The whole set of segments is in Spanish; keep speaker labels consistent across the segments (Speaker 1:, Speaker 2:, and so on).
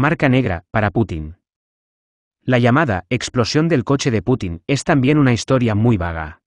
Speaker 1: Marca negra, para Putin. La llamada explosión del coche de Putin es también una historia muy vaga.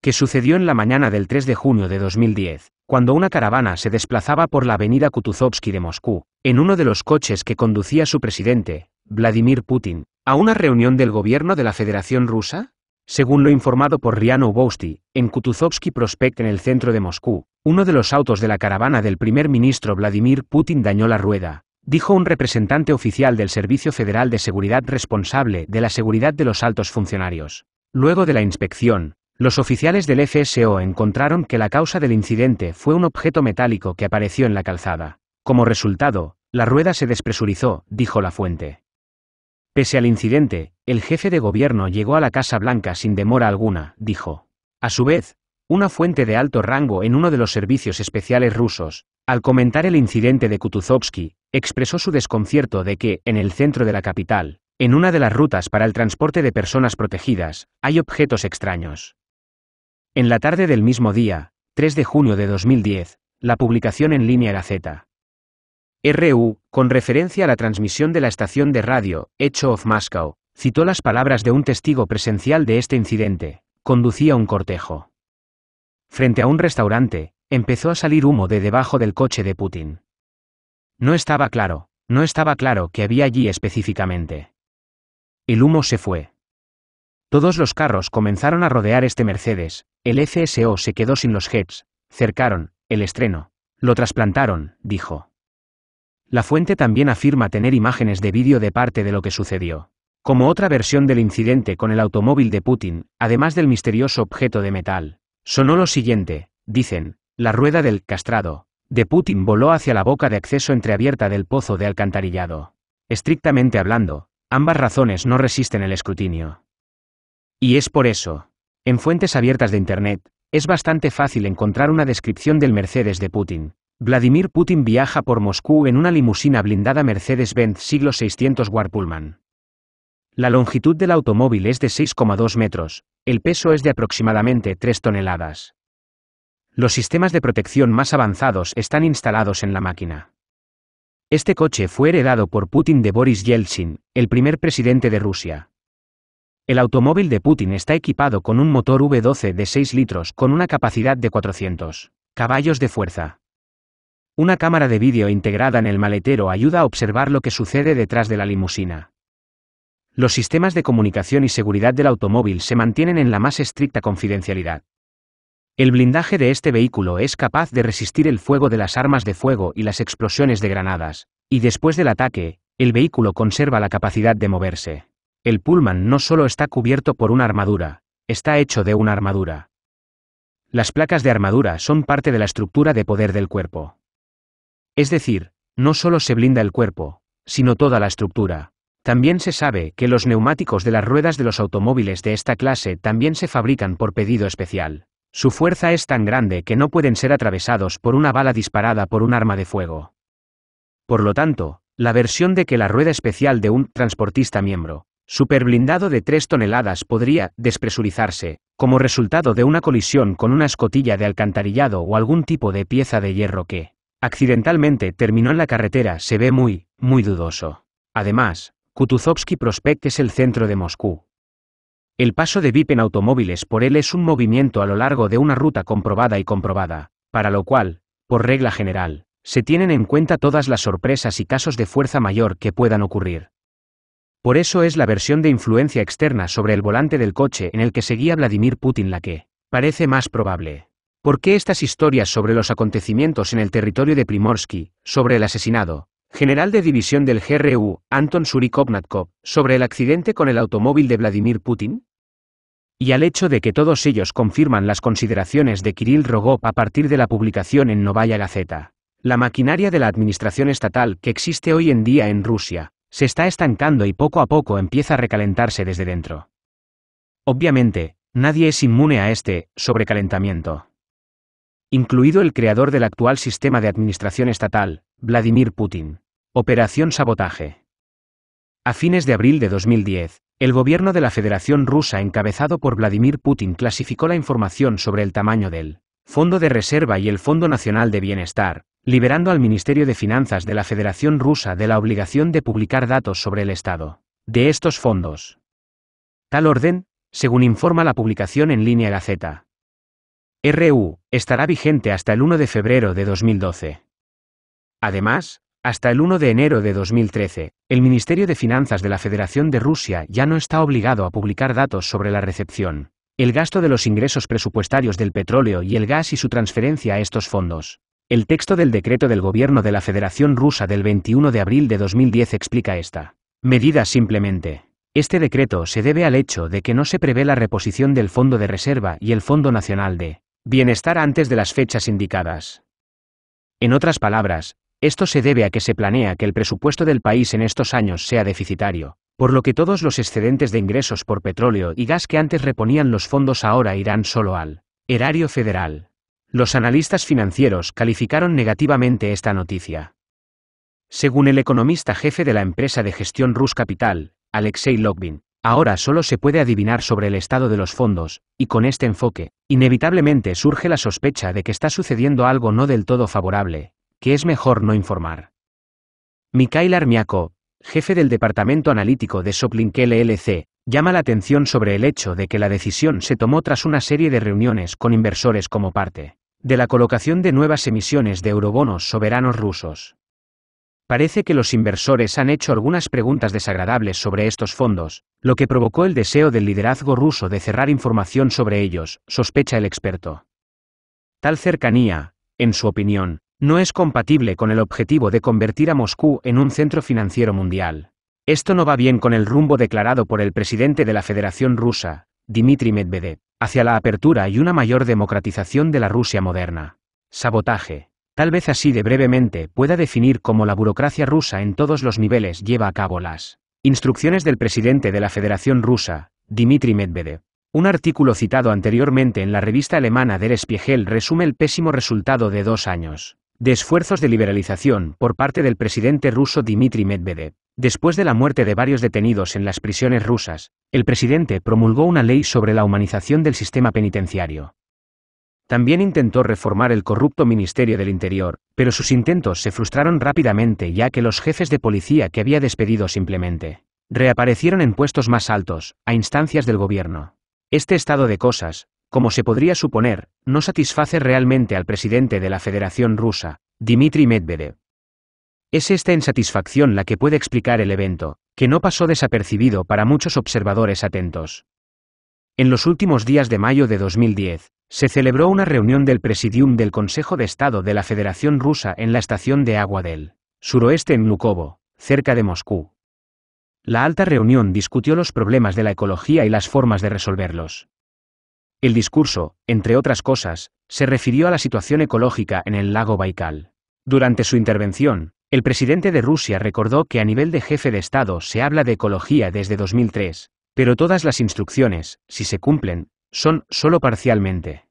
Speaker 1: Que sucedió en la mañana del 3 de junio de 2010, cuando una caravana se desplazaba por la avenida Kutuzovsky de Moscú, en uno de los coches que conducía su presidente, Vladimir Putin, a una reunión del gobierno de la Federación Rusa? Según lo informado por Riano Bousti, en Kutuzovsky Prospect en el centro de Moscú, uno de los autos de la caravana del primer ministro Vladimir Putin dañó la rueda, dijo un representante oficial del Servicio Federal de Seguridad responsable de la seguridad de los altos funcionarios. Luego de la inspección, los oficiales del FSO encontraron que la causa del incidente fue un objeto metálico que apareció en la calzada. Como resultado, la rueda se despresurizó, dijo la fuente. Pese al incidente, el jefe de gobierno llegó a la Casa Blanca sin demora alguna, dijo. A su vez, una fuente de alto rango en uno de los servicios especiales rusos, al comentar el incidente de Kutuzovsky, expresó su desconcierto de que, en el centro de la capital, en una de las rutas para el transporte de personas protegidas, hay objetos extraños. En la tarde del mismo día, 3 de junio de 2010, la publicación en línea Gaceta. RU, con referencia a la transmisión de la estación de radio, Echo of Moscow, citó las palabras de un testigo presencial de este incidente. Conducía un cortejo. Frente a un restaurante, Empezó a salir humo de debajo del coche de Putin. No estaba claro, no estaba claro qué había allí específicamente. El humo se fue. Todos los carros comenzaron a rodear este Mercedes, el FSO se quedó sin los jets, cercaron, el estreno, lo trasplantaron, dijo. La fuente también afirma tener imágenes de vídeo de parte de lo que sucedió, como otra versión del incidente con el automóvil de Putin, además del misterioso objeto de metal. Sonó lo siguiente, dicen, la rueda del castrado de Putin voló hacia la boca de acceso entreabierta del pozo de alcantarillado. Estrictamente hablando, ambas razones no resisten el escrutinio. Y es por eso, en fuentes abiertas de Internet, es bastante fácil encontrar una descripción del Mercedes de Putin. Vladimir Putin viaja por Moscú en una limusina blindada Mercedes-Benz siglo 600 Warpulman. La longitud del automóvil es de 6,2 metros, el peso es de aproximadamente 3 toneladas. Los sistemas de protección más avanzados están instalados en la máquina. Este coche fue heredado por Putin de Boris Yeltsin, el primer presidente de Rusia. El automóvil de Putin está equipado con un motor V12 de 6 litros con una capacidad de 400 caballos de fuerza. Una cámara de vídeo integrada en el maletero ayuda a observar lo que sucede detrás de la limusina. Los sistemas de comunicación y seguridad del automóvil se mantienen en la más estricta confidencialidad. El blindaje de este vehículo es capaz de resistir el fuego de las armas de fuego y las explosiones de granadas, y después del ataque, el vehículo conserva la capacidad de moverse. El Pullman no solo está cubierto por una armadura, está hecho de una armadura. Las placas de armadura son parte de la estructura de poder del cuerpo. Es decir, no solo se blinda el cuerpo, sino toda la estructura. También se sabe que los neumáticos de las ruedas de los automóviles de esta clase también se fabrican por pedido especial. Su fuerza es tan grande que no pueden ser atravesados por una bala disparada por un arma de fuego. Por lo tanto, la versión de que la rueda especial de un transportista miembro, superblindado de 3 toneladas podría despresurizarse, como resultado de una colisión con una escotilla de alcantarillado o algún tipo de pieza de hierro que, accidentalmente terminó en la carretera se ve muy, muy dudoso. Además, Kutuzovsky Prospect es el centro de Moscú, el paso de VIP en automóviles por él es un movimiento a lo largo de una ruta comprobada y comprobada, para lo cual, por regla general, se tienen en cuenta todas las sorpresas y casos de fuerza mayor que puedan ocurrir. Por eso es la versión de influencia externa sobre el volante del coche en el que seguía Vladimir Putin la que parece más probable. ¿Por qué estas historias sobre los acontecimientos en el territorio de Primorsky, sobre el asesinado, general de división del GRU, Anton Surikovnatko, sobre el accidente con el automóvil de Vladimir Putin? Y al hecho de que todos ellos confirman las consideraciones de Kirill Rogov a partir de la publicación en Novaya Gazeta. La maquinaria de la administración estatal que existe hoy en día en Rusia, se está estancando y poco a poco empieza a recalentarse desde dentro. Obviamente, nadie es inmune a este sobrecalentamiento. Incluido el creador del actual sistema de administración estatal, Vladimir Putin. Operación Sabotaje. A fines de abril de 2010, el gobierno de la Federación Rusa encabezado por Vladimir Putin clasificó la información sobre el tamaño del Fondo de Reserva y el Fondo Nacional de Bienestar, liberando al Ministerio de Finanzas de la Federación Rusa de la obligación de publicar datos sobre el estado de estos fondos. Tal orden, según informa la publicación en línea Gaceta. RU, estará vigente hasta el 1 de febrero de 2012. Además, hasta el 1 de enero de 2013, el Ministerio de Finanzas de la Federación de Rusia ya no está obligado a publicar datos sobre la recepción, el gasto de los ingresos presupuestarios del petróleo y el gas y su transferencia a estos fondos. El texto del decreto del Gobierno de la Federación Rusa del 21 de abril de 2010 explica esta medida simplemente. Este decreto se debe al hecho de que no se prevé la reposición del Fondo de Reserva y el Fondo Nacional de Bienestar antes de las fechas indicadas. En otras palabras, esto se debe a que se planea que el presupuesto del país en estos años sea deficitario, por lo que todos los excedentes de ingresos por petróleo y gas que antes reponían los fondos ahora irán solo al erario federal. Los analistas financieros calificaron negativamente esta noticia. Según el economista jefe de la empresa de gestión Rus Capital, Alexei Logvin, ahora solo se puede adivinar sobre el estado de los fondos, y con este enfoque, inevitablemente surge la sospecha de que está sucediendo algo no del todo favorable, que es mejor no informar. Mikhail Armiako, jefe del departamento analítico de Soplink LLC, llama la atención sobre el hecho de que la decisión se tomó tras una serie de reuniones con inversores como parte de la colocación de nuevas emisiones de eurobonos soberanos rusos. Parece que los inversores han hecho algunas preguntas desagradables sobre estos fondos, lo que provocó el deseo del liderazgo ruso de cerrar información sobre ellos, sospecha el experto. Tal cercanía, en su opinión, no es compatible con el objetivo de convertir a Moscú en un centro financiero mundial. Esto no va bien con el rumbo declarado por el presidente de la Federación Rusa, Dmitry Medvedev, hacia la apertura y una mayor democratización de la Rusia moderna. Sabotaje. Tal vez así de brevemente pueda definir cómo la burocracia rusa en todos los niveles lleva a cabo las instrucciones del presidente de la Federación Rusa, Dmitry Medvedev. Un artículo citado anteriormente en la revista alemana Der Spiegel resume el pésimo resultado de dos años de esfuerzos de liberalización por parte del presidente ruso Dmitry Medvedev. Después de la muerte de varios detenidos en las prisiones rusas, el presidente promulgó una ley sobre la humanización del sistema penitenciario. También intentó reformar el corrupto Ministerio del Interior, pero sus intentos se frustraron rápidamente ya que los jefes de policía que había despedido simplemente reaparecieron en puestos más altos, a instancias del gobierno. Este estado de cosas como se podría suponer, no satisface realmente al presidente de la Federación Rusa, Dmitry Medvedev. Es esta insatisfacción la que puede explicar el evento, que no pasó desapercibido para muchos observadores atentos. En los últimos días de mayo de 2010, se celebró una reunión del Presidium del Consejo de Estado de la Federación Rusa en la estación de agua del suroeste en Nukovo, cerca de Moscú. La alta reunión discutió los problemas de la ecología y las formas de resolverlos. El discurso, entre otras cosas, se refirió a la situación ecológica en el lago Baikal. Durante su intervención, el presidente de Rusia recordó que a nivel de jefe de Estado se habla de ecología desde 2003, pero todas las instrucciones, si se cumplen, son solo parcialmente.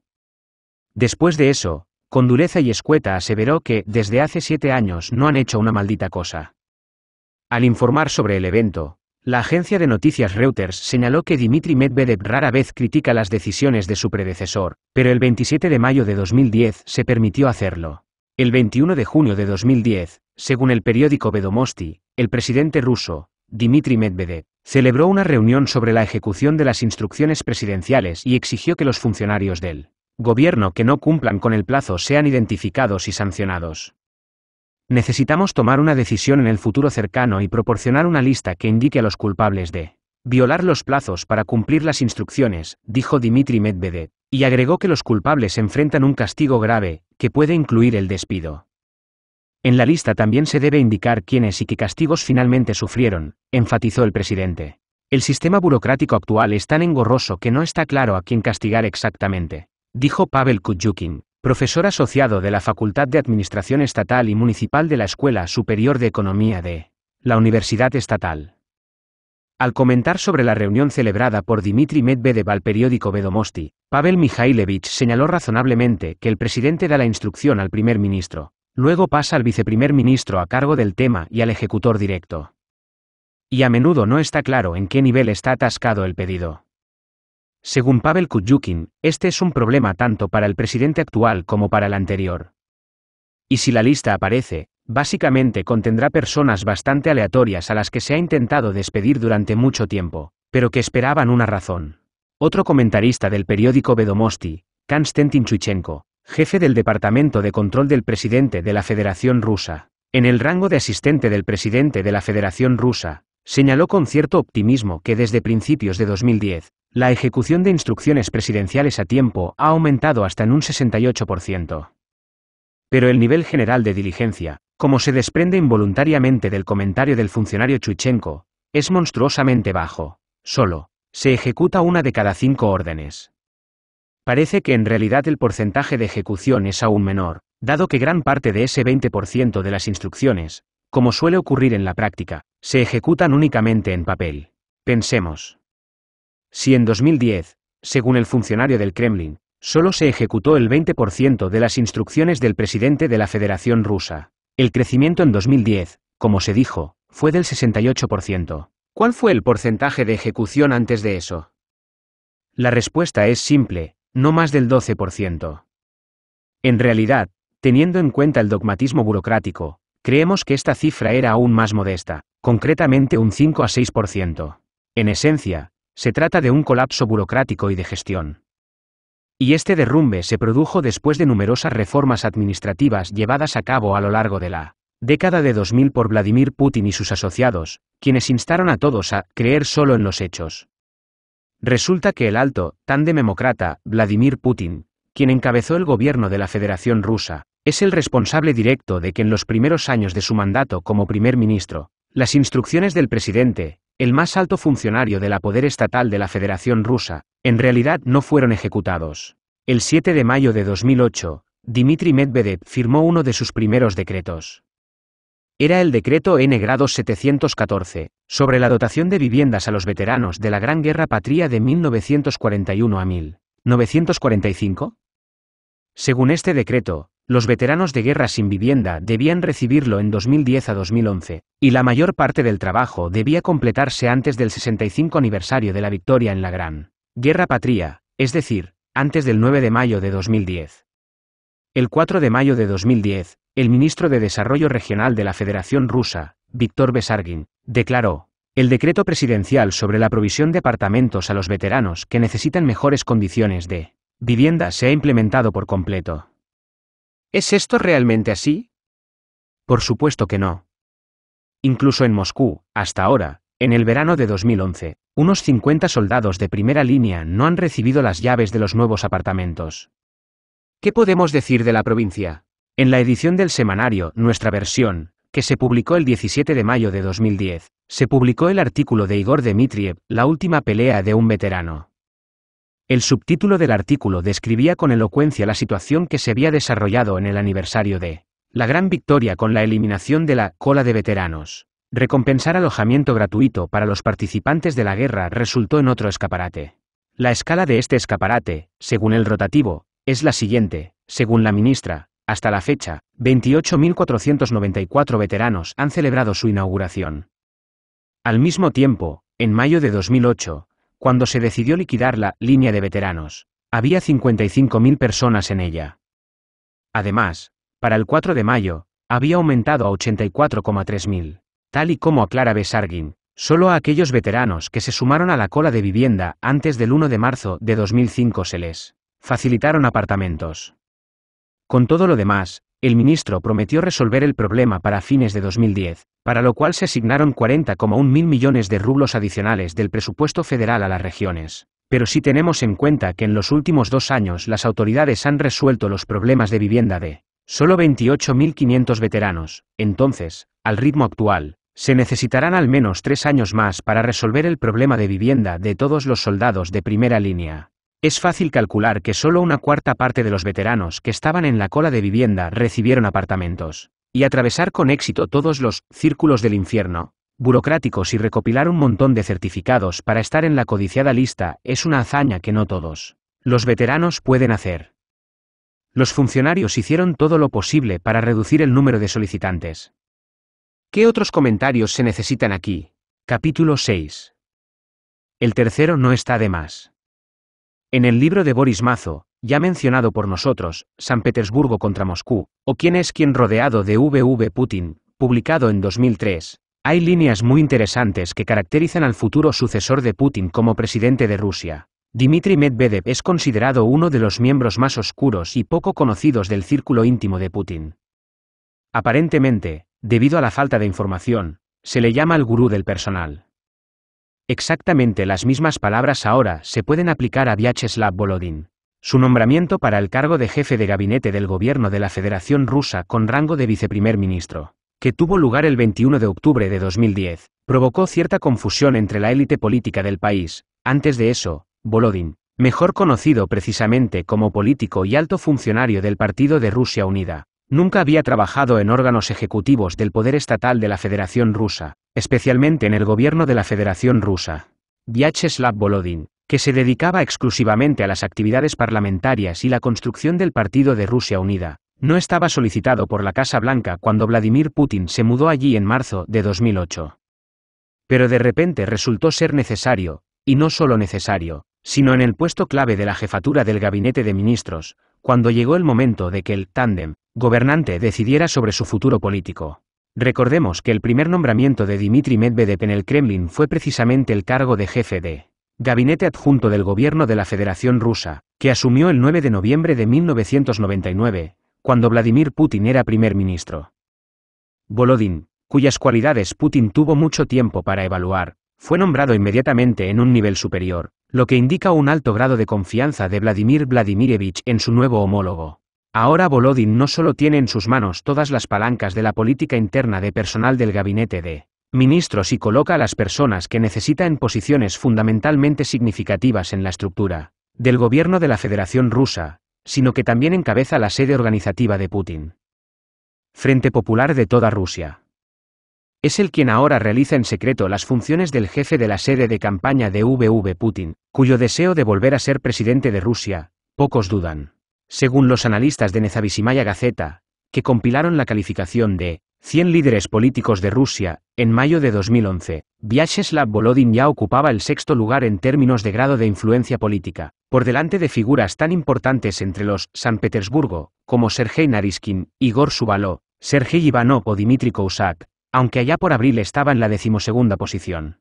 Speaker 1: Después de eso, con dureza y escueta aseveró que desde hace siete años no han hecho una maldita cosa. Al informar sobre el evento, la agencia de noticias Reuters señaló que Dmitry Medvedev rara vez critica las decisiones de su predecesor, pero el 27 de mayo de 2010 se permitió hacerlo. El 21 de junio de 2010, según el periódico Vedomosti, el presidente ruso, Dmitry Medvedev, celebró una reunión sobre la ejecución de las instrucciones presidenciales y exigió que los funcionarios del gobierno que no cumplan con el plazo sean identificados y sancionados. Necesitamos tomar una decisión en el futuro cercano y proporcionar una lista que indique a los culpables de violar los plazos para cumplir las instrucciones, dijo Dimitri Medvedev, y agregó que los culpables enfrentan un castigo grave, que puede incluir el despido. En la lista también se debe indicar quiénes y qué castigos finalmente sufrieron, enfatizó el presidente. El sistema burocrático actual es tan engorroso que no está claro a quién castigar exactamente, dijo Pavel Kudyukin, profesor asociado de la Facultad de Administración Estatal y Municipal de la Escuela Superior de Economía de la Universidad Estatal. Al comentar sobre la reunión celebrada por Dimitri Medvedev al periódico Vedomosti, Pavel Mikhailovich señaló razonablemente que el presidente da la instrucción al primer ministro, luego pasa al viceprimer ministro a cargo del tema y al ejecutor directo. Y a menudo no está claro en qué nivel está atascado el pedido. Según Pavel Kudyukin, este es un problema tanto para el presidente actual como para el anterior. Y si la lista aparece, básicamente contendrá personas bastante aleatorias a las que se ha intentado despedir durante mucho tiempo, pero que esperaban una razón. Otro comentarista del periódico Vedomosti, Konstantin Chuichenko, jefe del Departamento de Control del Presidente de la Federación Rusa, en el rango de asistente del presidente de la Federación Rusa, señaló con cierto optimismo que desde principios de 2010, la ejecución de instrucciones presidenciales a tiempo ha aumentado hasta en un 68%. Pero el nivel general de diligencia, como se desprende involuntariamente del comentario del funcionario Chuichenko, es monstruosamente bajo. Solo, se ejecuta una de cada cinco órdenes. Parece que en realidad el porcentaje de ejecución es aún menor, dado que gran parte de ese 20% de las instrucciones, como suele ocurrir en la práctica, se ejecutan únicamente en papel. Pensemos. Si en 2010, según el funcionario del Kremlin, solo se ejecutó el 20% de las instrucciones del presidente de la Federación Rusa, el crecimiento en 2010, como se dijo, fue del 68%. ¿Cuál fue el porcentaje de ejecución antes de eso? La respuesta es simple, no más del 12%. En realidad, teniendo en cuenta el dogmatismo burocrático, creemos que esta cifra era aún más modesta, concretamente un 5 a 6%. En esencia, se trata de un colapso burocrático y de gestión. Y este derrumbe se produjo después de numerosas reformas administrativas llevadas a cabo a lo largo de la década de 2000 por Vladimir Putin y sus asociados, quienes instaron a todos a creer solo en los hechos. Resulta que el alto, tan demócrata, Vladimir Putin, quien encabezó el gobierno de la Federación Rusa, es el responsable directo de que en los primeros años de su mandato como primer ministro, las instrucciones del presidente, el más alto funcionario de la poder estatal de la Federación Rusa, en realidad no fueron ejecutados. El 7 de mayo de 2008, Dmitry Medvedev firmó uno de sus primeros decretos. Era el decreto N 714, sobre la dotación de viviendas a los veteranos de la Gran Guerra Patria de 1941 a 1945. Según este decreto, los veteranos de guerra sin vivienda debían recibirlo en 2010 a 2011, y la mayor parte del trabajo debía completarse antes del 65 aniversario de la victoria en la Gran Guerra Patria, es decir, antes del 9 de mayo de 2010. El 4 de mayo de 2010, el ministro de Desarrollo Regional de la Federación Rusa, Víctor Besargin, declaró, el decreto presidencial sobre la provisión de apartamentos a los veteranos que necesitan mejores condiciones de vivienda se ha implementado por completo. ¿Es esto realmente así? Por supuesto que no. Incluso en Moscú, hasta ahora, en el verano de 2011, unos 50 soldados de primera línea no han recibido las llaves de los nuevos apartamentos. ¿Qué podemos decir de la provincia? En la edición del semanario, nuestra versión, que se publicó el 17 de mayo de 2010, se publicó el artículo de Igor Dmitriev, La última pelea de un veterano. El subtítulo del artículo describía con elocuencia la situación que se había desarrollado en el aniversario de la gran victoria con la eliminación de la cola de veteranos. Recompensar alojamiento gratuito para los participantes de la guerra resultó en otro escaparate. La escala de este escaparate, según el rotativo, es la siguiente, según la ministra, hasta la fecha, 28.494 veteranos han celebrado su inauguración. Al mismo tiempo, en mayo de 2008, cuando se decidió liquidar la línea de veteranos, había 55.000 personas en ella. Además, para el 4 de mayo, había aumentado a 84,3 Tal y como aclara Besargin, solo a aquellos veteranos que se sumaron a la cola de vivienda antes del 1 de marzo de 2005 se les facilitaron apartamentos. Con todo lo demás, el ministro prometió resolver el problema para fines de 2010, para lo cual se asignaron 40,1 mil millones de rublos adicionales del presupuesto federal a las regiones. Pero si tenemos en cuenta que en los últimos dos años las autoridades han resuelto los problemas de vivienda de solo 28.500 veteranos, entonces, al ritmo actual, se necesitarán al menos tres años más para resolver el problema de vivienda de todos los soldados de primera línea. Es fácil calcular que solo una cuarta parte de los veteranos que estaban en la cola de vivienda recibieron apartamentos, y atravesar con éxito todos los círculos del infierno, burocráticos y recopilar un montón de certificados para estar en la codiciada lista es una hazaña que no todos, los veteranos pueden hacer. Los funcionarios hicieron todo lo posible para reducir el número de solicitantes. ¿Qué otros comentarios se necesitan aquí? Capítulo 6. El tercero no está de más. En el libro de Boris Mazo, ya mencionado por nosotros, San Petersburgo contra Moscú, o Quién es quien rodeado de VV Putin, publicado en 2003, hay líneas muy interesantes que caracterizan al futuro sucesor de Putin como presidente de Rusia. Dmitry Medvedev es considerado uno de los miembros más oscuros y poco conocidos del círculo íntimo de Putin. Aparentemente, debido a la falta de información, se le llama el gurú del personal. Exactamente las mismas palabras ahora se pueden aplicar a Vyacheslav Volodin. Su nombramiento para el cargo de jefe de gabinete del gobierno de la Federación Rusa con rango de viceprimer ministro, que tuvo lugar el 21 de octubre de 2010, provocó cierta confusión entre la élite política del país. Antes de eso, Volodin, mejor conocido precisamente como político y alto funcionario del Partido de Rusia Unida, nunca había trabajado en órganos ejecutivos del poder estatal de la Federación Rusa, especialmente en el gobierno de la Federación Rusa. Vyacheslav Volodin, que se dedicaba exclusivamente a las actividades parlamentarias y la construcción del Partido de Rusia Unida, no estaba solicitado por la Casa Blanca cuando Vladimir Putin se mudó allí en marzo de 2008. Pero de repente resultó ser necesario, y no solo necesario, sino en el puesto clave de la jefatura del gabinete de ministros, cuando llegó el momento de que el tándem gobernante decidiera sobre su futuro político. Recordemos que el primer nombramiento de Dmitry Medvedev en el Kremlin fue precisamente el cargo de jefe de Gabinete Adjunto del Gobierno de la Federación Rusa, que asumió el 9 de noviembre de 1999, cuando Vladimir Putin era primer ministro. Volodin, cuyas cualidades Putin tuvo mucho tiempo para evaluar, fue nombrado inmediatamente en un nivel superior, lo que indica un alto grado de confianza de Vladimir Vladimirovich en su nuevo homólogo. Ahora Volodin no solo tiene en sus manos todas las palancas de la política interna de personal del gabinete de ministros y coloca a las personas que necesita en posiciones fundamentalmente significativas en la estructura del gobierno de la Federación Rusa, sino que también encabeza la sede organizativa de Putin. Frente Popular de toda Rusia. Es el quien ahora realiza en secreto las funciones del jefe de la sede de campaña de VV Putin, cuyo deseo de volver a ser presidente de Rusia, pocos dudan. Según los analistas de Nezavisimaya Gazeta, que compilaron la calificación de 100 líderes políticos de Rusia, en mayo de 2011, Vyacheslav Volodin ya ocupaba el sexto lugar en términos de grado de influencia política, por delante de figuras tan importantes entre los San Petersburgo, como Sergei Nariskin, Igor Subalov, Sergei Ivanov o Dmitry Kousak, aunque allá por abril estaba en la decimosegunda posición.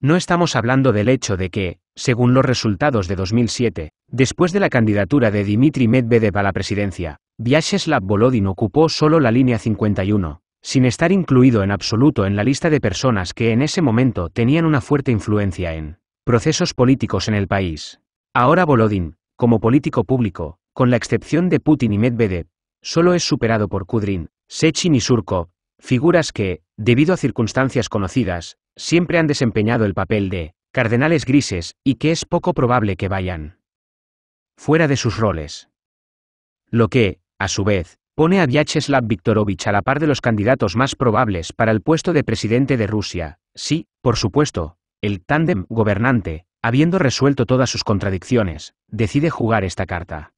Speaker 1: No estamos hablando del hecho de que, según los resultados de 2007, después de la candidatura de Dmitry Medvedev a la presidencia, Vyacheslav Volodin ocupó solo la línea 51, sin estar incluido en absoluto en la lista de personas que en ese momento tenían una fuerte influencia en procesos políticos en el país. Ahora Volodin, como político público, con la excepción de Putin y Medvedev, solo es superado por Kudrin, Sechin y Surko, figuras que, debido a circunstancias conocidas, siempre han desempeñado el papel de cardenales grises y que es poco probable que vayan fuera de sus roles. Lo que, a su vez, pone a Vyacheslav Viktorovich a la par de los candidatos más probables para el puesto de presidente de Rusia, si, por supuesto, el tándem gobernante, habiendo resuelto todas sus contradicciones, decide jugar esta carta.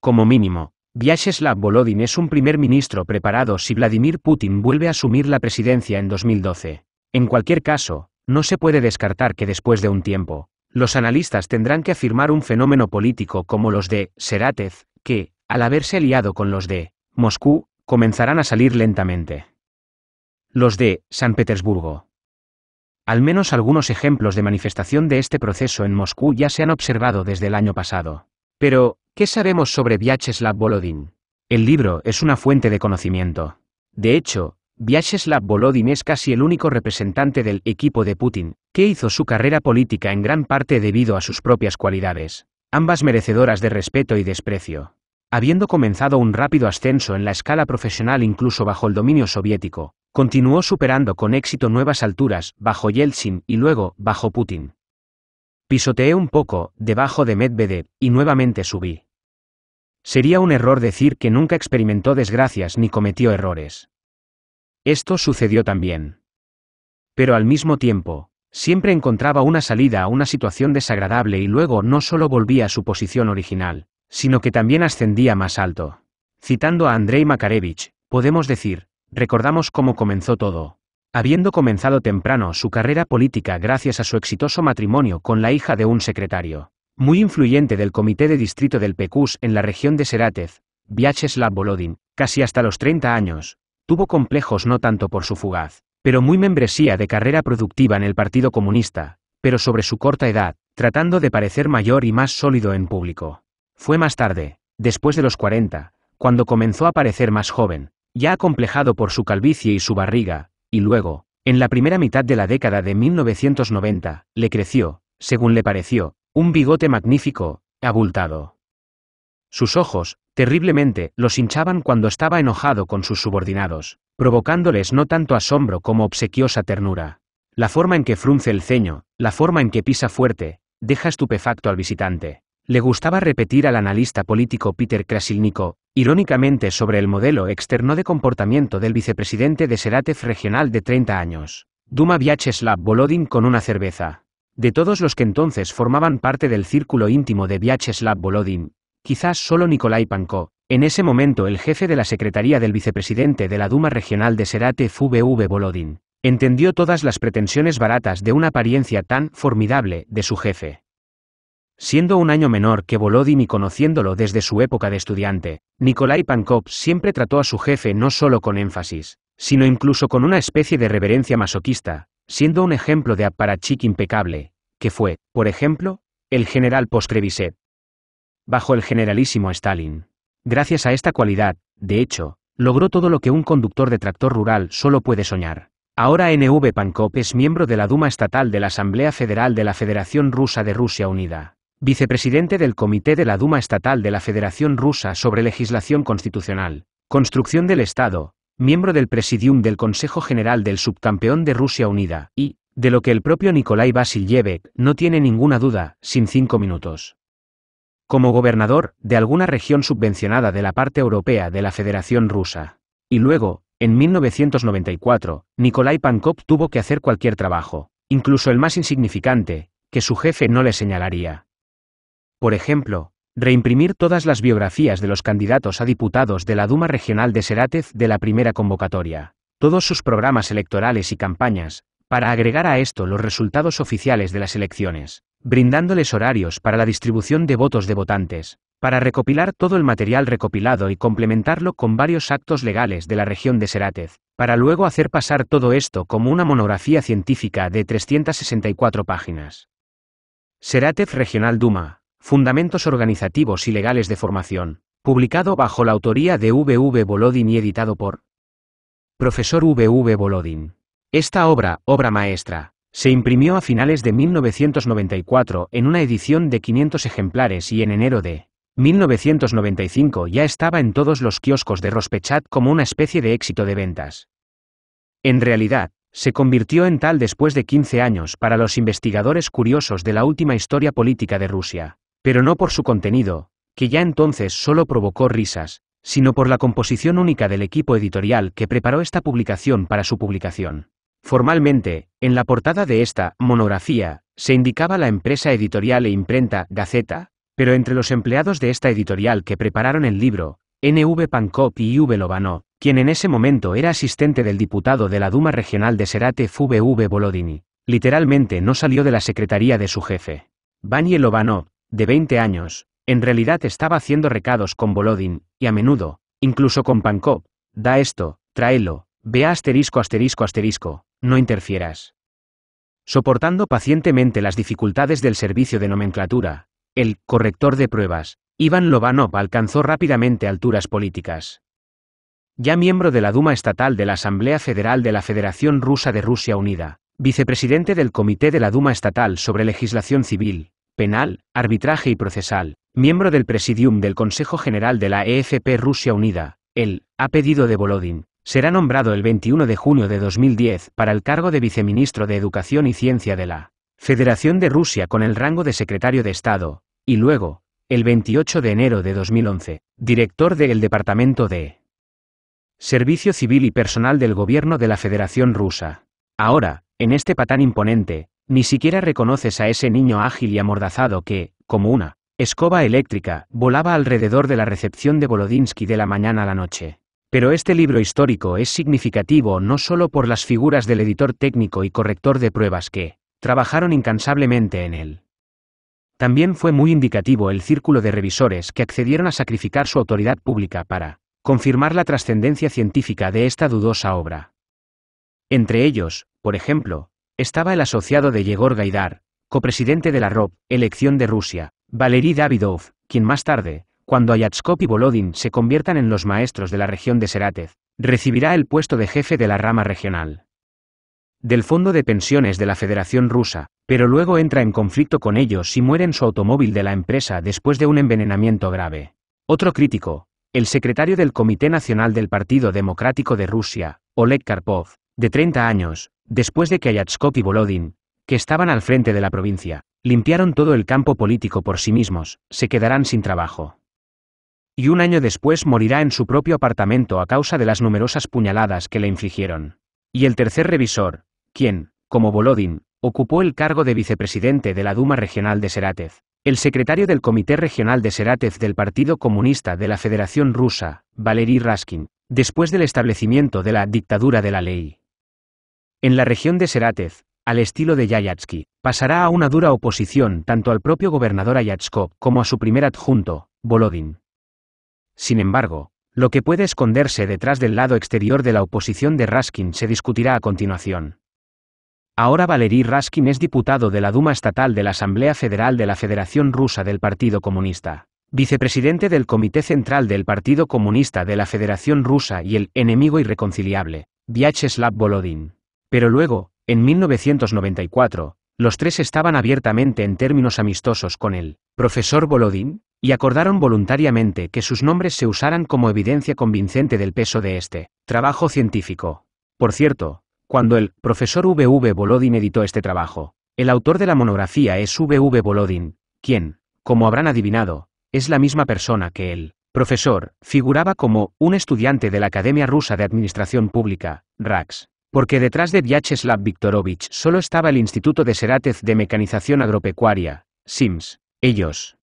Speaker 1: Como mínimo, Vyacheslav Volodin es un primer ministro preparado si Vladimir Putin vuelve a asumir la presidencia en 2012. En cualquier caso, no se puede descartar que después de un tiempo, los analistas tendrán que afirmar un fenómeno político como los de Serátez, que, al haberse aliado con los de Moscú, comenzarán a salir lentamente. Los de San Petersburgo. Al menos algunos ejemplos de manifestación de este proceso en Moscú ya se han observado desde el año pasado. Pero, ¿qué sabemos sobre Vyacheslav Volodin? El libro es una fuente de conocimiento. De hecho, Vyacheslav Volodin es casi el único representante del equipo de Putin, que hizo su carrera política en gran parte debido a sus propias cualidades, ambas merecedoras de respeto y desprecio. Habiendo comenzado un rápido ascenso en la escala profesional incluso bajo el dominio soviético, continuó superando con éxito nuevas alturas bajo Yeltsin y luego bajo Putin. Pisoteé un poco, debajo de Medvedev, y nuevamente subí. Sería un error decir que nunca experimentó desgracias ni cometió errores. Esto sucedió también. Pero al mismo tiempo, siempre encontraba una salida a una situación desagradable y luego no solo volvía a su posición original, sino que también ascendía más alto. Citando a Andrei Makarevich, podemos decir, recordamos cómo comenzó todo. Habiendo comenzado temprano su carrera política gracias a su exitoso matrimonio con la hija de un secretario, muy influyente del comité de distrito del PECUS en la región de Seratez, Vyacheslav Volodin, casi hasta los 30 años, tuvo complejos no tanto por su fugaz, pero muy membresía de carrera productiva en el Partido Comunista, pero sobre su corta edad, tratando de parecer mayor y más sólido en público. Fue más tarde, después de los 40, cuando comenzó a parecer más joven, ya acomplejado por su calvicie y su barriga, y luego, en la primera mitad de la década de 1990, le creció, según le pareció, un bigote magnífico, abultado. Sus ojos, Terriblemente, los hinchaban cuando estaba enojado con sus subordinados, provocándoles no tanto asombro como obsequiosa ternura. La forma en que frunce el ceño, la forma en que pisa fuerte, deja estupefacto al visitante. Le gustaba repetir al analista político Peter Krasilnikov, irónicamente sobre el modelo externo de comportamiento del vicepresidente de seratef regional de 30 años, Duma Vyacheslav Volodin con una cerveza. De todos los que entonces formaban parte del círculo íntimo de Vyacheslav Volodin, Quizás solo Nikolai Pankov, en ese momento el jefe de la Secretaría del Vicepresidente de la Duma Regional de Serate VV Volodin, entendió todas las pretensiones baratas de una apariencia tan formidable de su jefe. Siendo un año menor que Volodin y conociéndolo desde su época de estudiante, Nikolai Pankov siempre trató a su jefe no solo con énfasis, sino incluso con una especie de reverencia masoquista, siendo un ejemplo de aparachik impecable, que fue, por ejemplo, el general Postreviset bajo el generalísimo Stalin. Gracias a esta cualidad, de hecho, logró todo lo que un conductor de tractor rural solo puede soñar. Ahora NV Pankov es miembro de la Duma Estatal de la Asamblea Federal de la Federación Rusa de Rusia Unida, vicepresidente del Comité de la Duma Estatal de la Federación Rusa sobre legislación constitucional, construcción del Estado, miembro del Presidium del Consejo General del Subcampeón de Rusia Unida, y, de lo que el propio Nikolai Vasilyevek no tiene ninguna duda, sin cinco minutos como gobernador de alguna región subvencionada de la parte europea de la Federación Rusa. Y luego, en 1994, Nikolai Pankov tuvo que hacer cualquier trabajo, incluso el más insignificante, que su jefe no le señalaría. Por ejemplo, reimprimir todas las biografías de los candidatos a diputados de la Duma Regional de Seratez de la primera convocatoria, todos sus programas electorales y campañas, para agregar a esto los resultados oficiales de las elecciones, brindándoles horarios para la distribución de votos de votantes, para recopilar todo el material recopilado y complementarlo con varios actos legales de la región de Seratez, para luego hacer pasar todo esto como una monografía científica de 364 páginas. Seratez Regional Duma, Fundamentos Organizativos y Legales de Formación, publicado bajo la autoría de V.V. Bolodin y editado por Profesor V.V. Bolodin. Esta obra, obra maestra, se imprimió a finales de 1994 en una edición de 500 ejemplares y en enero de 1995 ya estaba en todos los kioscos de Rospechat como una especie de éxito de ventas. En realidad, se convirtió en tal después de 15 años para los investigadores curiosos de la última historia política de Rusia, pero no por su contenido, que ya entonces solo provocó risas, sino por la composición única del equipo editorial que preparó esta publicación para su publicación. Formalmente, en la portada de esta monografía, se indicaba la empresa editorial e imprenta Gaceta, pero entre los empleados de esta editorial que prepararon el libro, N.V. Pankop y V. Lobanó, quien en ese momento era asistente del diputado de la Duma Regional de Serate V. Bolodini, literalmente no salió de la secretaría de su jefe. Banye Lobanó, de 20 años, en realidad estaba haciendo recados con Bolodin, y a menudo, incluso con Pankop, da esto, tráelo, ve asterisco asterisco asterisco, no interfieras. Soportando pacientemente las dificultades del servicio de nomenclatura, el corrector de pruebas, Iván Lobanov alcanzó rápidamente alturas políticas. Ya miembro de la Duma Estatal de la Asamblea Federal de la Federación Rusa de Rusia Unida, vicepresidente del Comité de la Duma Estatal sobre Legislación Civil, Penal, Arbitraje y Procesal, miembro del Presidium del Consejo General de la EFP Rusia Unida, él, ha pedido de Volodin, Será nombrado el 21 de junio de 2010 para el cargo de viceministro de Educación y Ciencia de la Federación de Rusia con el rango de secretario de Estado, y luego, el 28 de enero de 2011, director del Departamento de Servicio Civil y Personal del Gobierno de la Federación Rusa. Ahora, en este patán imponente, ni siquiera reconoces a ese niño ágil y amordazado que, como una escoba eléctrica, volaba alrededor de la recepción de Volodinsky de la mañana a la noche. Pero este libro histórico es significativo no solo por las figuras del editor técnico y corrector de pruebas que trabajaron incansablemente en él. También fue muy indicativo el círculo de revisores que accedieron a sacrificar su autoridad pública para confirmar la trascendencia científica de esta dudosa obra. Entre ellos, por ejemplo, estaba el asociado de Yegor Gaidar, copresidente de la ROP, elección de Rusia, Valery Davidov, quien más tarde cuando Ayatskop y Volodin se conviertan en los maestros de la región de Seratez, recibirá el puesto de jefe de la rama regional del Fondo de Pensiones de la Federación Rusa, pero luego entra en conflicto con ellos y muere en su automóvil de la empresa después de un envenenamiento grave. Otro crítico, el secretario del Comité Nacional del Partido Democrático de Rusia, Oleg Karpov, de 30 años, después de que Ayatskop y Volodin, que estaban al frente de la provincia, limpiaron todo el campo político por sí mismos, se quedarán sin trabajo y un año después morirá en su propio apartamento a causa de las numerosas puñaladas que le infligieron. Y el tercer revisor, quien, como Volodin, ocupó el cargo de vicepresidente de la Duma Regional de Serátez, El secretario del Comité Regional de Serátez del Partido Comunista de la Federación Rusa, Valery Raskin, después del establecimiento de la dictadura de la ley. En la región de Serátez, al estilo de Yayatsky, pasará a una dura oposición tanto al propio gobernador Ayatskov como a su primer adjunto, Volodin. Sin embargo, lo que puede esconderse detrás del lado exterior de la oposición de Raskin se discutirá a continuación. Ahora Valery Raskin es diputado de la Duma Estatal de la Asamblea Federal de la Federación Rusa del Partido Comunista, vicepresidente del Comité Central del Partido Comunista de la Federación Rusa y el enemigo irreconciliable, Vyacheslav Volodin. Pero luego, en 1994, los tres estaban abiertamente en términos amistosos con el profesor Volodin, y acordaron voluntariamente que sus nombres se usaran como evidencia convincente del peso de este trabajo científico. Por cierto, cuando el profesor V.V. Volodin editó este trabajo, el autor de la monografía es V.V. Bolodin, quien, como habrán adivinado, es la misma persona que el Profesor, figuraba como un estudiante de la Academia Rusa de Administración Pública, RAX. Porque detrás de Vyacheslav Viktorovich solo estaba el Instituto de Seratez de Mecanización Agropecuaria, SIMS, ellos.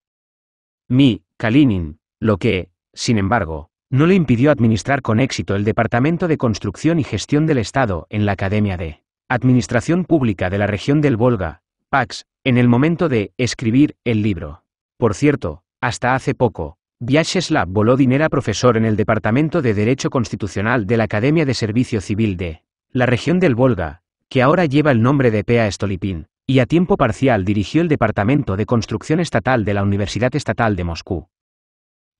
Speaker 1: Mi, Kalinin, lo que, sin embargo, no le impidió administrar con éxito el Departamento de Construcción y Gestión del Estado en la Academia de Administración Pública de la región del Volga, PAX, en el momento de escribir el libro. Por cierto, hasta hace poco, Vyacheslav Volodin era profesor en el Departamento de Derecho Constitucional de la Academia de Servicio Civil de la región del Volga, que ahora lleva el nombre de Pea Stolipin, y a tiempo parcial dirigió el Departamento de Construcción Estatal de la Universidad Estatal de Moscú.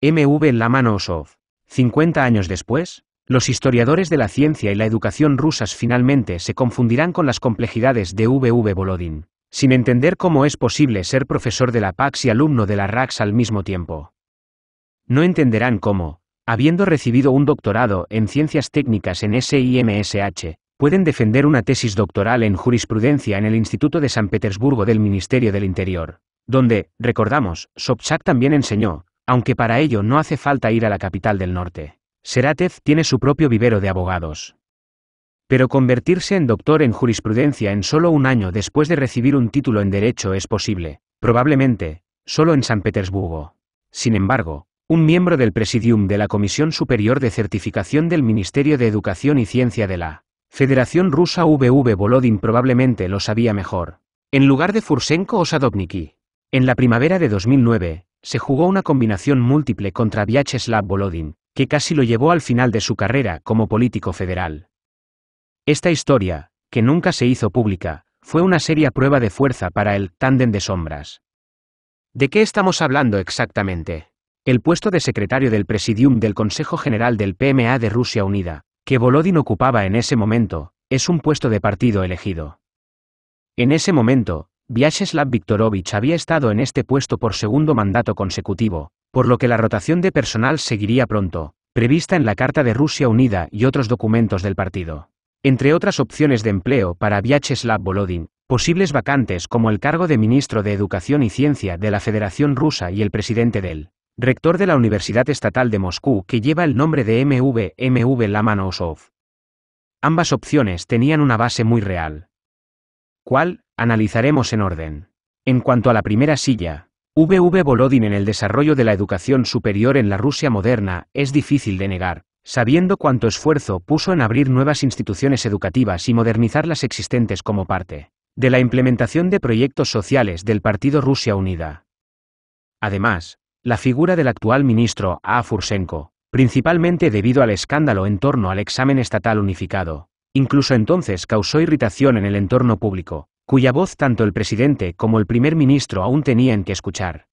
Speaker 1: MV Lamanosov. 50 años después, los historiadores de la ciencia y la educación rusas finalmente se confundirán con las complejidades de VV Volodin, sin entender cómo es posible ser profesor de la PAX y alumno de la RAX al mismo tiempo. No entenderán cómo, habiendo recibido un doctorado en ciencias técnicas en SIMSH, pueden defender una tesis doctoral en jurisprudencia en el Instituto de San Petersburgo del Ministerio del Interior, donde, recordamos, Sobchak también enseñó, aunque para ello no hace falta ir a la capital del norte. Serátez tiene su propio vivero de abogados. Pero convertirse en doctor en jurisprudencia en solo un año después de recibir un título en Derecho es posible, probablemente, solo en San Petersburgo. Sin embargo, un miembro del Presidium de la Comisión Superior de Certificación del Ministerio de Educación y Ciencia de la Federación Rusa VV Volodin probablemente lo sabía mejor. En lugar de Fursenko o Sadovniki. En la primavera de 2009, se jugó una combinación múltiple contra Vyacheslav Volodin, que casi lo llevó al final de su carrera como político federal. Esta historia, que nunca se hizo pública, fue una seria prueba de fuerza para el tándem de sombras. ¿De qué estamos hablando exactamente? El puesto de secretario del Presidium del Consejo General del PMA de Rusia Unida, que Volodin ocupaba en ese momento, es un puesto de partido elegido. En ese momento, Vyacheslav Viktorovich había estado en este puesto por segundo mandato consecutivo, por lo que la rotación de personal seguiría pronto, prevista en la Carta de Rusia Unida y otros documentos del partido. Entre otras opciones de empleo para Vyacheslav Volodin, posibles vacantes como el cargo de ministro de Educación y Ciencia de la Federación Rusa y el presidente del rector de la Universidad Estatal de Moscú que lleva el nombre de MV, MV Lamanosov. Ambas opciones tenían una base muy real. ¿Cuál? Analizaremos en orden. En cuanto a la primera silla, VV Volodin en el desarrollo de la educación superior en la Rusia moderna es difícil de negar, sabiendo cuánto esfuerzo puso en abrir nuevas instituciones educativas y modernizar las existentes como parte de la implementación de proyectos sociales del Partido Rusia Unida. Además, la figura del actual ministro, A. Fursenko, principalmente debido al escándalo en torno al examen estatal unificado. Incluso entonces causó irritación en el entorno público, cuya voz tanto el presidente como el primer ministro aún tenían que escuchar.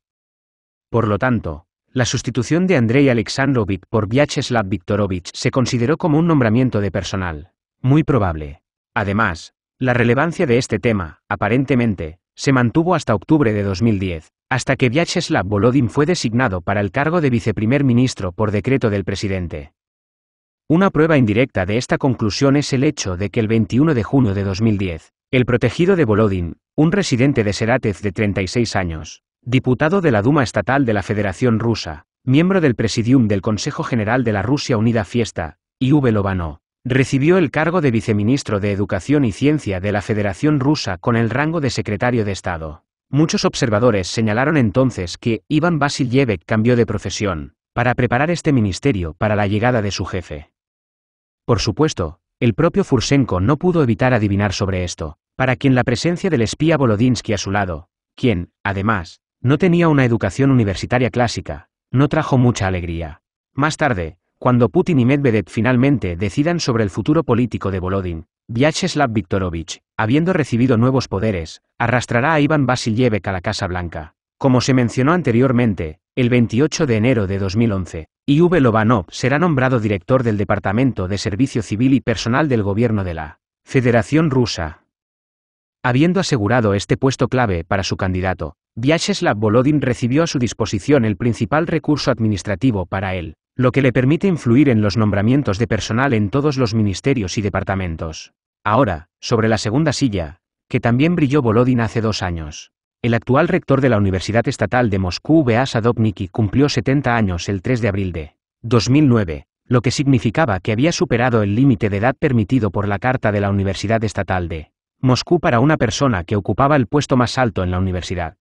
Speaker 1: Por lo tanto, la sustitución de Andrei Alexandrovich por Vyacheslav Viktorovich se consideró como un nombramiento de personal. Muy probable. Además, la relevancia de este tema, aparentemente, se mantuvo hasta octubre de 2010, hasta que Vyacheslav Volodin fue designado para el cargo de viceprimer ministro por decreto del presidente. Una prueba indirecta de esta conclusión es el hecho de que el 21 de junio de 2010, el protegido de Volodin, un residente de Seratez de 36 años, diputado de la Duma Estatal de la Federación Rusa, miembro del Presidium del Consejo General de la Rusia Unida Fiesta, y V. Recibió el cargo de viceministro de Educación y Ciencia de la Federación Rusa con el rango de secretario de Estado. Muchos observadores señalaron entonces que Iván Vasilyevich cambió de profesión, para preparar este ministerio para la llegada de su jefe. Por supuesto, el propio Fursenko no pudo evitar adivinar sobre esto, para quien la presencia del espía Volodinsky a su lado, quien, además, no tenía una educación universitaria clásica, no trajo mucha alegría. Más tarde, cuando Putin y Medvedev finalmente decidan sobre el futuro político de Volodin, Vyacheslav Viktorovich, habiendo recibido nuevos poderes, arrastrará a Iván Vasilyevich a la Casa Blanca. Como se mencionó anteriormente, el 28 de enero de 2011, IV Lobanov será nombrado director del Departamento de Servicio Civil y Personal del Gobierno de la Federación Rusa. Habiendo asegurado este puesto clave para su candidato, Vyacheslav Volodin recibió a su disposición el principal recurso administrativo para él, lo que le permite influir en los nombramientos de personal en todos los ministerios y departamentos. Ahora, sobre la segunda silla, que también brilló Volodin hace dos años. El actual rector de la Universidad Estatal de Moscú, V.A. Sadovniki, cumplió 70 años el 3 de abril de 2009, lo que significaba que había superado el límite de edad permitido por la Carta de la Universidad Estatal de Moscú para una persona que ocupaba el puesto más alto en la universidad.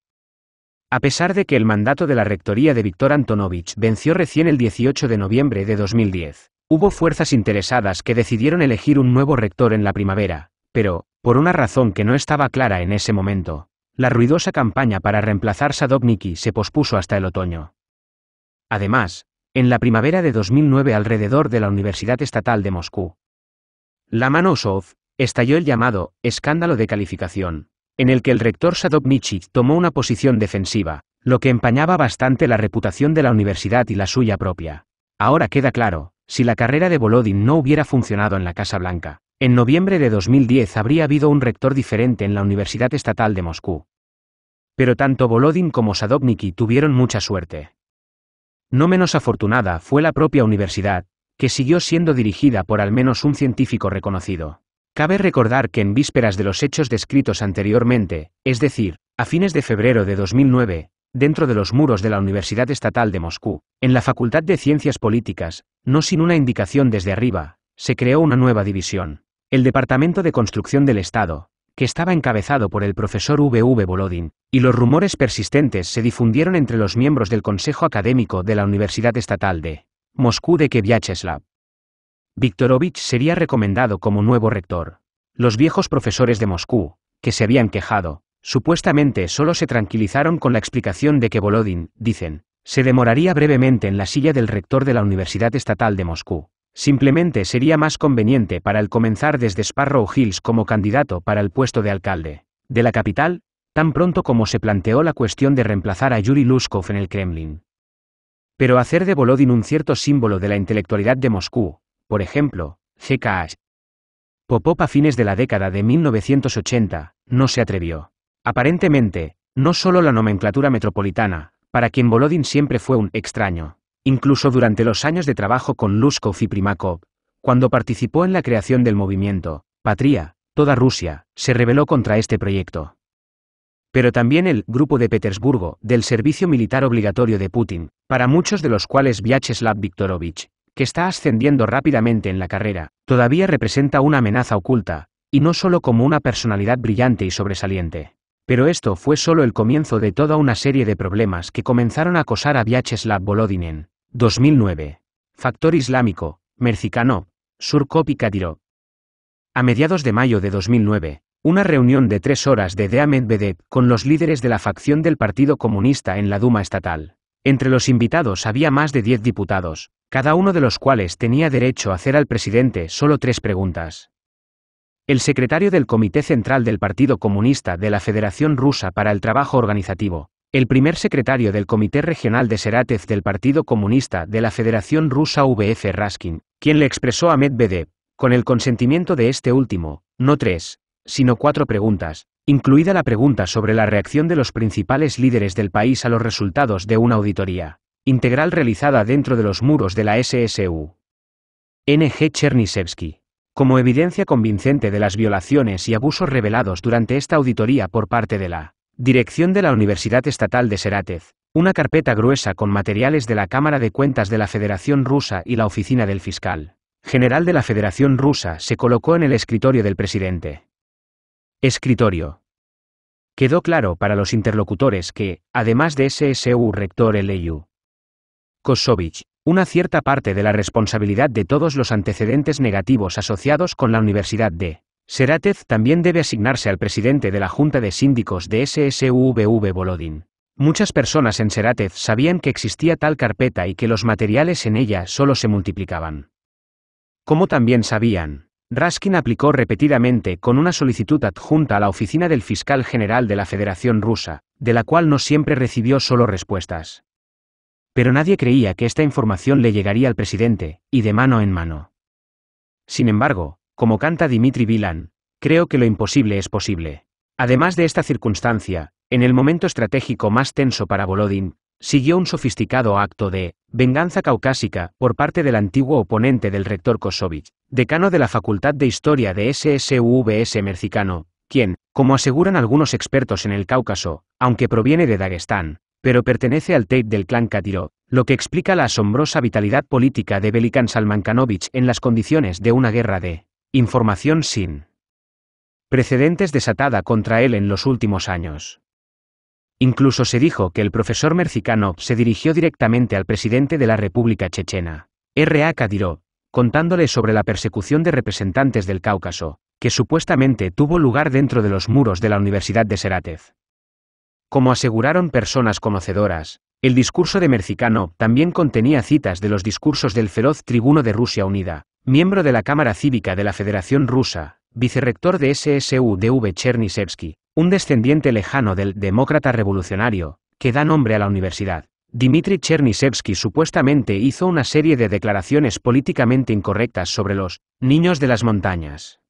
Speaker 1: A pesar de que el mandato de la rectoría de Víctor Antonovich venció recién el 18 de noviembre de 2010, hubo fuerzas interesadas que decidieron elegir un nuevo rector en la primavera, pero, por una razón que no estaba clara en ese momento, la ruidosa campaña para reemplazar Sadovniki se pospuso hasta el otoño. Además, en la primavera de 2009 alrededor de la Universidad Estatal de Moscú, la Manosov estalló el llamado escándalo de calificación, en el que el rector Sadovnichy tomó una posición defensiva, lo que empañaba bastante la reputación de la universidad y la suya propia. Ahora queda claro, si la carrera de Volodin no hubiera funcionado en la Casa Blanca, en noviembre de 2010 habría habido un rector diferente en la Universidad Estatal de Moscú. Pero tanto Volodin como Sadovniki tuvieron mucha suerte. No menos afortunada fue la propia universidad, que siguió siendo dirigida por al menos un científico reconocido. Cabe recordar que en vísperas de los hechos descritos anteriormente, es decir, a fines de febrero de 2009, dentro de los muros de la Universidad Estatal de Moscú, en la Facultad de Ciencias Políticas, no sin una indicación desde arriba, se creó una nueva división, el Departamento de Construcción del Estado, que estaba encabezado por el profesor V.V. Bolodin, y los rumores persistentes se difundieron entre los miembros del Consejo Académico de la Universidad Estatal de Moscú de que Viktorovich sería recomendado como nuevo rector. Los viejos profesores de Moscú, que se habían quejado, supuestamente solo se tranquilizaron con la explicación de que Volodin, dicen, se demoraría brevemente en la silla del rector de la Universidad Estatal de Moscú. Simplemente sería más conveniente para él comenzar desde Sparrow Hills como candidato para el puesto de alcalde de la capital, tan pronto como se planteó la cuestión de reemplazar a Yuri Luskov en el Kremlin. Pero hacer de Volodin un cierto símbolo de la intelectualidad de Moscú, por ejemplo, G.K.H. Popop a fines de la década de 1980, no se atrevió. Aparentemente, no solo la nomenclatura metropolitana, para quien Volodin siempre fue un extraño. Incluso durante los años de trabajo con Luskov y Primakov, cuando participó en la creación del movimiento, Patria, toda Rusia, se rebeló contra este proyecto. Pero también el Grupo de Petersburgo del Servicio Militar Obligatorio de Putin, para muchos de los cuales Vyacheslav Viktorovich que está ascendiendo rápidamente en la carrera, todavía representa una amenaza oculta, y no solo como una personalidad brillante y sobresaliente. Pero esto fue solo el comienzo de toda una serie de problemas que comenzaron a acosar a Vyacheslav Volodinen. 2009. Factor Islámico, Mercicano, Surkop y A mediados de mayo de 2009, una reunión de tres horas de Deamed Bedet con los líderes de la facción del Partido Comunista en la Duma Estatal. Entre los invitados había más de diez diputados, cada uno de los cuales tenía derecho a hacer al presidente solo tres preguntas. El secretario del Comité Central del Partido Comunista de la Federación Rusa para el Trabajo Organizativo, el primer secretario del Comité Regional de Serátez del Partido Comunista de la Federación Rusa VF Raskin, quien le expresó a Medvedev, con el consentimiento de este último, no tres, sino cuatro preguntas, incluida la pregunta sobre la reacción de los principales líderes del país a los resultados de una auditoría integral realizada dentro de los muros de la SSU. N. G. Como evidencia convincente de las violaciones y abusos revelados durante esta auditoría por parte de la Dirección de la Universidad Estatal de Seratez, una carpeta gruesa con materiales de la Cámara de Cuentas de la Federación Rusa y la Oficina del Fiscal General de la Federación Rusa se colocó en el escritorio del presidente. Escritorio. Quedó claro para los interlocutores que, además de SSU Rector Kosovic, una cierta parte de la responsabilidad de todos los antecedentes negativos asociados con la Universidad de Seratez también debe asignarse al presidente de la Junta de Síndicos de SSVV Volodin. Muchas personas en Seratez sabían que existía tal carpeta y que los materiales en ella solo se multiplicaban. Como también sabían, Raskin aplicó repetidamente con una solicitud adjunta a la oficina del fiscal general de la Federación Rusa, de la cual no siempre recibió solo respuestas. Pero nadie creía que esta información le llegaría al presidente, y de mano en mano. Sin embargo, como canta Dimitri Vilan, creo que lo imposible es posible. Además de esta circunstancia, en el momento estratégico más tenso para Volodin, siguió un sofisticado acto de venganza caucásica por parte del antiguo oponente del rector Kosovich, decano de la Facultad de Historia de SSUVS Mercicano, quien, como aseguran algunos expertos en el Cáucaso, aunque proviene de Dagestán, pero pertenece al Tate del clan Kadiro, lo que explica la asombrosa vitalidad política de Belikan Salmankanovich en las condiciones de una guerra de información sin precedentes desatada contra él en los últimos años. Incluso se dijo que el profesor Merzikanov se dirigió directamente al presidente de la República Chechena, R.A. Kadyrov, contándole sobre la persecución de representantes del Cáucaso, que supuestamente tuvo lugar dentro de los muros de la Universidad de Serátez. Como aseguraron personas conocedoras, el discurso de Mercicano también contenía citas de los discursos del feroz tribuno de Rusia Unida, miembro de la Cámara Cívica de la Federación Rusa, vicerrector de SSU-DV un descendiente lejano del demócrata revolucionario, que da nombre a la universidad. Dmitry Chernisevsky supuestamente hizo una serie de declaraciones políticamente incorrectas sobre los niños de las montañas.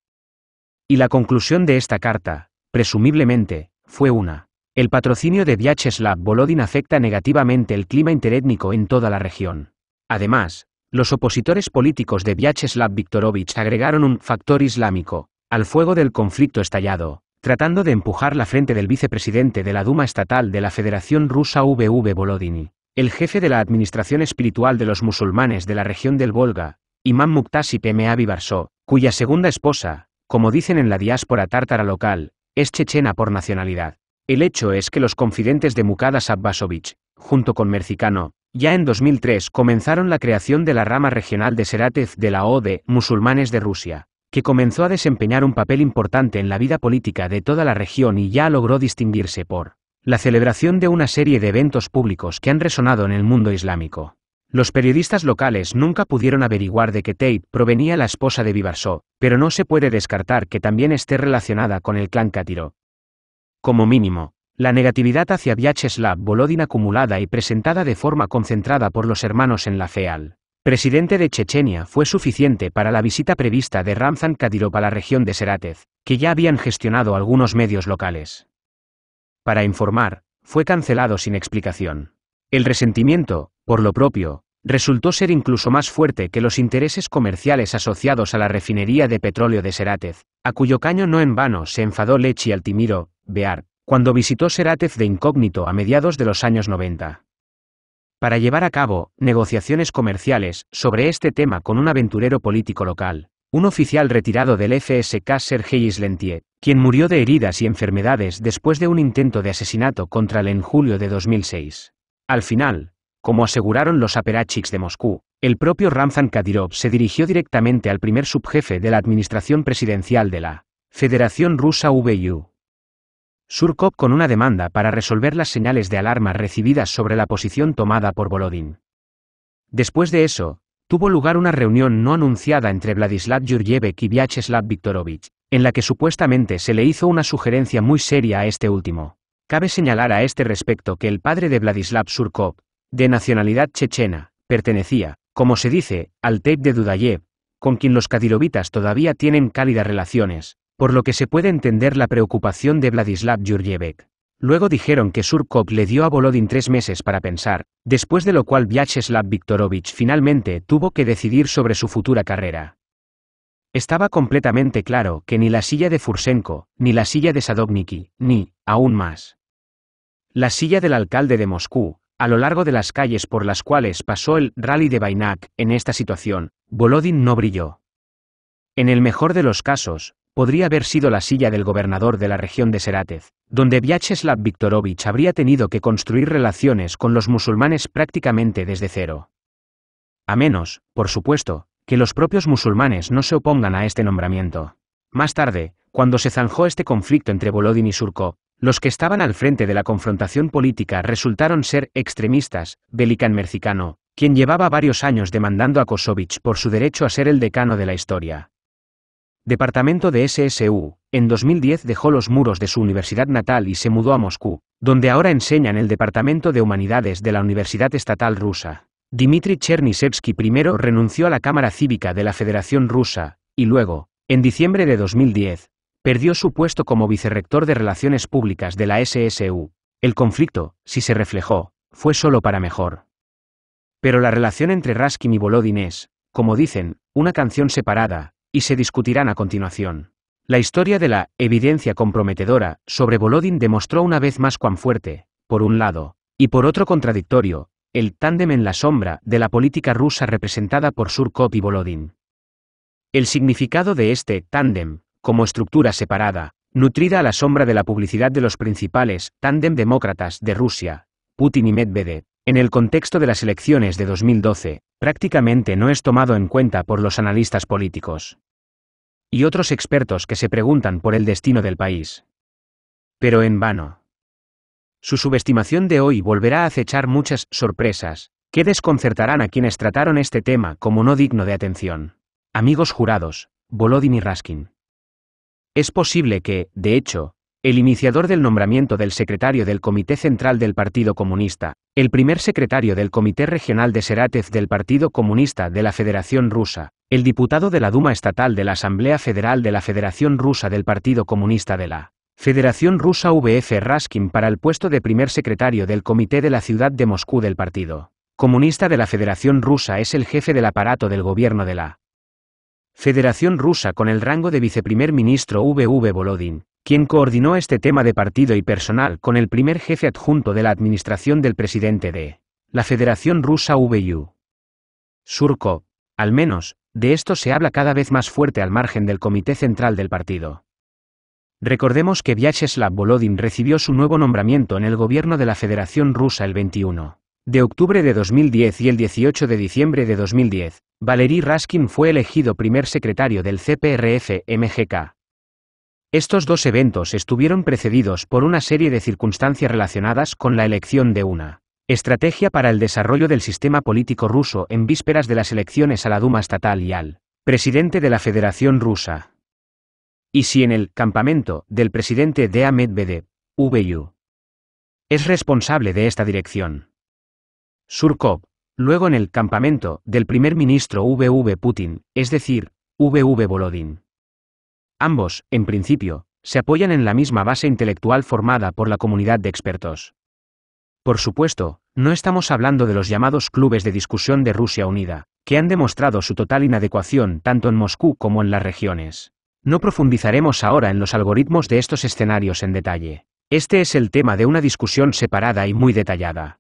Speaker 1: Y la conclusión de esta carta, presumiblemente, fue una. El patrocinio de Vyacheslav Volodin afecta negativamente el clima interétnico en toda la región. Además, los opositores políticos de Vyacheslav Viktorovich agregaron un factor islámico al fuego del conflicto estallado, tratando de empujar la frente del vicepresidente de la Duma Estatal de la Federación Rusa VV Volodin, el jefe de la Administración Espiritual de los Musulmanes de la región del Volga, Imam Muktasi M. Varsó, cuya segunda esposa, como dicen en la diáspora tártara local, es chechena por nacionalidad. El hecho es que los confidentes de Mukada Sabbasovich, junto con Mercicano, ya en 2003 comenzaron la creación de la rama regional de Seratez de la ODE, musulmanes de Rusia, que comenzó a desempeñar un papel importante en la vida política de toda la región y ya logró distinguirse por la celebración de una serie de eventos públicos que han resonado en el mundo islámico. Los periodistas locales nunca pudieron averiguar de qué Tate provenía la esposa de Vivarsó, pero no se puede descartar que también esté relacionada con el clan Katiro. Como mínimo, la negatividad hacia Vyacheslav Volodin acumulada y presentada de forma concentrada por los hermanos en la FEAL, presidente de Chechenia, fue suficiente para la visita prevista de Ramzan Kadyrov a la región de Seratez, que ya habían gestionado algunos medios locales. Para informar, fue cancelado sin explicación. El resentimiento, por lo propio, resultó ser incluso más fuerte que los intereses comerciales asociados a la refinería de petróleo de Seratez, a cuyo caño no en vano se enfadó Lechi Altimiro, Bear, cuando visitó Seratez de incógnito a mediados de los años 90. Para llevar a cabo negociaciones comerciales sobre este tema con un aventurero político local, un oficial retirado del FSK Sergei Islentier, quien murió de heridas y enfermedades después de un intento de asesinato contra él en julio de 2006. Al final, como aseguraron los aperachiks de Moscú, el propio Ramzan Kadyrov se dirigió directamente al primer subjefe de la administración presidencial de la Federación Rusa VU. Surkov con una demanda para resolver las señales de alarma recibidas sobre la posición tomada por Volodin. Después de eso, tuvo lugar una reunión no anunciada entre Vladislav Yuryevich y Vyacheslav Viktorovich, en la que supuestamente se le hizo una sugerencia muy seria a este último. Cabe señalar a este respecto que el padre de Vladislav Surkov, de nacionalidad chechena, pertenecía, como se dice, al Teip de Dudayev, con quien los kadirovitas todavía tienen cálidas relaciones, por lo que se puede entender la preocupación de Vladislav Yurgievich. Luego dijeron que Surkov le dio a Volodin tres meses para pensar, después de lo cual Vyacheslav Viktorovich finalmente tuvo que decidir sobre su futura carrera. Estaba completamente claro que ni la silla de Fursenko, ni la silla de Sadovniki, ni, aún más, la silla del alcalde de Moscú, a lo largo de las calles por las cuales pasó el rally de Bainac en esta situación, Volodin no brilló. En el mejor de los casos, podría haber sido la silla del gobernador de la región de Serátez, donde Vyacheslav Viktorovich habría tenido que construir relaciones con los musulmanes prácticamente desde cero. A menos, por supuesto, que los propios musulmanes no se opongan a este nombramiento. Más tarde, cuando se zanjó este conflicto entre Volodin y Surko. Los que estaban al frente de la confrontación política resultaron ser extremistas, Belikan Mercicano, quien llevaba varios años demandando a Kosovich por su derecho a ser el decano de la historia. Departamento de SSU, en 2010 dejó los muros de su universidad natal y se mudó a Moscú, donde ahora enseña en el Departamento de Humanidades de la Universidad Estatal Rusa. Dmitry Chernyshevsky primero renunció a la Cámara Cívica de la Federación Rusa, y luego, en diciembre de 2010, perdió su puesto como vicerrector de Relaciones Públicas de la SSU. El conflicto, si se reflejó, fue solo para mejor. Pero la relación entre Raskin y Volodin es, como dicen, una canción separada, y se discutirán a continuación. La historia de la evidencia comprometedora sobre Volodin demostró una vez más cuán fuerte, por un lado, y por otro contradictorio, el tándem en la sombra de la política rusa representada por Surkov y Volodin. El significado de este tándem como estructura separada, nutrida a la sombra de la publicidad de los principales tándem demócratas de Rusia, Putin y Medvedev, en el contexto de las elecciones de 2012, prácticamente no es tomado en cuenta por los analistas políticos y otros expertos que se preguntan por el destino del país. Pero en vano. Su subestimación de hoy volverá a acechar muchas sorpresas, que desconcertarán a quienes trataron este tema como no digno de atención. Amigos jurados, y Raskin. Es posible que, de hecho, el iniciador del nombramiento del secretario del Comité Central del Partido Comunista, el primer secretario del Comité Regional de Serátez del Partido Comunista de la Federación Rusa, el diputado de la Duma Estatal de la Asamblea Federal de la Federación Rusa del Partido Comunista de la Federación Rusa VF Raskin para el puesto de primer secretario del Comité de la Ciudad de Moscú del Partido Comunista de la Federación Rusa es el jefe del aparato del gobierno de la Federación Rusa con el rango de viceprimer ministro VV Volodin, quien coordinó este tema de partido y personal con el primer jefe adjunto de la administración del presidente de la Federación Rusa VU. Surko. al menos, de esto se habla cada vez más fuerte al margen del Comité Central del partido. Recordemos que Vyacheslav Volodin recibió su nuevo nombramiento en el gobierno de la Federación Rusa el 21 de octubre de 2010 y el 18 de diciembre de 2010, Valery Raskin fue elegido primer secretario del CPRF-MGK. Estos dos eventos estuvieron precedidos por una serie de circunstancias relacionadas con la elección de una estrategia para el desarrollo del sistema político ruso en vísperas de las elecciones a la Duma estatal y al presidente de la Federación Rusa. Y si en el campamento del presidente de Medvedev, VU, es responsable de esta dirección. Surkov, luego en el campamento del primer ministro VV Putin, es decir, VV Volodin. Ambos, en principio, se apoyan en la misma base intelectual formada por la comunidad de expertos. Por supuesto, no estamos hablando de los llamados clubes de discusión de Rusia Unida, que han demostrado su total inadecuación tanto en Moscú como en las regiones. No profundizaremos ahora en los algoritmos de estos escenarios en detalle. Este es el tema de una discusión separada y muy detallada.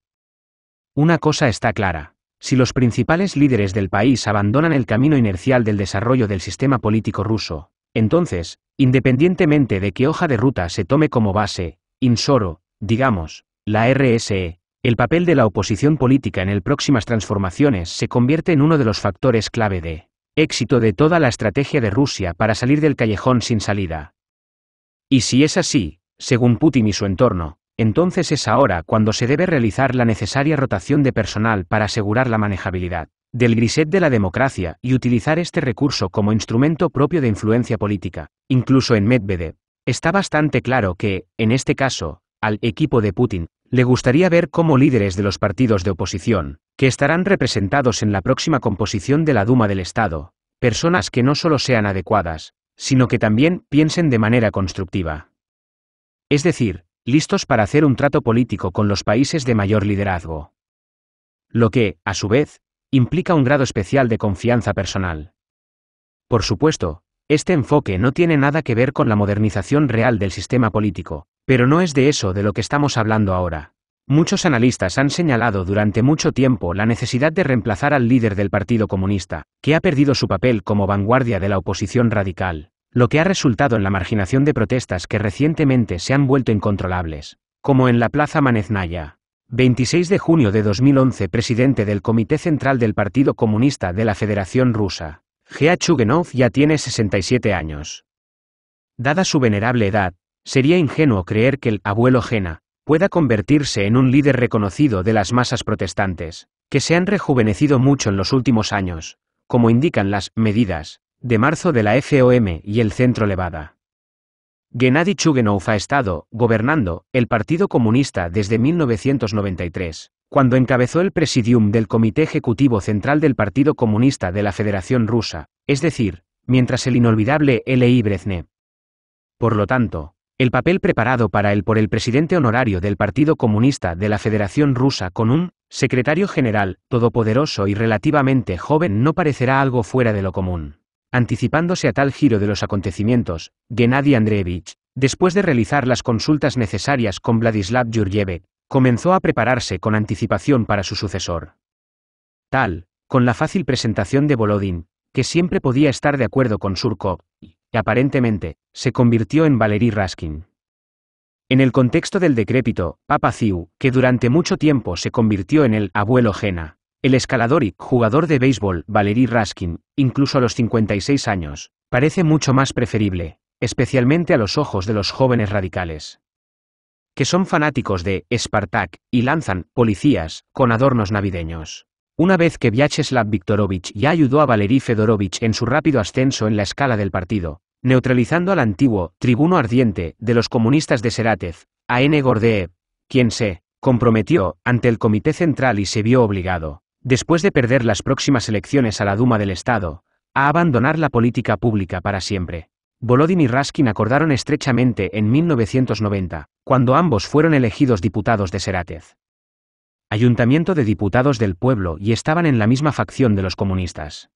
Speaker 1: Una cosa está clara. Si los principales líderes del país abandonan el camino inercial del desarrollo del sistema político ruso, entonces, independientemente de qué hoja de ruta se tome como base, Insoro, digamos, la RSE, el papel de la oposición política en el próximas transformaciones se convierte en uno de los factores clave de éxito de toda la estrategia de Rusia para salir del callejón sin salida. Y si es así, según Putin y su entorno, entonces es ahora cuando se debe realizar la necesaria rotación de personal para asegurar la manejabilidad del griset de la democracia y utilizar este recurso como instrumento propio de influencia política. Incluso en Medvedev, está bastante claro que, en este caso, al equipo de Putin, le gustaría ver cómo líderes de los partidos de oposición, que estarán representados en la próxima composición de la Duma del Estado, personas que no solo sean adecuadas, sino que también piensen de manera constructiva. Es decir, listos para hacer un trato político con los países de mayor liderazgo. Lo que, a su vez, implica un grado especial de confianza personal. Por supuesto, este enfoque no tiene nada que ver con la modernización real del sistema político, pero no es de eso de lo que estamos hablando ahora. Muchos analistas han señalado durante mucho tiempo la necesidad de reemplazar al líder del Partido Comunista, que ha perdido su papel como vanguardia de la oposición radical, lo que ha resultado en la marginación de protestas que recientemente se han vuelto incontrolables, como en la Plaza Maneznaya. 26 de junio de 2011 Presidente del Comité Central del Partido Comunista de la Federación Rusa. Gea ya tiene 67 años. Dada su venerable edad, sería ingenuo creer que el abuelo Gena pueda convertirse en un líder reconocido de las masas protestantes, que se han rejuvenecido mucho en los últimos años, como indican las medidas de marzo de la FOM y el Centro Levada. Gennady Chugenov ha estado gobernando el Partido Comunista desde 1993, cuando encabezó el presidium del Comité Ejecutivo Central del Partido Comunista de la Federación Rusa, es decir, mientras el inolvidable L.I. Brezhnev. Por lo tanto, el papel preparado para él por el presidente honorario del Partido Comunista de la Federación Rusa con un secretario general todopoderoso y relativamente joven no parecerá algo fuera de lo común. Anticipándose a tal giro de los acontecimientos, Gennady Andreevich, después de realizar las consultas necesarias con Vladislav Yuryev, comenzó a prepararse con anticipación para su sucesor. Tal, con la fácil presentación de Volodin, que siempre podía estar de acuerdo con Surkov, y, aparentemente, se convirtió en Valery Raskin. En el contexto del decrépito, Papa Ziu, que durante mucho tiempo se convirtió en el abuelo Jena, el escalador y jugador de béisbol Valery Raskin, incluso a los 56 años, parece mucho más preferible, especialmente a los ojos de los jóvenes radicales. Que son fanáticos de Spartak y lanzan policías con adornos navideños. Una vez que Vyacheslav Viktorovich ya ayudó a Valery Fedorovich en su rápido ascenso en la escala del partido, neutralizando al antiguo tribuno ardiente de los comunistas de Seratev, A. N. Gordeev, quien se comprometió ante el Comité Central y se vio obligado después de perder las próximas elecciones a la Duma del Estado, a abandonar la política pública para siempre. Volodin y Raskin acordaron estrechamente en 1990, cuando ambos fueron elegidos diputados de Seratez. Ayuntamiento de Diputados del Pueblo y estaban en la misma facción de los comunistas.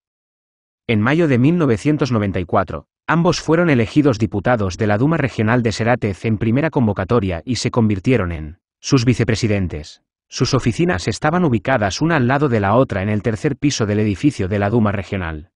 Speaker 1: En mayo de 1994, ambos fueron elegidos diputados de la Duma Regional de Seratez en primera convocatoria y se convirtieron en sus vicepresidentes. Sus oficinas estaban ubicadas una al lado de la otra en el tercer piso del edificio de la Duma Regional.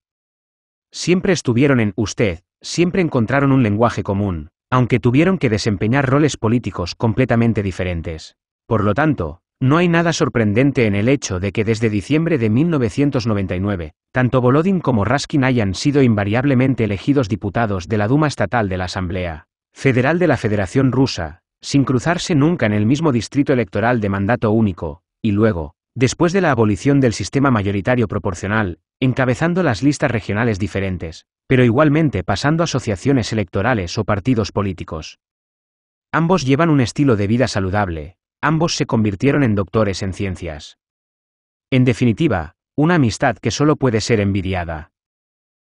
Speaker 1: Siempre estuvieron en usted, siempre encontraron un lenguaje común, aunque tuvieron que desempeñar roles políticos completamente diferentes. Por lo tanto, no hay nada sorprendente en el hecho de que desde diciembre de 1999, tanto Volodin como Raskin hayan sido invariablemente elegidos diputados de la Duma Estatal de la Asamblea Federal de la Federación Rusa, sin cruzarse nunca en el mismo distrito electoral de mandato único, y luego, después de la abolición del sistema mayoritario proporcional, encabezando las listas regionales diferentes, pero igualmente pasando a asociaciones electorales o partidos políticos. Ambos llevan un estilo de vida saludable, ambos se convirtieron en doctores en ciencias. En definitiva, una amistad que solo puede ser envidiada.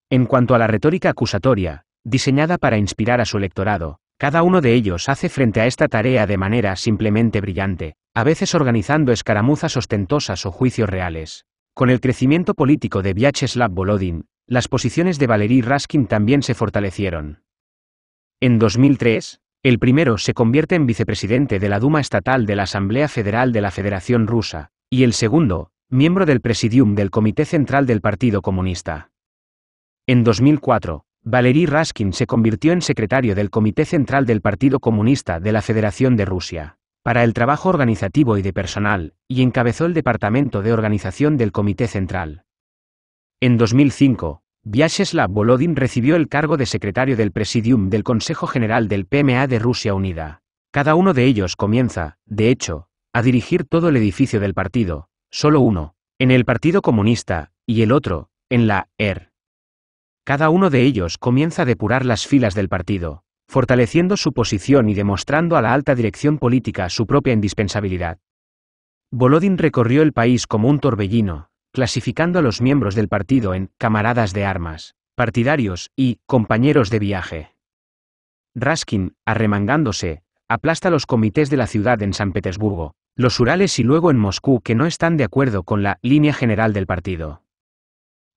Speaker 1: En cuanto a la retórica acusatoria, diseñada para inspirar a su electorado, cada uno de ellos hace frente a esta tarea de manera simplemente brillante, a veces organizando escaramuzas ostentosas o juicios reales. Con el crecimiento político de Vyacheslav Volodin, las posiciones de Valery Raskin también se fortalecieron. En 2003, el primero se convierte en vicepresidente de la Duma Estatal de la Asamblea Federal de la Federación Rusa, y el segundo, miembro del presidium del Comité Central del Partido Comunista. En 2004, Valery Raskin se convirtió en secretario del Comité Central del Partido Comunista de la Federación de Rusia, para el trabajo organizativo y de personal, y encabezó el Departamento de Organización del Comité Central. En 2005, Vyacheslav Volodin recibió el cargo de secretario del Presidium del Consejo General del PMA de Rusia Unida. Cada uno de ellos comienza, de hecho, a dirigir todo el edificio del partido, solo uno, en el Partido Comunista, y el otro, en la ER. Cada uno de ellos comienza a depurar las filas del partido, fortaleciendo su posición y demostrando a la alta dirección política su propia indispensabilidad. Bolodin recorrió el país como un torbellino, clasificando a los miembros del partido en camaradas de armas, partidarios y compañeros de viaje. Raskin, arremangándose, aplasta los comités de la ciudad en San Petersburgo, los Urales y luego en Moscú que no están de acuerdo con la línea general del partido.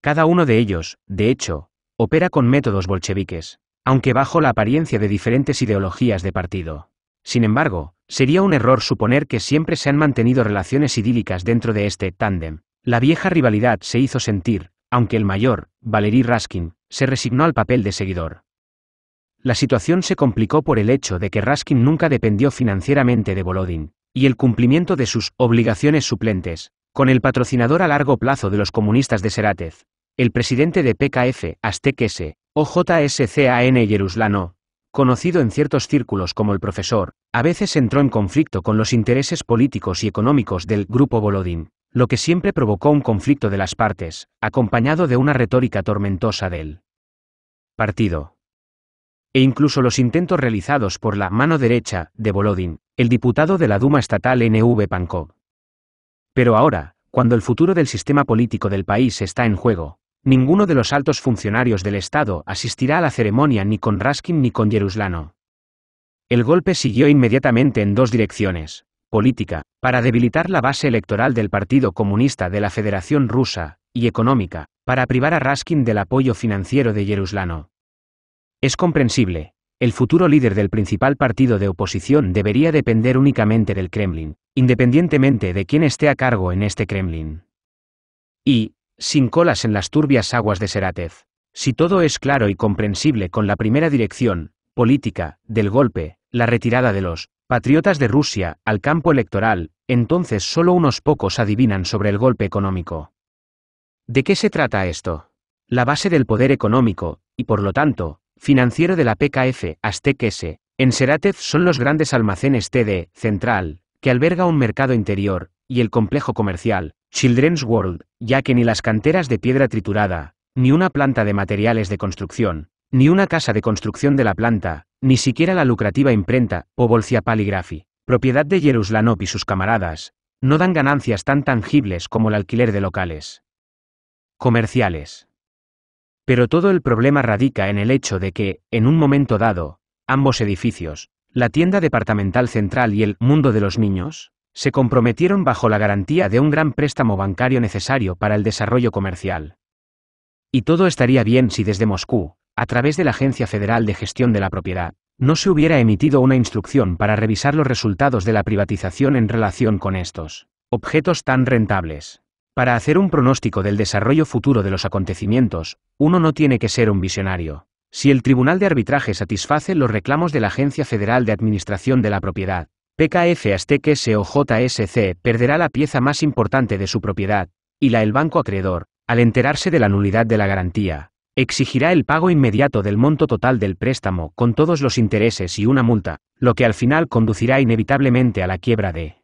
Speaker 1: Cada uno de ellos, de hecho, opera con métodos bolcheviques, aunque bajo la apariencia de diferentes ideologías de partido. Sin embargo, sería un error suponer que siempre se han mantenido relaciones idílicas dentro de este tándem. La vieja rivalidad se hizo sentir, aunque el mayor, Valery Raskin, se resignó al papel de seguidor. La situación se complicó por el hecho de que Raskin nunca dependió financieramente de Bolodín, y el cumplimiento de sus obligaciones suplentes, con el patrocinador a largo plazo de los comunistas de Seratez, el presidente de PKF, o OJSCAN Yeruslano, conocido en ciertos círculos como el profesor, a veces entró en conflicto con los intereses políticos y económicos del grupo Bolodín, lo que siempre provocó un conflicto de las partes, acompañado de una retórica tormentosa del partido. E incluso los intentos realizados por la mano derecha de Bolodín, el diputado de la Duma Estatal NV Pankov. Pero ahora, cuando el futuro del sistema político del país está en juego, Ninguno de los altos funcionarios del Estado asistirá a la ceremonia ni con Raskin ni con Yeruslano. El golpe siguió inmediatamente en dos direcciones. Política, para debilitar la base electoral del Partido Comunista de la Federación Rusa, y económica, para privar a Raskin del apoyo financiero de Yeruslano. Es comprensible, el futuro líder del principal partido de oposición debería depender únicamente del Kremlin, independientemente de quién esté a cargo en este Kremlin. Y, sin colas en las turbias aguas de Seratez. Si todo es claro y comprensible con la primera dirección, política, del golpe, la retirada de los patriotas de Rusia al campo electoral, entonces solo unos pocos adivinan sobre el golpe económico. ¿De qué se trata esto? La base del poder económico, y por lo tanto, financiero de la PKF, Aztec en Seratez son los grandes almacenes TD, Central, que alberga un mercado interior, y el complejo comercial, Children's World, ya que ni las canteras de piedra triturada, ni una planta de materiales de construcción, ni una casa de construcción de la planta, ni siquiera la lucrativa imprenta, bolsia paligrafi, propiedad de Yerushalanop y sus camaradas, no dan ganancias tan tangibles como el alquiler de locales comerciales. Pero todo el problema radica en el hecho de que, en un momento dado, ambos edificios, la tienda departamental central y el mundo de los niños, se comprometieron bajo la garantía de un gran préstamo bancario necesario para el desarrollo comercial. Y todo estaría bien si desde Moscú, a través de la Agencia Federal de Gestión de la Propiedad, no se hubiera emitido una instrucción para revisar los resultados de la privatización en relación con estos objetos tan rentables. Para hacer un pronóstico del desarrollo futuro de los acontecimientos, uno no tiene que ser un visionario. Si el Tribunal de Arbitraje satisface los reclamos de la Agencia Federal de Administración de la Propiedad, PKF Azteques perderá la pieza más importante de su propiedad, y la el banco acreedor, al enterarse de la nulidad de la garantía, exigirá el pago inmediato del monto total del préstamo con todos los intereses y una multa, lo que al final conducirá inevitablemente a la quiebra de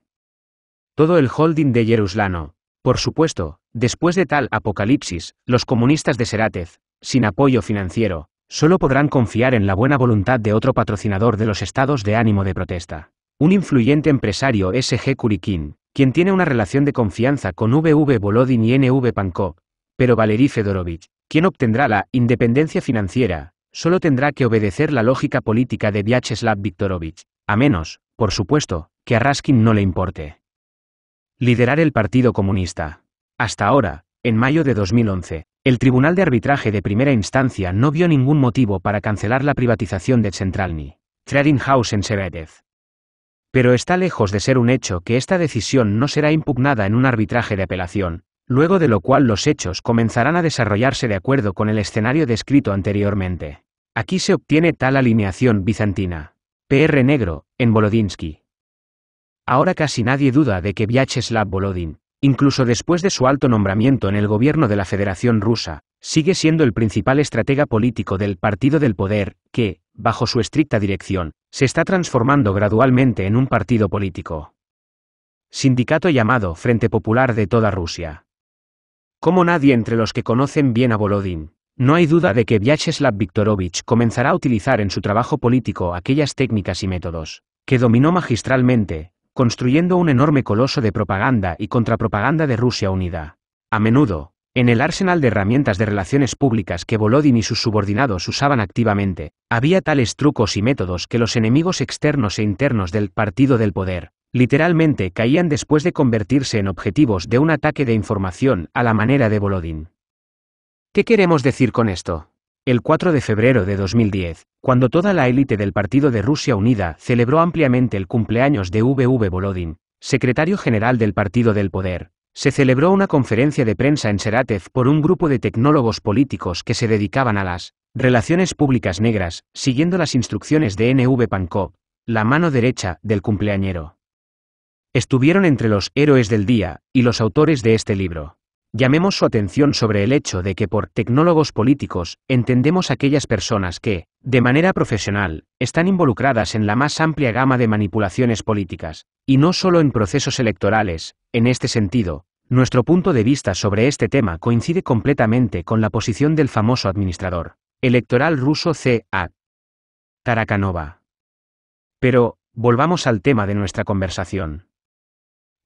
Speaker 1: todo el holding de Jerusalén. Por supuesto, después de tal apocalipsis, los comunistas de Seratez, sin apoyo financiero, solo podrán confiar en la buena voluntad de otro patrocinador de los estados de ánimo de protesta. Un influyente empresario S.G. Kurikin, quien tiene una relación de confianza con VV Volodin y NV Pankov, pero Valery Fedorovich, quien obtendrá la independencia financiera, solo tendrá que obedecer la lógica política de Vyacheslav Viktorovich, a menos, por supuesto, que a Raskin no le importe. Liderar el Partido Comunista. Hasta ahora, en mayo de 2011, el Tribunal de Arbitraje de Primera Instancia no vio ningún motivo para cancelar la privatización de Centralny, Trading House en pero está lejos de ser un hecho que esta decisión no será impugnada en un arbitraje de apelación, luego de lo cual los hechos comenzarán a desarrollarse de acuerdo con el escenario descrito anteriormente. Aquí se obtiene tal alineación bizantina. PR negro, en Volodinsky. Ahora casi nadie duda de que Vyacheslav Volodin, incluso después de su alto nombramiento en el gobierno de la Federación Rusa, Sigue siendo el principal estratega político del Partido del Poder, que, bajo su estricta dirección, se está transformando gradualmente en un partido político. Sindicato llamado Frente Popular de toda Rusia. Como nadie entre los que conocen bien a Volodin, no hay duda de que Vyacheslav Viktorovich comenzará a utilizar en su trabajo político aquellas técnicas y métodos que dominó magistralmente, construyendo un enorme coloso de propaganda y contrapropaganda de Rusia unida. A menudo, en el arsenal de herramientas de relaciones públicas que Volodin y sus subordinados usaban activamente, había tales trucos y métodos que los enemigos externos e internos del partido del poder, literalmente caían después de convertirse en objetivos de un ataque de información a la manera de Volodin. ¿Qué queremos decir con esto? El 4 de febrero de 2010, cuando toda la élite del Partido de Rusia Unida celebró ampliamente el cumpleaños de VV Volodin, secretario general del Partido del Poder, se celebró una conferencia de prensa en Seratev por un grupo de tecnólogos políticos que se dedicaban a las relaciones públicas negras, siguiendo las instrucciones de NV Pankov, la mano derecha del cumpleañero. Estuvieron entre los héroes del día y los autores de este libro. Llamemos su atención sobre el hecho de que por tecnólogos políticos entendemos aquellas personas que, de manera profesional, están involucradas en la más amplia gama de manipulaciones políticas, y no solo en procesos electorales, en este sentido, nuestro punto de vista sobre este tema coincide completamente con la posición del famoso administrador electoral ruso C.A. Tarakanova. Pero, volvamos al tema de nuestra conversación.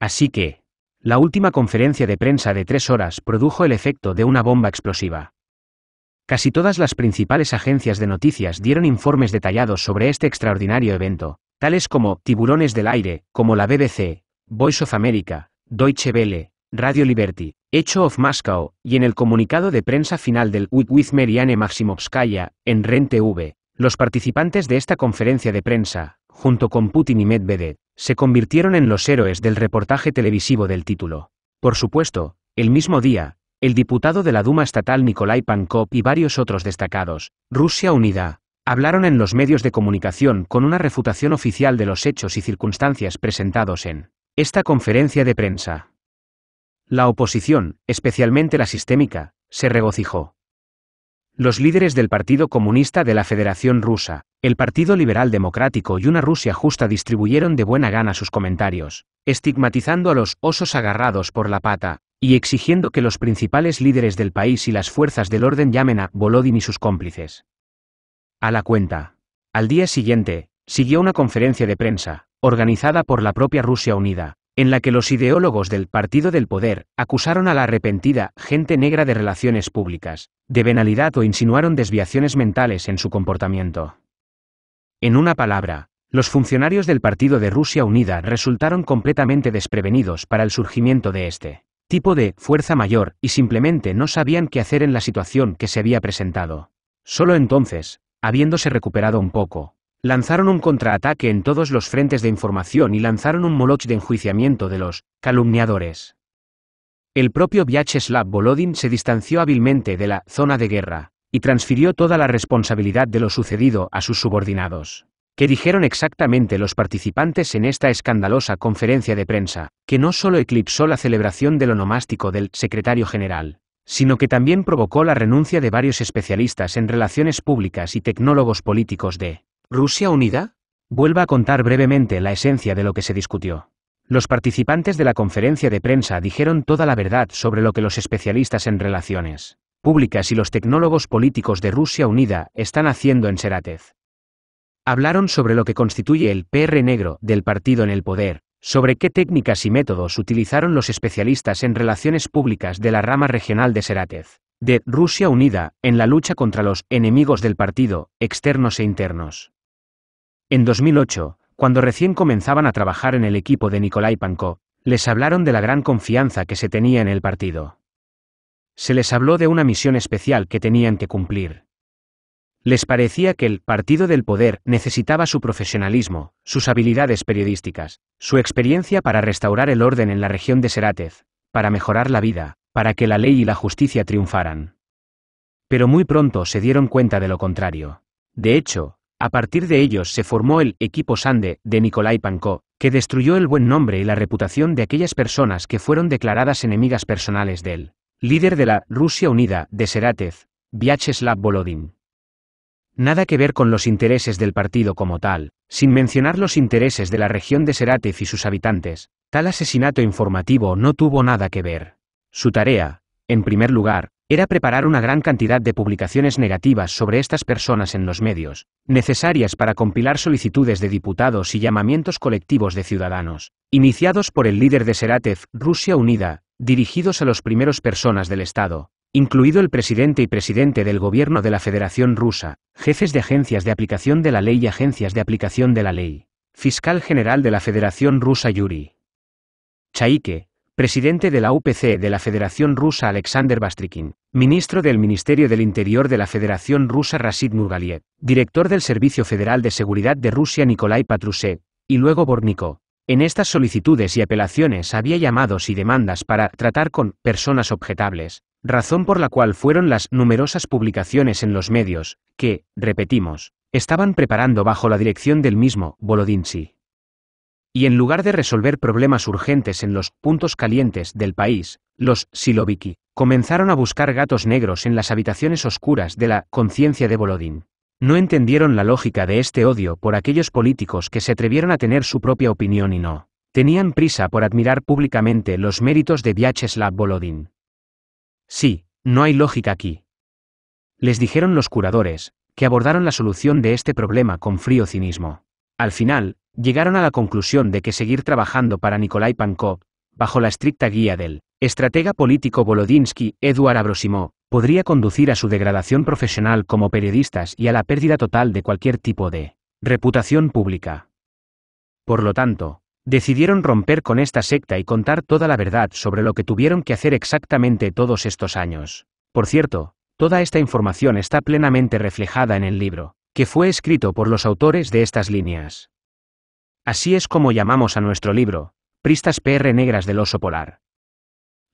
Speaker 1: Así que, la última conferencia de prensa de tres horas produjo el efecto de una bomba explosiva. Casi todas las principales agencias de noticias dieron informes detallados sobre este extraordinario evento, tales como Tiburones del Aire, como la BBC, Voice of America, Deutsche Welle, Radio Liberty, Echo of Moscow, y en el comunicado de prensa final del Week with Marianne Maximovskaya, en REN los participantes de esta conferencia de prensa, junto con Putin y Medvedev, se convirtieron en los héroes del reportaje televisivo del título. Por supuesto, el mismo día, el diputado de la Duma estatal Nikolai Pankov y varios otros destacados, Rusia Unida, Hablaron en los medios de comunicación con una refutación oficial de los hechos y circunstancias presentados en esta conferencia de prensa. La oposición, especialmente la sistémica, se regocijó. Los líderes del Partido Comunista de la Federación Rusa, el Partido Liberal Democrático y una Rusia justa distribuyeron de buena gana sus comentarios, estigmatizando a los osos agarrados por la pata, y exigiendo que los principales líderes del país y las fuerzas del orden llamen a Volodin y sus cómplices a la cuenta. Al día siguiente, siguió una conferencia de prensa, organizada por la propia Rusia Unida, en la que los ideólogos del Partido del Poder acusaron a la arrepentida gente negra de relaciones públicas, de venalidad o insinuaron desviaciones mentales en su comportamiento. En una palabra, los funcionarios del Partido de Rusia Unida resultaron completamente desprevenidos para el surgimiento de este tipo de fuerza mayor y simplemente no sabían qué hacer en la situación que se había presentado. Solo entonces, Habiéndose recuperado un poco, lanzaron un contraataque en todos los frentes de información y lanzaron un moloch de enjuiciamiento de los calumniadores. El propio Vyacheslav Volodin se distanció hábilmente de la zona de guerra y transfirió toda la responsabilidad de lo sucedido a sus subordinados, que dijeron exactamente los participantes en esta escandalosa conferencia de prensa, que no solo eclipsó la celebración del onomástico del secretario general, sino que también provocó la renuncia de varios especialistas en relaciones públicas y tecnólogos políticos de Rusia Unida. Vuelva a contar brevemente la esencia de lo que se discutió. Los participantes de la conferencia de prensa dijeron toda la verdad sobre lo que los especialistas en relaciones públicas y los tecnólogos políticos de Rusia Unida están haciendo en Seratez. Hablaron sobre lo que constituye el PR negro del partido en el poder, sobre qué técnicas y métodos utilizaron los especialistas en relaciones públicas de la rama regional de Seratez, de Rusia Unida, en la lucha contra los enemigos del partido, externos e internos. En 2008, cuando recién comenzaban a trabajar en el equipo de Nikolai Panko, les hablaron de la gran confianza que se tenía en el partido. Se les habló de una misión especial que tenían que cumplir. Les parecía que el partido del poder necesitaba su profesionalismo, sus habilidades periodísticas, su experiencia para restaurar el orden en la región de Serátez, para mejorar la vida, para que la ley y la justicia triunfaran. Pero muy pronto se dieron cuenta de lo contrario. De hecho, a partir de ellos se formó el equipo Sande de Nikolai Panko, que destruyó el buen nombre y la reputación de aquellas personas que fueron declaradas enemigas personales del líder de la Rusia Unida de Serátez, Vyacheslav Volodin nada que ver con los intereses del partido como tal, sin mencionar los intereses de la región de Seratev y sus habitantes, tal asesinato informativo no tuvo nada que ver. Su tarea, en primer lugar, era preparar una gran cantidad de publicaciones negativas sobre estas personas en los medios, necesarias para compilar solicitudes de diputados y llamamientos colectivos de ciudadanos, iniciados por el líder de Seratev, Rusia Unida, dirigidos a los primeros personas del Estado, incluido el presidente y presidente del gobierno de la Federación Rusa, jefes de agencias de aplicación de la ley y agencias de aplicación de la ley, fiscal general de la Federación Rusa Yuri Chaike, presidente de la UPC de la Federación Rusa Alexander Bastrikin, ministro del Ministerio del Interior de la Federación Rusa Rasid Nurgaliev, director del Servicio Federal de Seguridad de Rusia Nikolai Patrushev, y luego Borniko. En estas solicitudes y apelaciones había llamados y demandas para tratar con personas objetables, razón por la cual fueron las numerosas publicaciones en los medios, que, repetimos, estaban preparando bajo la dirección del mismo Bolodinsky. Y en lugar de resolver problemas urgentes en los puntos calientes del país, los Siloviki comenzaron a buscar gatos negros en las habitaciones oscuras de la conciencia de Bolodín». No entendieron la lógica de este odio por aquellos políticos que se atrevieron a tener su propia opinión y no tenían prisa por admirar públicamente los méritos de Vyacheslav Bolodín. Sí, no hay lógica aquí. Les dijeron los curadores, que abordaron la solución de este problema con frío cinismo. Al final, llegaron a la conclusión de que seguir trabajando para Nikolai Pankov, bajo la estricta guía del estratega político Bolodinsky Eduard Abrosimov, podría conducir a su degradación profesional como periodistas y a la pérdida total de cualquier tipo de reputación pública. Por lo tanto, Decidieron romper con esta secta y contar toda la verdad sobre lo que tuvieron que hacer exactamente todos estos años. Por cierto, toda esta información está plenamente reflejada en el libro, que fue escrito por los autores de estas líneas. Así es como llamamos a nuestro libro, Pristas PR Negras del Oso Polar.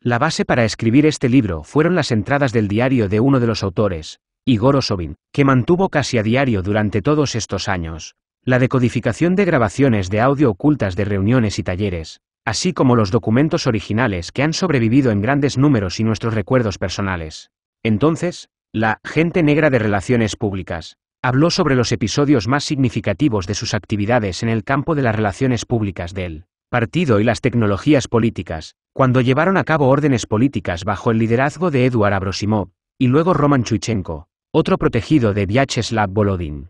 Speaker 1: La base para escribir este libro fueron las entradas del diario de uno de los autores, Igor Osovin, que mantuvo casi a diario durante todos estos años, la decodificación de grabaciones de audio ocultas de reuniones y talleres, así como los documentos originales que han sobrevivido en grandes números y nuestros recuerdos personales. Entonces, la gente negra de relaciones públicas habló sobre los episodios más significativos de sus actividades en el campo de las relaciones públicas del partido y las tecnologías políticas, cuando llevaron a cabo órdenes políticas bajo el liderazgo de Eduard Abrosimov y luego Roman Chuchenko, otro protegido de Vyacheslav Volodin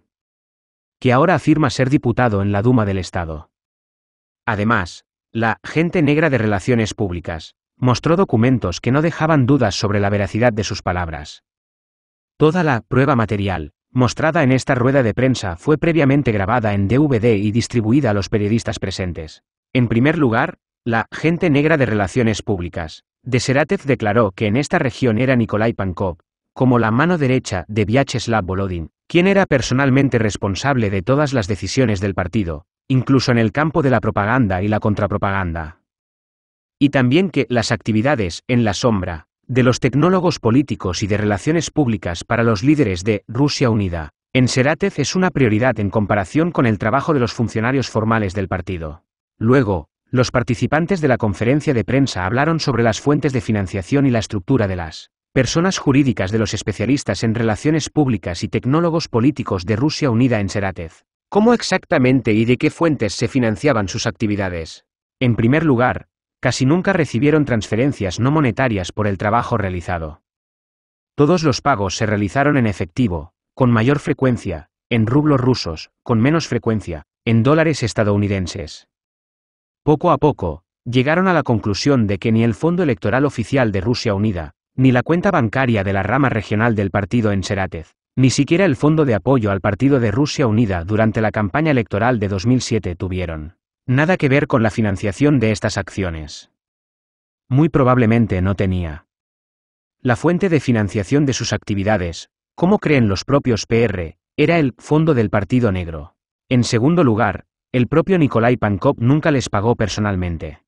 Speaker 1: que ahora afirma ser diputado en la Duma del Estado. Además, la gente negra de relaciones públicas mostró documentos que no dejaban dudas sobre la veracidad de sus palabras. Toda la prueba material mostrada en esta rueda de prensa fue previamente grabada en DVD y distribuida a los periodistas presentes. En primer lugar, la gente negra de relaciones públicas, de Seratev declaró que en esta región era Nikolai Pankov, como la mano derecha de Vyacheslav Volodin, Quién era personalmente responsable de todas las decisiones del partido, incluso en el campo de la propaganda y la contrapropaganda. Y también que las actividades en la sombra de los tecnólogos políticos y de relaciones públicas para los líderes de Rusia Unida, en Seratez es una prioridad en comparación con el trabajo de los funcionarios formales del partido. Luego, los participantes de la conferencia de prensa hablaron sobre las fuentes de financiación y la estructura de las personas jurídicas de los especialistas en relaciones públicas y tecnólogos políticos de Rusia unida en Seratez. ¿Cómo exactamente y de qué fuentes se financiaban sus actividades? En primer lugar, casi nunca recibieron transferencias no monetarias por el trabajo realizado. Todos los pagos se realizaron en efectivo, con mayor frecuencia, en rublos rusos, con menos frecuencia, en dólares estadounidenses. Poco a poco, llegaron a la conclusión de que ni el Fondo Electoral Oficial de Rusia Unida, ni la cuenta bancaria de la rama regional del partido en Seratez, ni siquiera el fondo de apoyo al partido de Rusia Unida durante la campaña electoral de 2007 tuvieron nada que ver con la financiación de estas acciones. Muy probablemente no tenía. La fuente de financiación de sus actividades, como creen los propios PR, era el fondo del Partido Negro. En segundo lugar, el propio Nikolai Pankov nunca les pagó personalmente.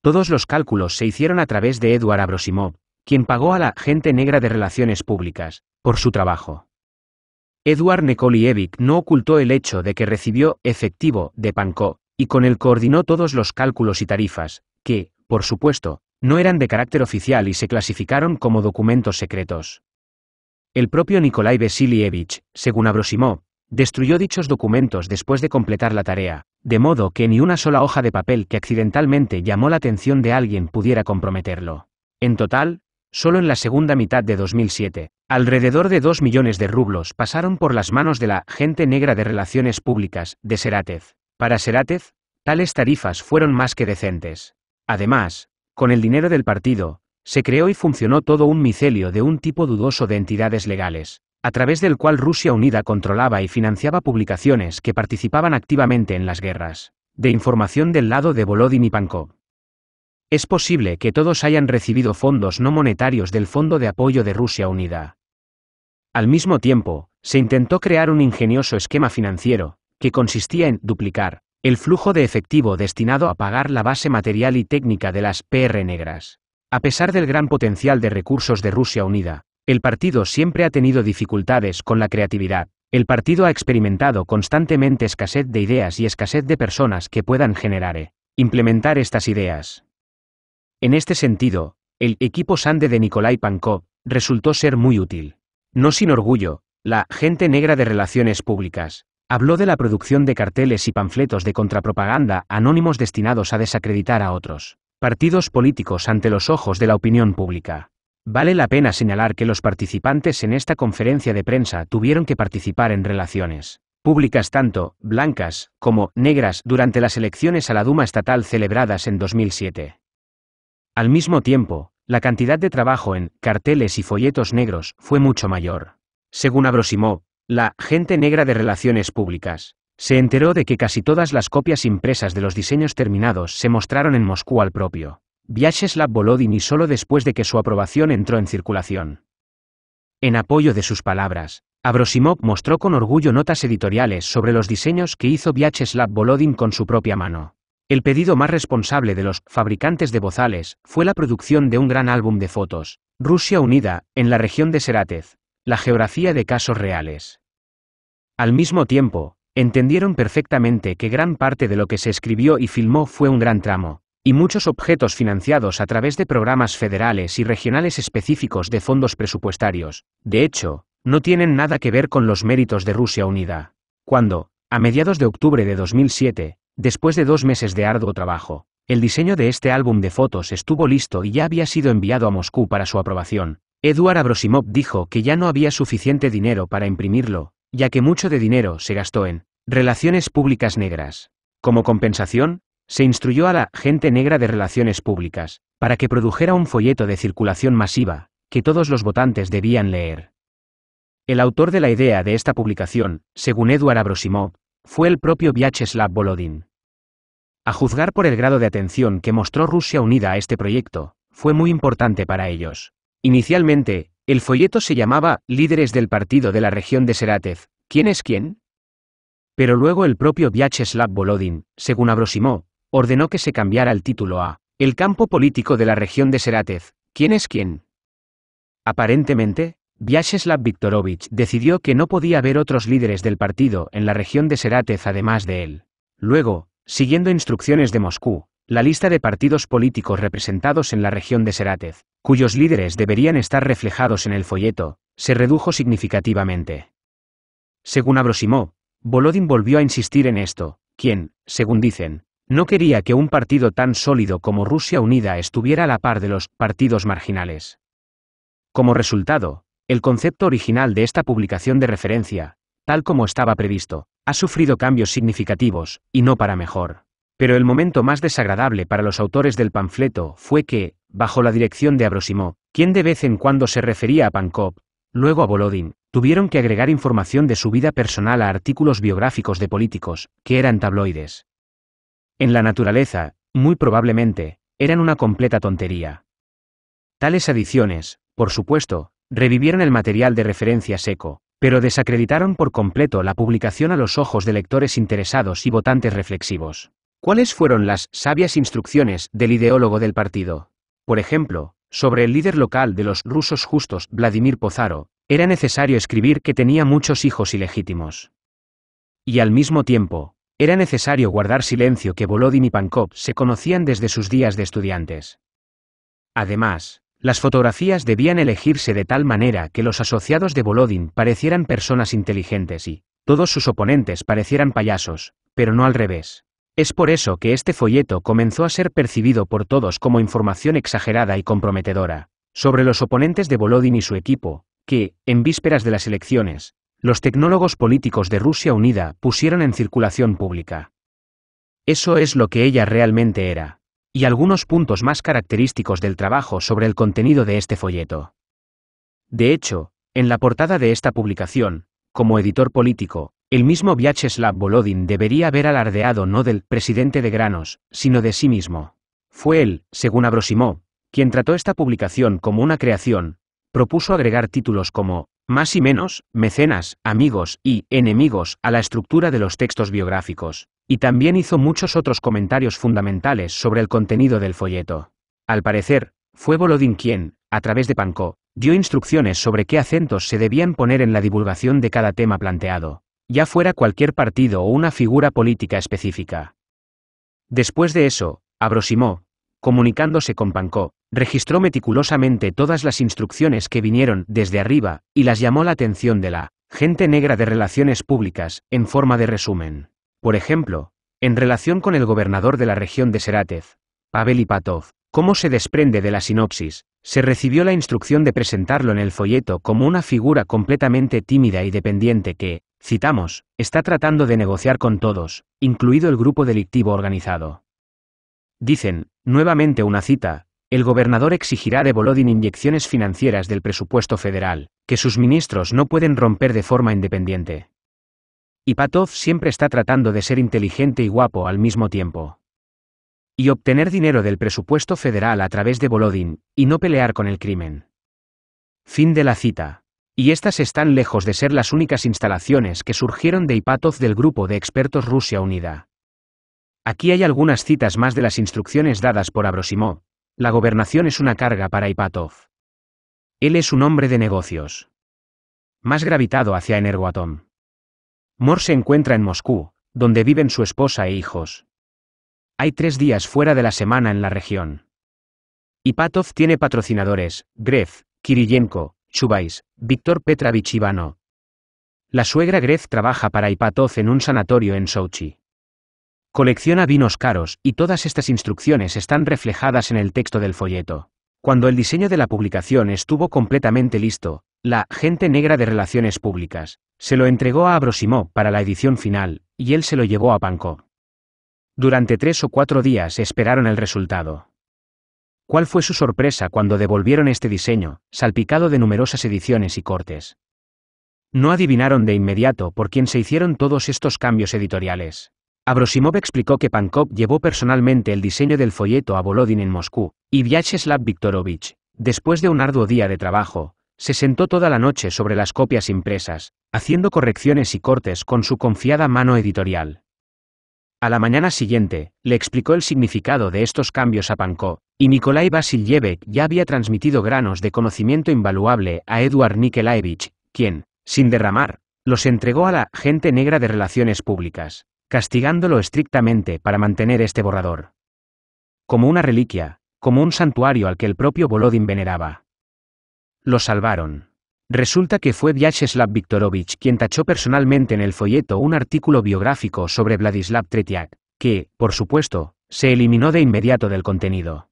Speaker 1: Todos los cálculos se hicieron a través de Eduard Abrosimov, quien pagó a la gente negra de relaciones públicas por su trabajo. Edward Nekolievich no ocultó el hecho de que recibió efectivo de Panko, y con él coordinó todos los cálculos y tarifas, que, por supuesto, no eran de carácter oficial y se clasificaron como documentos secretos. El propio Nikolai Vesilievich, según abrosimó, destruyó dichos documentos después de completar la tarea, de modo que ni una sola hoja de papel que accidentalmente llamó la atención de alguien pudiera comprometerlo. En total, Solo en la segunda mitad de 2007, alrededor de 2 millones de rublos pasaron por las manos de la gente negra de relaciones públicas de Seratez. Para Seratez, tales tarifas fueron más que decentes. Además, con el dinero del partido, se creó y funcionó todo un micelio de un tipo dudoso de entidades legales, a través del cual Rusia Unida controlaba y financiaba publicaciones que participaban activamente en las guerras. De información del lado de Volodymyr Pankov. Es posible que todos hayan recibido fondos no monetarios del Fondo de Apoyo de Rusia Unida. Al mismo tiempo, se intentó crear un ingenioso esquema financiero, que consistía en duplicar el flujo de efectivo destinado a pagar la base material y técnica de las PR negras. A pesar del gran potencial de recursos de Rusia Unida, el partido siempre ha tenido dificultades con la creatividad. El partido ha experimentado constantemente escasez de ideas y escasez de personas que puedan generar e implementar estas ideas. En este sentido, el equipo Sande de Nikolai Pankov resultó ser muy útil. No sin orgullo, la gente negra de relaciones públicas habló de la producción de carteles y panfletos de contrapropaganda anónimos destinados a desacreditar a otros partidos políticos ante los ojos de la opinión pública. Vale la pena señalar que los participantes en esta conferencia de prensa tuvieron que participar en relaciones públicas tanto blancas como negras durante las elecciones a la Duma estatal celebradas en 2007. Al mismo tiempo, la cantidad de trabajo en carteles y folletos negros fue mucho mayor. Según Abrosimov, la gente negra de relaciones públicas se enteró de que casi todas las copias impresas de los diseños terminados se mostraron en Moscú al propio Vyacheslav Volodin y solo después de que su aprobación entró en circulación. En apoyo de sus palabras, Abrosimov mostró con orgullo notas editoriales sobre los diseños que hizo Vyacheslav Volodin con su propia mano. El pedido más responsable de los fabricantes de bozales fue la producción de un gran álbum de fotos, Rusia unida, en la región de Serátez, la geografía de casos reales. Al mismo tiempo, entendieron perfectamente que gran parte de lo que se escribió y filmó fue un gran tramo, y muchos objetos financiados a través de programas federales y regionales específicos de fondos presupuestarios, de hecho, no tienen nada que ver con los méritos de Rusia Unida. Cuando, a mediados de octubre de 2007, Después de dos meses de arduo trabajo, el diseño de este álbum de fotos estuvo listo y ya había sido enviado a Moscú para su aprobación. Eduard Abrosimov dijo que ya no había suficiente dinero para imprimirlo, ya que mucho de dinero se gastó en relaciones públicas negras. Como compensación, se instruyó a la gente negra de relaciones públicas para que produjera un folleto de circulación masiva que todos los votantes debían leer. El autor de la idea de esta publicación, según Eduard Abrosimov, fue el propio Vyacheslav Volodin. A juzgar por el grado de atención que mostró Rusia unida a este proyecto, fue muy importante para ellos. Inicialmente, el folleto se llamaba Líderes del Partido de la Región de Seratev, ¿quién es quién? Pero luego el propio Vyacheslav Volodin, según Abrosimov, ordenó que se cambiara el título a El campo político de la región de Seratez, ¿quién es quién? Aparentemente, Vyacheslav Viktorovich decidió que no podía haber otros líderes del partido en la región de Seratez además de él. Luego, siguiendo instrucciones de Moscú, la lista de partidos políticos representados en la región de Seratez, cuyos líderes deberían estar reflejados en el folleto, se redujo significativamente. Según Abrosimov, Volodin volvió a insistir en esto, quien, según dicen, no quería que un partido tan sólido como Rusia Unida estuviera a la par de los partidos marginales. Como resultado, el concepto original de esta publicación de referencia, tal como estaba previsto, ha sufrido cambios significativos, y no para mejor. Pero el momento más desagradable para los autores del panfleto fue que, bajo la dirección de Abrosimov, quien de vez en cuando se refería a Pankov, luego a Bolodín, tuvieron que agregar información de su vida personal a artículos biográficos de políticos, que eran tabloides. En la naturaleza, muy probablemente, eran una completa tontería. Tales adiciones, por supuesto, revivieron el material de referencia seco, pero desacreditaron por completo la publicación a los ojos de lectores interesados y votantes reflexivos. ¿Cuáles fueron las sabias instrucciones del ideólogo del partido? Por ejemplo, sobre el líder local de los rusos justos, Vladimir Pozaro, era necesario escribir que tenía muchos hijos ilegítimos. Y al mismo tiempo, era necesario guardar silencio que Volodymyr y Pankov se conocían desde sus días de estudiantes. Además, las fotografías debían elegirse de tal manera que los asociados de Volodin parecieran personas inteligentes y todos sus oponentes parecieran payasos, pero no al revés. Es por eso que este folleto comenzó a ser percibido por todos como información exagerada y comprometedora sobre los oponentes de Volodin y su equipo, que, en vísperas de las elecciones, los tecnólogos políticos de Rusia Unida pusieron en circulación pública. Eso es lo que ella realmente era y algunos puntos más característicos del trabajo sobre el contenido de este folleto. De hecho, en la portada de esta publicación, como editor político, el mismo Vyacheslav Volodin debería haber alardeado no del presidente de granos, sino de sí mismo. Fue él, según Abrosimov, quien trató esta publicación como una creación, propuso agregar títulos como más y menos, mecenas, amigos y enemigos a la estructura de los textos biográficos, y también hizo muchos otros comentarios fundamentales sobre el contenido del folleto. Al parecer, fue Bolodín quien, a través de Pancó, dio instrucciones sobre qué acentos se debían poner en la divulgación de cada tema planteado, ya fuera cualquier partido o una figura política específica. Después de eso, Abrosimó, comunicándose con Pancó, registró meticulosamente todas las instrucciones que vinieron desde arriba y las llamó la atención de la gente negra de relaciones públicas en forma de resumen. Por ejemplo, en relación con el gobernador de la región de Seratez, Pavel Ipatov, cómo se desprende de la sinopsis, se recibió la instrucción de presentarlo en el folleto como una figura completamente tímida y dependiente que, citamos, está tratando de negociar con todos, incluido el grupo delictivo organizado. Dicen, nuevamente una cita, el gobernador exigirá de Volodin inyecciones financieras del presupuesto federal, que sus ministros no pueden romper de forma independiente. Ipatov siempre está tratando de ser inteligente y guapo al mismo tiempo. Y obtener dinero del presupuesto federal a través de Volodin, y no pelear con el crimen. Fin de la cita. Y estas están lejos de ser las únicas instalaciones que surgieron de Ipatov del grupo de expertos Rusia Unida. Aquí hay algunas citas más de las instrucciones dadas por Abrosimov. La gobernación es una carga para Ipatov. Él es un hombre de negocios. Más gravitado hacia Energoatom. Mor se encuentra en Moscú, donde viven su esposa e hijos. Hay tres días fuera de la semana en la región. Ipatov tiene patrocinadores, Gref, Kirillenko, Chubais, Víctor Petrovich Ivano. La suegra Gref trabaja para Ipatov en un sanatorio en Sochi. Colecciona vinos caros, y todas estas instrucciones están reflejadas en el texto del folleto. Cuando el diseño de la publicación estuvo completamente listo, la gente negra de relaciones públicas, se lo entregó a Abrosimov para la edición final, y él se lo llevó a Pankov. Durante tres o cuatro días esperaron el resultado. ¿Cuál fue su sorpresa cuando devolvieron este diseño, salpicado de numerosas ediciones y cortes? No adivinaron de inmediato por quién se hicieron todos estos cambios editoriales. Abrosimov explicó que Pankov llevó personalmente el diseño del folleto a Volodin en Moscú, y Vyacheslav Viktorovich, después de un arduo día de trabajo, se sentó toda la noche sobre las copias impresas, haciendo correcciones y cortes con su confiada mano editorial. A la mañana siguiente, le explicó el significado de estos cambios a Pankó, y Nikolai Vasiljevich ya había transmitido granos de conocimiento invaluable a Eduard Nikolaevich, quien, sin derramar, los entregó a la gente negra de relaciones públicas, castigándolo estrictamente para mantener este borrador. Como una reliquia, como un santuario al que el propio Volodin veneraba. Lo salvaron. Resulta que fue Vyacheslav Viktorovich quien tachó personalmente en el folleto un artículo biográfico sobre Vladislav Tretiak, que, por supuesto, se eliminó de inmediato del contenido.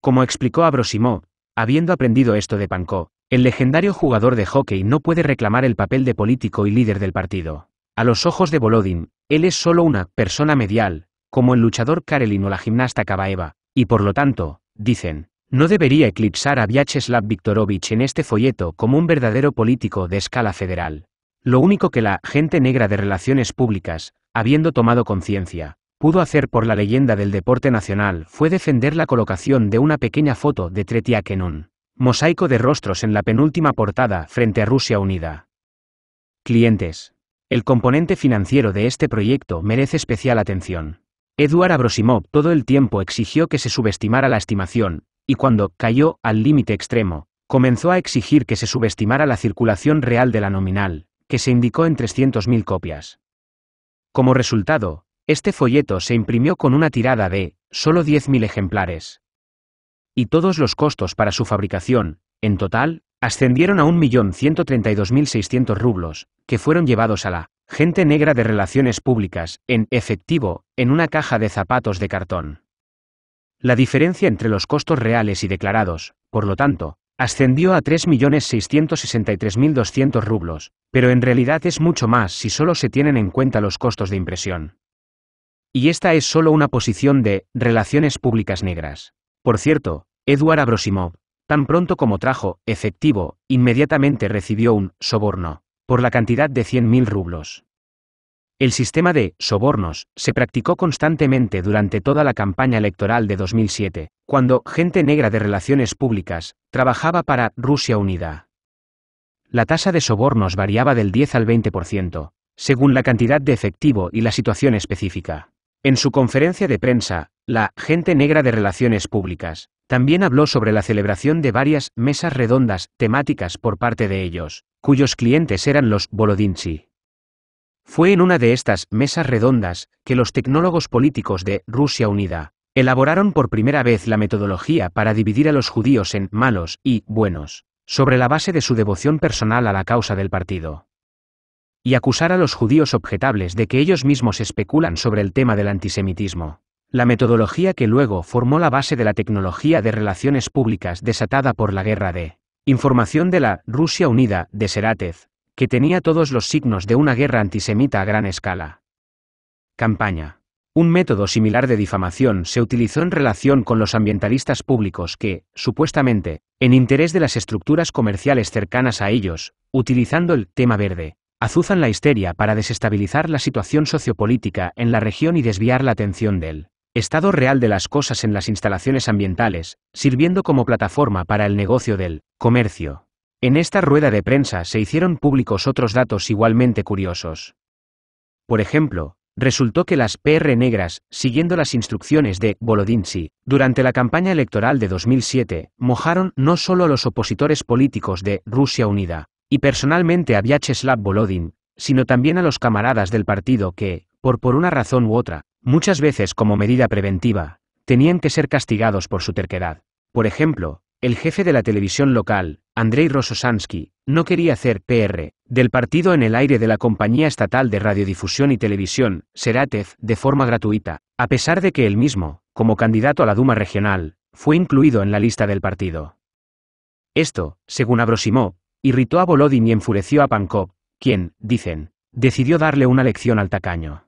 Speaker 1: Como explicó Abrosimov, habiendo aprendido esto de Panko, el legendario jugador de hockey no puede reclamar el papel de político y líder del partido. A los ojos de Volodin, él es solo una persona medial, como el luchador Karelin o la gimnasta Kabaeva, y por lo tanto, dicen, no debería eclipsar a Vyacheslav Viktorovich en este folleto como un verdadero político de escala federal. Lo único que la gente negra de relaciones públicas, habiendo tomado conciencia, pudo hacer por la leyenda del deporte nacional fue defender la colocación de una pequeña foto de Tretiak en un mosaico de rostros en la penúltima portada frente a Rusia Unida. Clientes. El componente financiero de este proyecto merece especial atención. Eduard Abrosimov todo el tiempo exigió que se subestimara la estimación, y cuando cayó al límite extremo, comenzó a exigir que se subestimara la circulación real de la nominal, que se indicó en 300.000 copias. Como resultado, este folleto se imprimió con una tirada de solo 10.000 ejemplares. Y todos los costos para su fabricación, en total, ascendieron a 1.132.600 rublos, que fueron llevados a la gente negra de relaciones públicas, en efectivo, en una caja de zapatos de cartón. La diferencia entre los costos reales y declarados, por lo tanto, ascendió a 3.663.200 rublos, pero en realidad es mucho más si solo se tienen en cuenta los costos de impresión. Y esta es solo una posición de Relaciones Públicas Negras. Por cierto, Edward Abrosimov, tan pronto como trajo efectivo, inmediatamente recibió un soborno por la cantidad de 100.000 rublos. El sistema de sobornos se practicó constantemente durante toda la campaña electoral de 2007, cuando gente negra de relaciones públicas trabajaba para Rusia Unida. La tasa de sobornos variaba del 10 al 20%, según la cantidad de efectivo y la situación específica. En su conferencia de prensa, la gente negra de relaciones públicas también habló sobre la celebración de varias mesas redondas temáticas por parte de ellos, cuyos clientes eran los Bolodinci. Fue en una de estas mesas redondas que los tecnólogos políticos de Rusia Unida elaboraron por primera vez la metodología para dividir a los judíos en malos y buenos, sobre la base de su devoción personal a la causa del partido. Y acusar a los judíos objetables de que ellos mismos especulan sobre el tema del antisemitismo. La metodología que luego formó la base de la tecnología de relaciones públicas desatada por la guerra de Información de la Rusia Unida de Serátez, que tenía todos los signos de una guerra antisemita a gran escala. Campaña. Un método similar de difamación se utilizó en relación con los ambientalistas públicos que, supuestamente, en interés de las estructuras comerciales cercanas a ellos, utilizando el tema verde, azuzan la histeria para desestabilizar la situación sociopolítica en la región y desviar la atención del estado real de las cosas en las instalaciones ambientales, sirviendo como plataforma para el negocio del comercio. En esta rueda de prensa se hicieron públicos otros datos igualmente curiosos. Por ejemplo, resultó que las PR negras, siguiendo las instrucciones de Bolodinsky, durante la campaña electoral de 2007, mojaron no solo a los opositores políticos de Rusia Unida, y personalmente a Vyacheslav Volodin, sino también a los camaradas del partido que, por, por una razón u otra, muchas veces como medida preventiva, tenían que ser castigados por su terquedad. Por ejemplo, el jefe de la televisión local, Andrei Rososansky, no quería hacer PR del partido en el aire de la compañía estatal de radiodifusión y televisión, Seratev, de forma gratuita, a pesar de que él mismo, como candidato a la Duma regional, fue incluido en la lista del partido. Esto, según Abrosimov, irritó a Volodin y enfureció a Pankov, quien, dicen, decidió darle una lección al tacaño.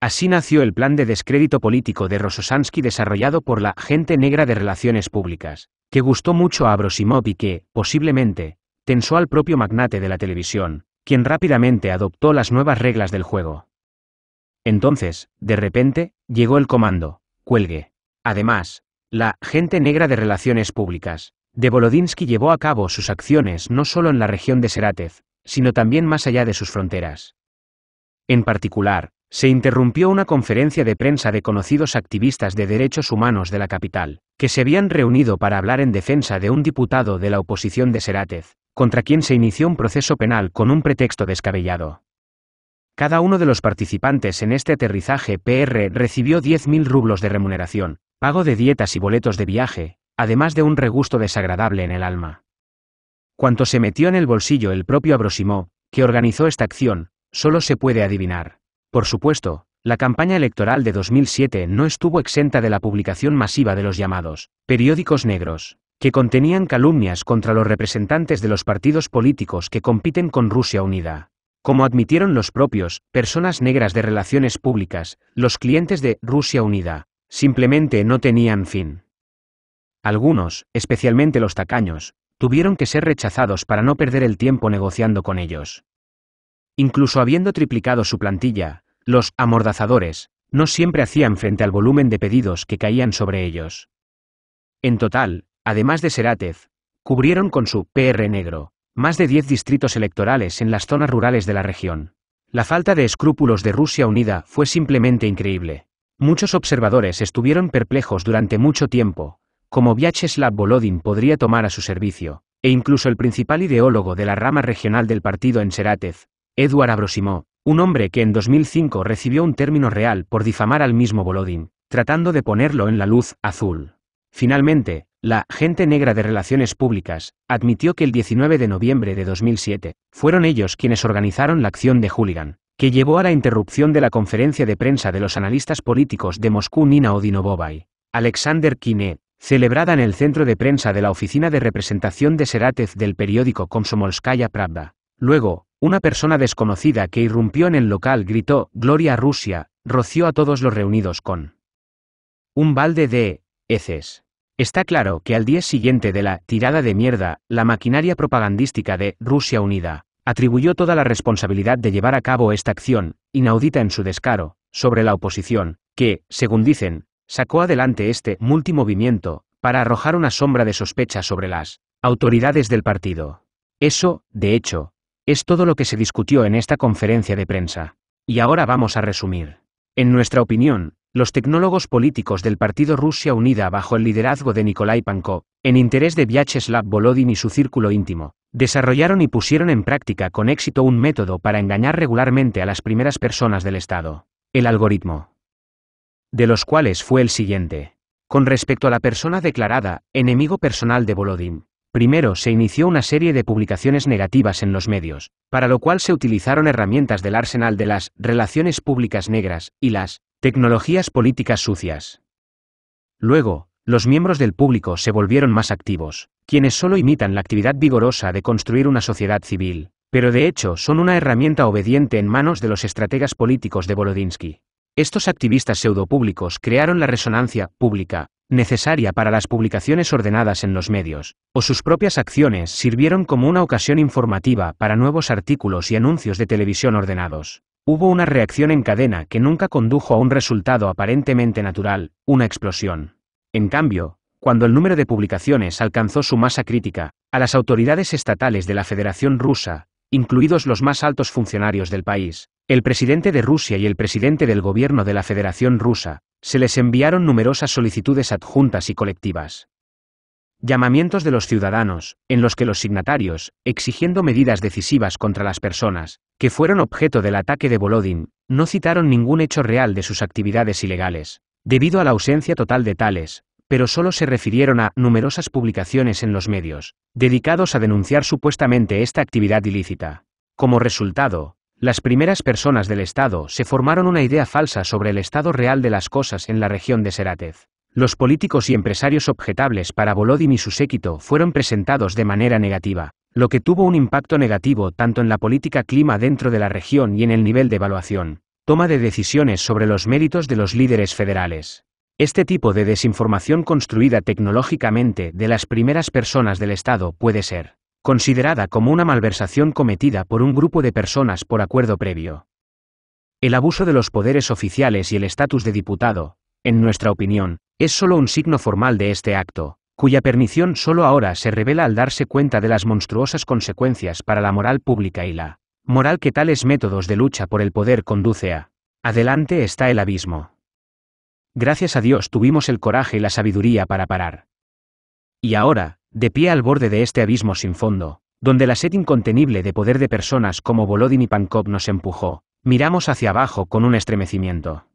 Speaker 1: Así nació el plan de descrédito político de Rososansky desarrollado por la Gente Negra de Relaciones Públicas, que gustó mucho a Brosimov y que, posiblemente, tensó al propio magnate de la televisión, quien rápidamente adoptó las nuevas reglas del juego. Entonces, de repente, llegó el comando, cuelgue. Además, la gente negra de relaciones públicas de Volodinsky llevó a cabo sus acciones no solo en la región de Serátez, sino también más allá de sus fronteras. En particular, se interrumpió una conferencia de prensa de conocidos activistas de derechos humanos de la capital, que se habían reunido para hablar en defensa de un diputado de la oposición de Serátez, contra quien se inició un proceso penal con un pretexto descabellado. Cada uno de los participantes en este aterrizaje PR recibió 10.000 rublos de remuneración, pago de dietas y boletos de viaje, además de un regusto desagradable en el alma. Cuanto se metió en el bolsillo el propio Abrosimó, que organizó esta acción, solo se puede adivinar. Por supuesto, la campaña electoral de 2007 no estuvo exenta de la publicación masiva de los llamados periódicos negros, que contenían calumnias contra los representantes de los partidos políticos que compiten con Rusia Unida. Como admitieron los propios, personas negras de relaciones públicas, los clientes de Rusia Unida, simplemente no tenían fin. Algunos, especialmente los tacaños, tuvieron que ser rechazados para no perder el tiempo negociando con ellos. Incluso habiendo triplicado su plantilla, los amordazadores no siempre hacían frente al volumen de pedidos que caían sobre ellos. En total, además de Serátez, cubrieron con su PR negro más de 10 distritos electorales en las zonas rurales de la región. La falta de escrúpulos de Rusia Unida fue simplemente increíble. Muchos observadores estuvieron perplejos durante mucho tiempo, como Vyacheslav Volodin podría tomar a su servicio, e incluso el principal ideólogo de la rama regional del partido en Serátez, Eduard Abrosimov, un hombre que en 2005 recibió un término real por difamar al mismo Bolodín, tratando de ponerlo en la luz azul. Finalmente, la gente negra de relaciones públicas admitió que el 19 de noviembre de 2007 fueron ellos quienes organizaron la acción de Hooligan, que llevó a la interrupción de la conferencia de prensa de los analistas políticos de Moscú Nina Odinovovay, Alexander Kine, celebrada en el centro de prensa de la oficina de representación de Seratez del periódico Komsomolskaya Pravda. Luego, una persona desconocida que irrumpió en el local gritó Gloria a Rusia, roció a todos los reunidos con un balde de heces. Está claro que al día siguiente de la tirada de mierda, la maquinaria propagandística de Rusia Unida atribuyó toda la responsabilidad de llevar a cabo esta acción, inaudita en su descaro, sobre la oposición, que, según dicen, sacó adelante este multimovimiento para arrojar una sombra de sospecha sobre las autoridades del partido. Eso, de hecho, es todo lo que se discutió en esta conferencia de prensa. Y ahora vamos a resumir. En nuestra opinión, los tecnólogos políticos del Partido Rusia Unida bajo el liderazgo de Nikolai Pankov, en interés de Vyacheslav Volodin y su círculo íntimo, desarrollaron y pusieron en práctica con éxito un método para engañar regularmente a las primeras personas del Estado, el algoritmo. De los cuales fue el siguiente. Con respecto a la persona declarada enemigo personal de Volodin, Primero se inició una serie de publicaciones negativas en los medios, para lo cual se utilizaron herramientas del arsenal de las relaciones públicas negras y las tecnologías políticas sucias. Luego, los miembros del público se volvieron más activos, quienes solo imitan la actividad vigorosa de construir una sociedad civil, pero de hecho son una herramienta obediente en manos de los estrategas políticos de Bolodinsky. Estos activistas pseudopúblicos crearon la resonancia pública, necesaria para las publicaciones ordenadas en los medios, o sus propias acciones sirvieron como una ocasión informativa para nuevos artículos y anuncios de televisión ordenados. Hubo una reacción en cadena que nunca condujo a un resultado aparentemente natural, una explosión. En cambio, cuando el número de publicaciones alcanzó su masa crítica, a las autoridades estatales de la Federación Rusa, incluidos los más altos funcionarios del país. El presidente de Rusia y el presidente del gobierno de la Federación Rusa, se les enviaron numerosas solicitudes adjuntas y colectivas. Llamamientos de los ciudadanos, en los que los signatarios, exigiendo medidas decisivas contra las personas, que fueron objeto del ataque de Volodin, no citaron ningún hecho real de sus actividades ilegales. Debido a la ausencia total de tales, pero solo se refirieron a numerosas publicaciones en los medios, dedicados a denunciar supuestamente esta actividad ilícita. Como resultado, las primeras personas del Estado se formaron una idea falsa sobre el estado real de las cosas en la región de Seratez. Los políticos y empresarios objetables para Volodin y su séquito fueron presentados de manera negativa, lo que tuvo un impacto negativo tanto en la política clima dentro de la región y en el nivel de evaluación, toma de decisiones sobre los méritos de los líderes federales. Este tipo de desinformación construida tecnológicamente de las primeras personas del Estado puede ser considerada como una malversación cometida por un grupo de personas por acuerdo previo. El abuso de los poderes oficiales y el estatus de diputado, en nuestra opinión, es solo un signo formal de este acto, cuya permisión solo ahora se revela al darse cuenta de las monstruosas consecuencias para la moral pública y la moral que tales métodos de lucha por el poder conduce a. Adelante está el abismo. Gracias a Dios tuvimos el coraje y la sabiduría para parar. Y ahora, de pie al borde de este abismo sin fondo, donde la sed incontenible de poder de personas como Volodin y Pankov nos empujó, miramos hacia abajo con un estremecimiento.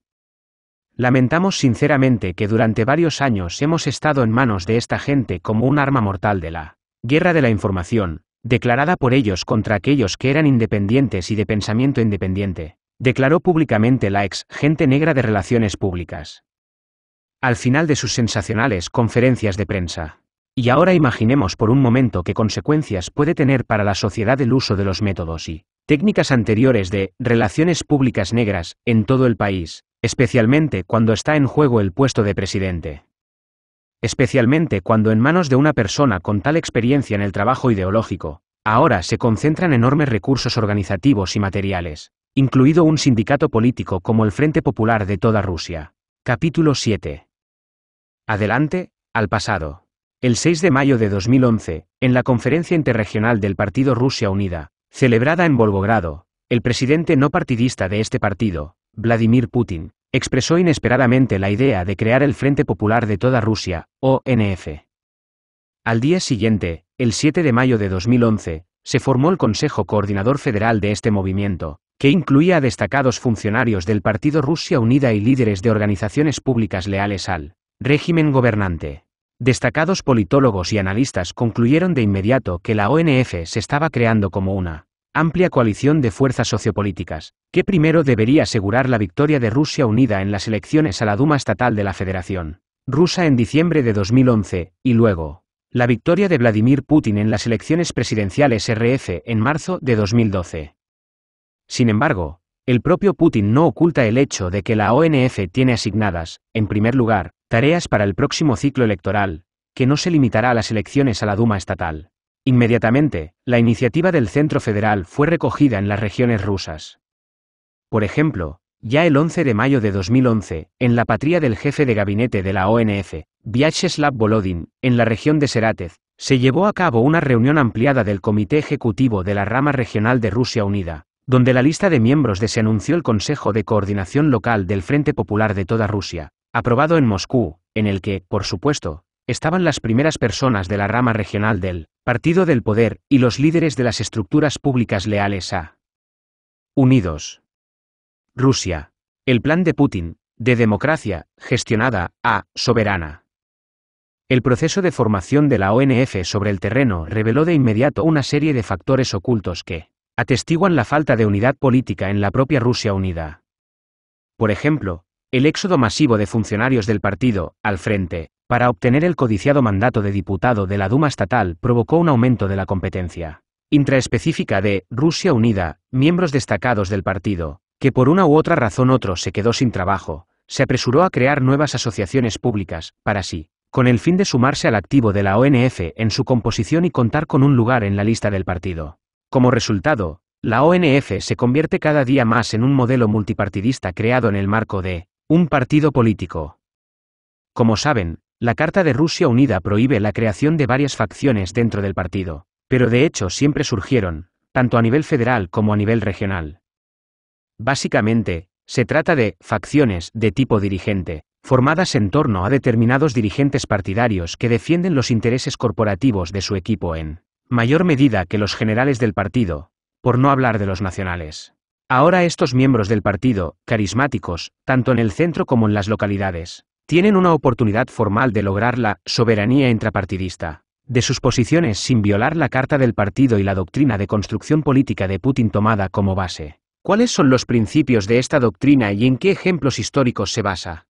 Speaker 1: Lamentamos sinceramente que durante varios años hemos estado en manos de esta gente como un arma mortal de la guerra de la información, declarada por ellos contra aquellos que eran independientes y de pensamiento independiente, declaró públicamente la ex gente negra de relaciones públicas al final de sus sensacionales conferencias de prensa. Y ahora imaginemos por un momento qué consecuencias puede tener para la sociedad el uso de los métodos y técnicas anteriores de relaciones públicas negras en todo el país, especialmente cuando está en juego el puesto de presidente. Especialmente cuando en manos de una persona con tal experiencia en el trabajo ideológico, ahora se concentran enormes recursos organizativos y materiales, incluido un sindicato político como el Frente Popular de toda Rusia. Capítulo 7. Adelante, al pasado. El 6 de mayo de 2011, en la conferencia interregional del Partido Rusia Unida, celebrada en Volgogrado, el presidente no partidista de este partido, Vladimir Putin, expresó inesperadamente la idea de crear el Frente Popular de toda Rusia, ONF. Al día siguiente, el 7 de mayo de 2011, se formó el Consejo Coordinador Federal de este movimiento, que incluía a destacados funcionarios del Partido Rusia Unida y líderes de organizaciones públicas leales al Régimen gobernante. Destacados politólogos y analistas concluyeron de inmediato que la ONF se estaba creando como una amplia coalición de fuerzas sociopolíticas, que primero debería asegurar la victoria de Rusia unida en las elecciones a la Duma Estatal de la Federación Rusa en diciembre de 2011, y luego, la victoria de Vladimir Putin en las elecciones presidenciales RF en marzo de 2012. Sin embargo, el propio Putin no oculta el hecho de que la ONF tiene asignadas, en primer lugar, Tareas para el próximo ciclo electoral, que no se limitará a las elecciones a la Duma estatal. Inmediatamente, la iniciativa del Centro Federal fue recogida en las regiones rusas. Por ejemplo, ya el 11 de mayo de 2011, en la patria del jefe de gabinete de la ONF, Vyacheslav Volodin, en la región de Serátez, se llevó a cabo una reunión ampliada del Comité Ejecutivo de la Rama Regional de Rusia Unida, donde la lista de miembros de se anunció el Consejo de Coordinación Local del Frente Popular de toda Rusia, aprobado en Moscú, en el que, por supuesto, estaban las primeras personas de la rama regional del Partido del Poder y los líderes de las estructuras públicas leales a Unidos. Rusia. El plan de Putin, de democracia, gestionada, a soberana. El proceso de formación de la ONF sobre el terreno reveló de inmediato una serie de factores ocultos que atestiguan la falta de unidad política en la propia Rusia unida. Por ejemplo, el éxodo masivo de funcionarios del partido, al frente, para obtener el codiciado mandato de diputado de la Duma estatal provocó un aumento de la competencia intraespecífica de Rusia Unida, miembros destacados del partido, que por una u otra razón otro se quedó sin trabajo, se apresuró a crear nuevas asociaciones públicas, para sí, con el fin de sumarse al activo de la ONF en su composición y contar con un lugar en la lista del partido. Como resultado, la ONF se convierte cada día más en un modelo multipartidista creado en el marco de un partido político. Como saben, la Carta de Rusia Unida prohíbe la creación de varias facciones dentro del partido, pero de hecho siempre surgieron, tanto a nivel federal como a nivel regional. Básicamente, se trata de facciones de tipo dirigente, formadas en torno a determinados dirigentes partidarios que defienden los intereses corporativos de su equipo en mayor medida que los generales del partido, por no hablar de los nacionales. Ahora estos miembros del partido, carismáticos, tanto en el centro como en las localidades, tienen una oportunidad formal de lograr la soberanía intrapartidista de sus posiciones sin violar la carta del partido y la doctrina de construcción política de Putin tomada como base. ¿Cuáles son los principios de esta doctrina y en qué ejemplos históricos se basa?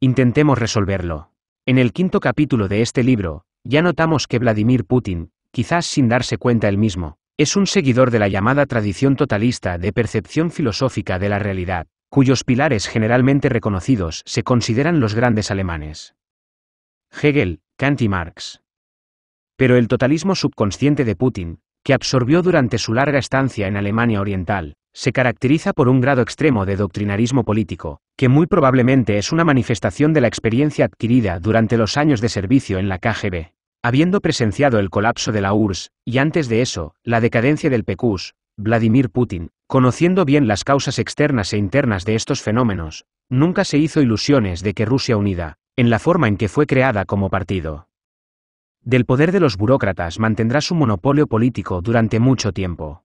Speaker 1: Intentemos resolverlo. En el quinto capítulo de este libro, ya notamos que Vladimir Putin, quizás sin darse cuenta él mismo, es un seguidor de la llamada tradición totalista de percepción filosófica de la realidad, cuyos pilares generalmente reconocidos se consideran los grandes alemanes. Hegel, Kant y Marx. Pero el totalismo subconsciente de Putin, que absorbió durante su larga estancia en Alemania Oriental, se caracteriza por un grado extremo de doctrinarismo político, que muy probablemente es una manifestación de la experiencia adquirida durante los años de servicio en la KGB. Habiendo presenciado el colapso de la URSS, y antes de eso, la decadencia del PECUS, Vladimir Putin, conociendo bien las causas externas e internas de estos fenómenos, nunca se hizo ilusiones de que Rusia unida, en la forma en que fue creada como partido, del poder de los burócratas mantendrá su monopolio político durante mucho tiempo.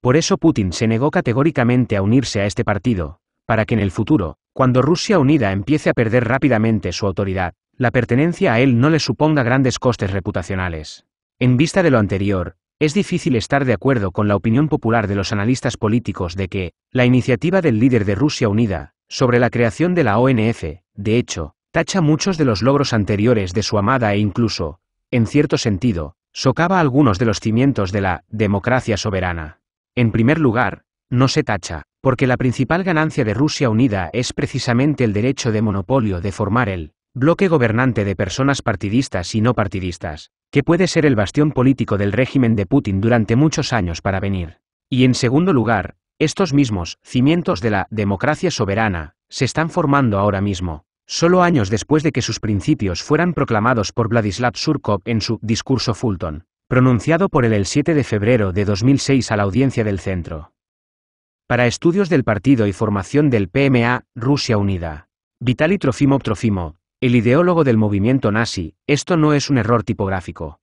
Speaker 1: Por eso Putin se negó categóricamente a unirse a este partido, para que en el futuro, cuando Rusia unida empiece a perder rápidamente su autoridad, la pertenencia a él no le suponga grandes costes reputacionales. En vista de lo anterior, es difícil estar de acuerdo con la opinión popular de los analistas políticos de que, la iniciativa del líder de Rusia Unida, sobre la creación de la ONF, de hecho, tacha muchos de los logros anteriores de su amada e incluso, en cierto sentido, socava algunos de los cimientos de la democracia soberana. En primer lugar, no se tacha, porque la principal ganancia de Rusia Unida es precisamente el derecho de monopolio de formar el bloque gobernante de personas partidistas y no partidistas, que puede ser el bastión político del régimen de Putin durante muchos años para venir. Y en segundo lugar, estos mismos cimientos de la democracia soberana se están formando ahora mismo, solo años después de que sus principios fueran proclamados por Vladislav Surkov en su discurso Fulton, pronunciado por él el 7 de febrero de 2006 a la audiencia del centro. Para estudios del partido y formación del PMA, Rusia Unida. Vitali Trofimov Trofimov, el ideólogo del movimiento nazi, esto no es un error tipográfico.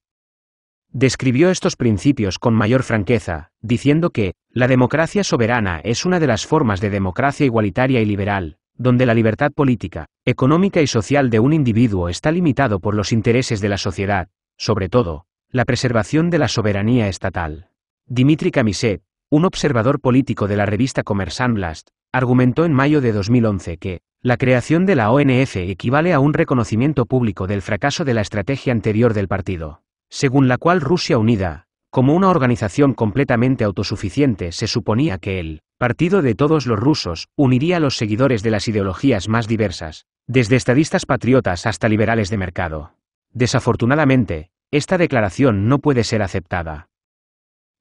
Speaker 1: Describió estos principios con mayor franqueza, diciendo que, la democracia soberana es una de las formas de democracia igualitaria y liberal, donde la libertad política, económica y social de un individuo está limitado por los intereses de la sociedad, sobre todo, la preservación de la soberanía estatal. Dimitri Camiset, un observador político de la revista Commerce Blast, argumentó en mayo de 2011 que, la creación de la ONF equivale a un reconocimiento público del fracaso de la estrategia anterior del partido, según la cual Rusia Unida, como una organización completamente autosuficiente, se suponía que el partido de todos los rusos uniría a los seguidores de las ideologías más diversas, desde estadistas patriotas hasta liberales de mercado. Desafortunadamente, esta declaración no puede ser aceptada.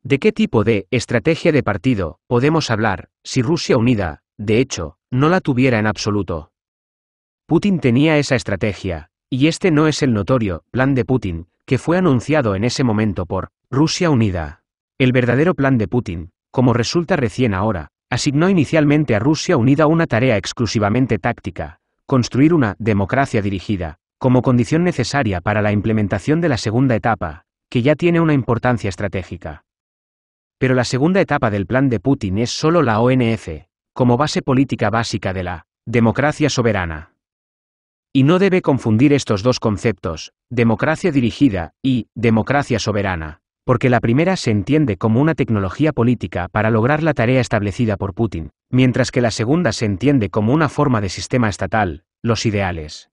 Speaker 1: ¿De qué tipo de estrategia de partido podemos hablar si Rusia Unida, de hecho, no la tuviera en absoluto. Putin tenía esa estrategia, y este no es el notorio plan de Putin, que fue anunciado en ese momento por Rusia Unida. El verdadero plan de Putin, como resulta recién ahora, asignó inicialmente a Rusia Unida una tarea exclusivamente táctica, construir una democracia dirigida, como condición necesaria para la implementación de la segunda etapa, que ya tiene una importancia estratégica. Pero la segunda etapa del plan de Putin es solo la ONF, como base política básica de la democracia soberana. Y no debe confundir estos dos conceptos, democracia dirigida y democracia soberana, porque la primera se entiende como una tecnología política para lograr la tarea establecida por Putin, mientras que la segunda se entiende como una forma de sistema estatal, los ideales.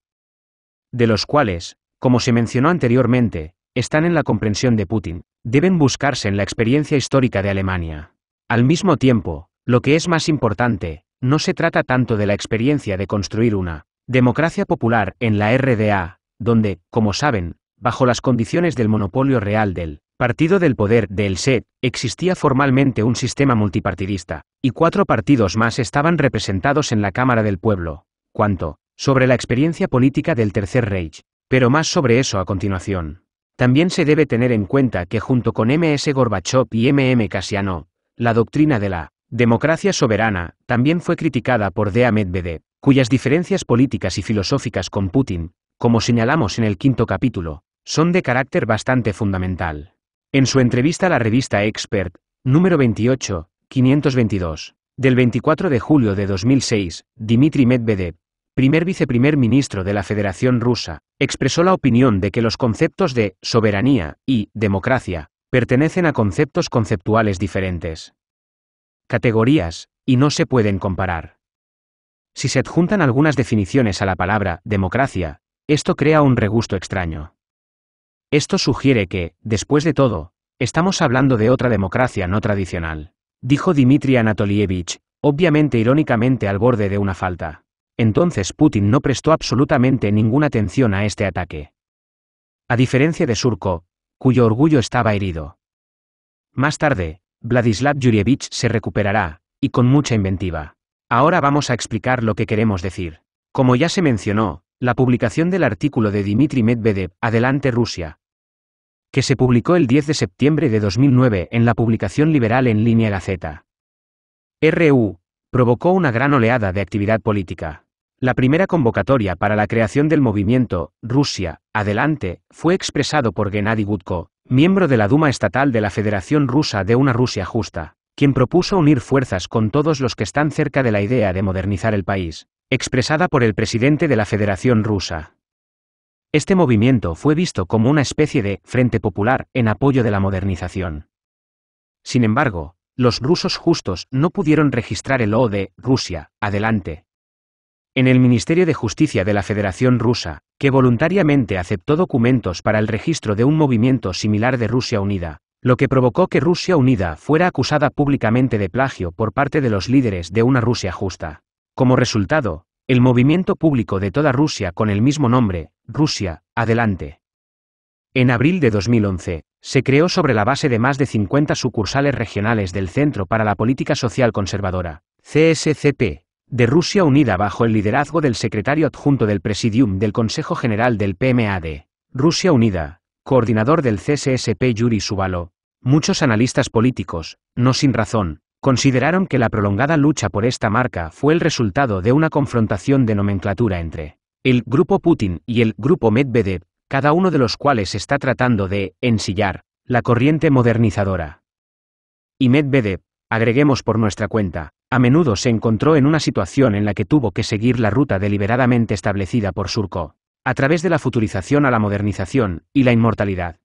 Speaker 1: De los cuales, como se mencionó anteriormente, están en la comprensión de Putin, deben buscarse en la experiencia histórica de Alemania. Al mismo tiempo, lo que es más importante, no se trata tanto de la experiencia de construir una democracia popular en la RDA, donde, como saben, bajo las condiciones del monopolio real del Partido del Poder del SED, existía formalmente un sistema multipartidista, y cuatro partidos más estaban representados en la Cámara del Pueblo. Cuanto, sobre la experiencia política del Tercer Reich, pero más sobre eso a continuación. También se debe tener en cuenta que junto con MS Gorbachev y MM Casiano, la doctrina de la Democracia soberana también fue criticada por Dea Medvedev, cuyas diferencias políticas y filosóficas con Putin, como señalamos en el quinto capítulo, son de carácter bastante fundamental. En su entrevista a la revista Expert, número 28, 522, del 24 de julio de 2006, Dmitry Medvedev, primer viceprimer ministro de la Federación Rusa, expresó la opinión de que los conceptos de soberanía y democracia pertenecen a conceptos conceptuales diferentes categorías, y no se pueden comparar. Si se adjuntan algunas definiciones a la palabra democracia, esto crea un regusto extraño. Esto sugiere que, después de todo, estamos hablando de otra democracia no tradicional, dijo dimitri Anatolievich, obviamente irónicamente al borde de una falta. Entonces Putin no prestó absolutamente ninguna atención a este ataque. A diferencia de Surco, cuyo orgullo estaba herido. Más tarde, Vladislav Yurievich se recuperará, y con mucha inventiva. Ahora vamos a explicar lo que queremos decir. Como ya se mencionó, la publicación del artículo de Dmitry Medvedev, Adelante Rusia, que se publicó el 10 de septiembre de 2009 en la publicación liberal en línea Gaceta. RU, provocó una gran oleada de actividad política. La primera convocatoria para la creación del movimiento, Rusia, Adelante, fue expresado por Gennady Gutko, miembro de la Duma Estatal de la Federación Rusa de una Rusia justa, quien propuso unir fuerzas con todos los que están cerca de la idea de modernizar el país, expresada por el presidente de la Federación Rusa. Este movimiento fue visto como una especie de Frente Popular en apoyo de la modernización. Sin embargo, los rusos justos no pudieron registrar el O de Rusia, adelante, en el Ministerio de Justicia de la Federación Rusa, que voluntariamente aceptó documentos para el registro de un movimiento similar de Rusia Unida, lo que provocó que Rusia Unida fuera acusada públicamente de plagio por parte de los líderes de una Rusia justa. Como resultado, el movimiento público de toda Rusia con el mismo nombre, Rusia, adelante. En abril de 2011, se creó sobre la base de más de 50 sucursales regionales del Centro para la Política Social Conservadora, CSCP, de Rusia unida bajo el liderazgo del secretario adjunto del Presidium del Consejo General del PMAD, Rusia Unida, coordinador del CSSP Yuri Subalo. Muchos analistas políticos, no sin razón, consideraron que la prolongada lucha por esta marca fue el resultado de una confrontación de nomenclatura entre el grupo Putin y el grupo Medvedev, cada uno de los cuales está tratando de ensillar la corriente modernizadora. Y Medvedev, agreguemos por nuestra cuenta, a menudo se encontró en una situación en la que tuvo que seguir la ruta deliberadamente establecida por Surko, a través de la futurización a la modernización y la inmortalidad.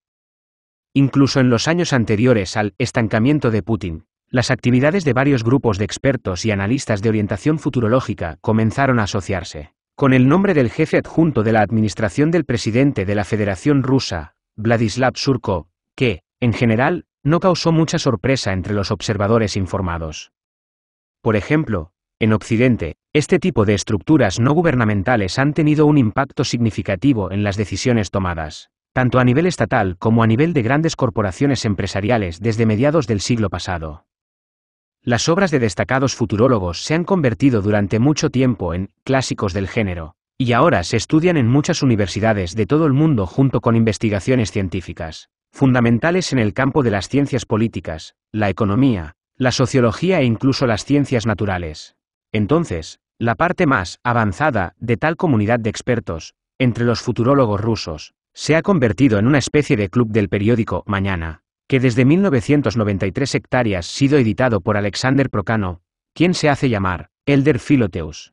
Speaker 1: Incluso en los años anteriores al estancamiento de Putin, las actividades de varios grupos de expertos y analistas de orientación futurológica comenzaron a asociarse, con el nombre del jefe adjunto de la administración del presidente de la Federación Rusa, Vladislav Surko, que, en general, no causó mucha sorpresa entre los observadores informados. Por ejemplo, en Occidente, este tipo de estructuras no gubernamentales han tenido un impacto significativo en las decisiones tomadas, tanto a nivel estatal como a nivel de grandes corporaciones empresariales desde mediados del siglo pasado. Las obras de destacados futurólogos se han convertido durante mucho tiempo en clásicos del género, y ahora se estudian en muchas universidades de todo el mundo junto con investigaciones científicas, fundamentales en el campo de las ciencias políticas, la economía, la sociología e incluso las ciencias naturales. Entonces, la parte más avanzada de tal comunidad de expertos, entre los futurólogos rusos, se ha convertido en una especie de club del periódico Mañana, que desde 1993 hectáreas sido editado por Alexander Procano, quien se hace llamar Elder Philoteus.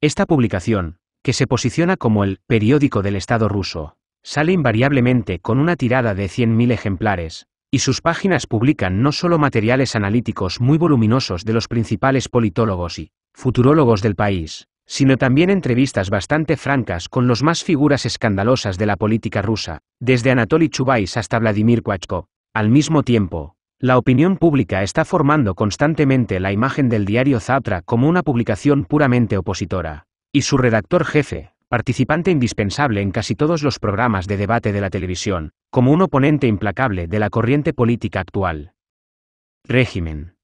Speaker 1: Esta publicación, que se posiciona como el periódico del Estado ruso, sale invariablemente con una tirada de 100.000 ejemplares, y sus páginas publican no solo materiales analíticos muy voluminosos de los principales politólogos y futurólogos del país, sino también entrevistas bastante francas con los más figuras escandalosas de la política rusa, desde Anatoly Chubais hasta Vladimir Kwachko. Al mismo tiempo, la opinión pública está formando constantemente la imagen del diario Zatra como una publicación puramente opositora, y su redactor jefe, participante indispensable en casi todos los programas de debate de la televisión, como un oponente implacable de la corriente política actual. Régimen.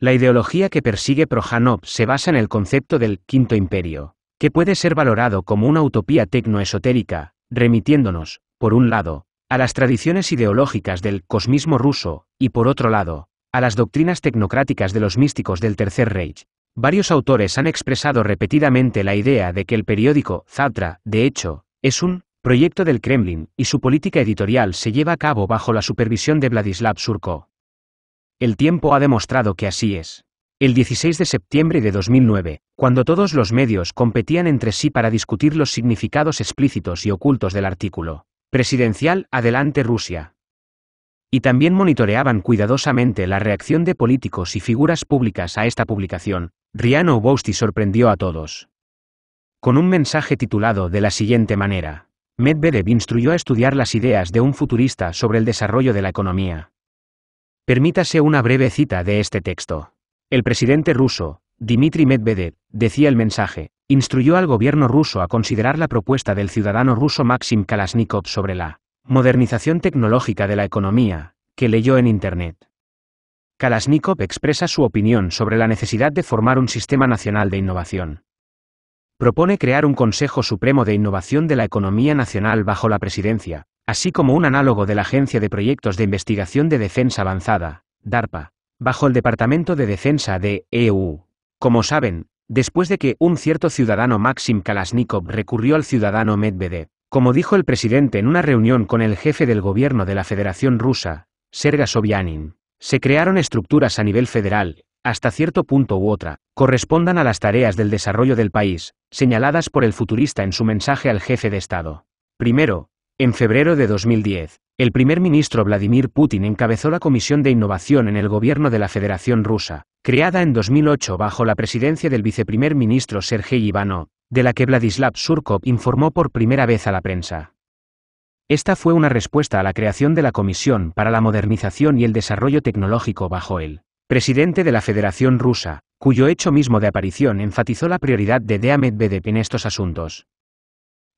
Speaker 1: La ideología que persigue Prohanov se basa en el concepto del Quinto Imperio, que puede ser valorado como una utopía tecnoesotérica, remitiéndonos, por un lado, a las tradiciones ideológicas del cosmismo ruso, y por otro lado, a las doctrinas tecnocráticas de los místicos del Tercer Reich, Varios autores han expresado repetidamente la idea de que el periódico Zatra, de hecho, es un proyecto del Kremlin y su política editorial se lleva a cabo bajo la supervisión de Vladislav Surko. El tiempo ha demostrado que así es. El 16 de septiembre de 2009, cuando todos los medios competían entre sí para discutir los significados explícitos y ocultos del artículo, Presidencial Adelante Rusia. Y también monitoreaban cuidadosamente la reacción de políticos y figuras públicas a esta publicación, Riano Bousti sorprendió a todos. Con un mensaje titulado de la siguiente manera. Medvedev instruyó a estudiar las ideas de un futurista sobre el desarrollo de la economía. Permítase una breve cita de este texto. El presidente ruso, Dmitry Medvedev, decía el mensaje, instruyó al gobierno ruso a considerar la propuesta del ciudadano ruso Maxim Kalashnikov sobre la modernización tecnológica de la economía, que leyó en Internet. Kalashnikov expresa su opinión sobre la necesidad de formar un sistema nacional de innovación. Propone crear un Consejo Supremo de Innovación de la Economía Nacional bajo la presidencia, así como un análogo de la Agencia de Proyectos de Investigación de Defensa Avanzada, DARPA, bajo el Departamento de Defensa de EU. Como saben, después de que un cierto ciudadano Maxim Kalashnikov recurrió al ciudadano Medvedev, como dijo el presidente en una reunión con el jefe del gobierno de la Federación Rusa, Serga Sobyanin, se crearon estructuras a nivel federal, hasta cierto punto u otra, correspondan a las tareas del desarrollo del país, señaladas por el futurista en su mensaje al jefe de Estado. Primero, en febrero de 2010, el primer ministro Vladimir Putin encabezó la Comisión de Innovación en el gobierno de la Federación Rusa, creada en 2008 bajo la presidencia del viceprimer ministro Sergei Ivanov, de la que Vladislav Surkov informó por primera vez a la prensa. Esta fue una respuesta a la creación de la Comisión para la Modernización y el Desarrollo Tecnológico bajo el presidente de la Federación Rusa, cuyo hecho mismo de aparición enfatizó la prioridad de Dea Medvedev en estos asuntos.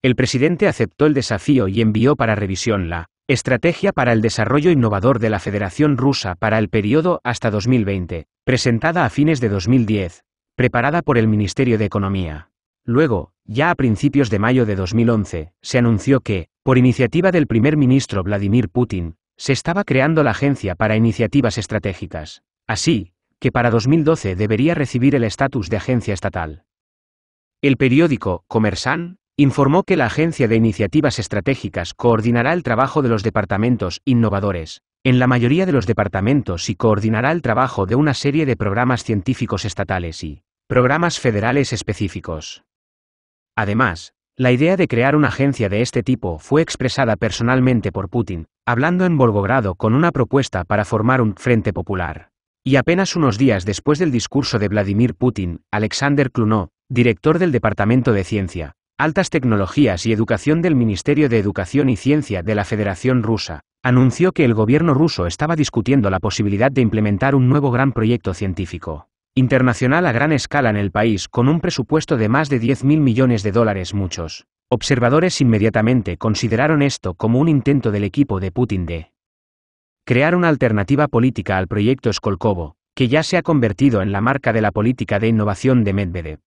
Speaker 1: El presidente aceptó el desafío y envió para revisión la Estrategia para el Desarrollo Innovador de la Federación Rusa para el periodo hasta 2020, presentada a fines de 2010, preparada por el Ministerio de Economía. Luego, ya a principios de mayo de 2011, se anunció que por iniciativa del primer ministro Vladimir Putin, se estaba creando la Agencia para Iniciativas Estratégicas, así que para 2012 debería recibir el estatus de agencia estatal. El periódico Comersan informó que la Agencia de Iniciativas Estratégicas coordinará el trabajo de los departamentos innovadores, en la mayoría de los departamentos y coordinará el trabajo de una serie de programas científicos estatales y programas federales específicos. Además, la idea de crear una agencia de este tipo fue expresada personalmente por Putin, hablando en Volgogrado con una propuesta para formar un Frente Popular. Y apenas unos días después del discurso de Vladimir Putin, Alexander Klunov, director del Departamento de Ciencia, Altas Tecnologías y Educación del Ministerio de Educación y Ciencia de la Federación Rusa, anunció que el gobierno ruso estaba discutiendo la posibilidad de implementar un nuevo gran proyecto científico internacional a gran escala en el país con un presupuesto de más de mil millones de dólares muchos. Observadores inmediatamente consideraron esto como un intento del equipo de Putin de crear una alternativa política al proyecto Skolkovo, que ya se ha convertido en la marca de la política de innovación de Medvedev.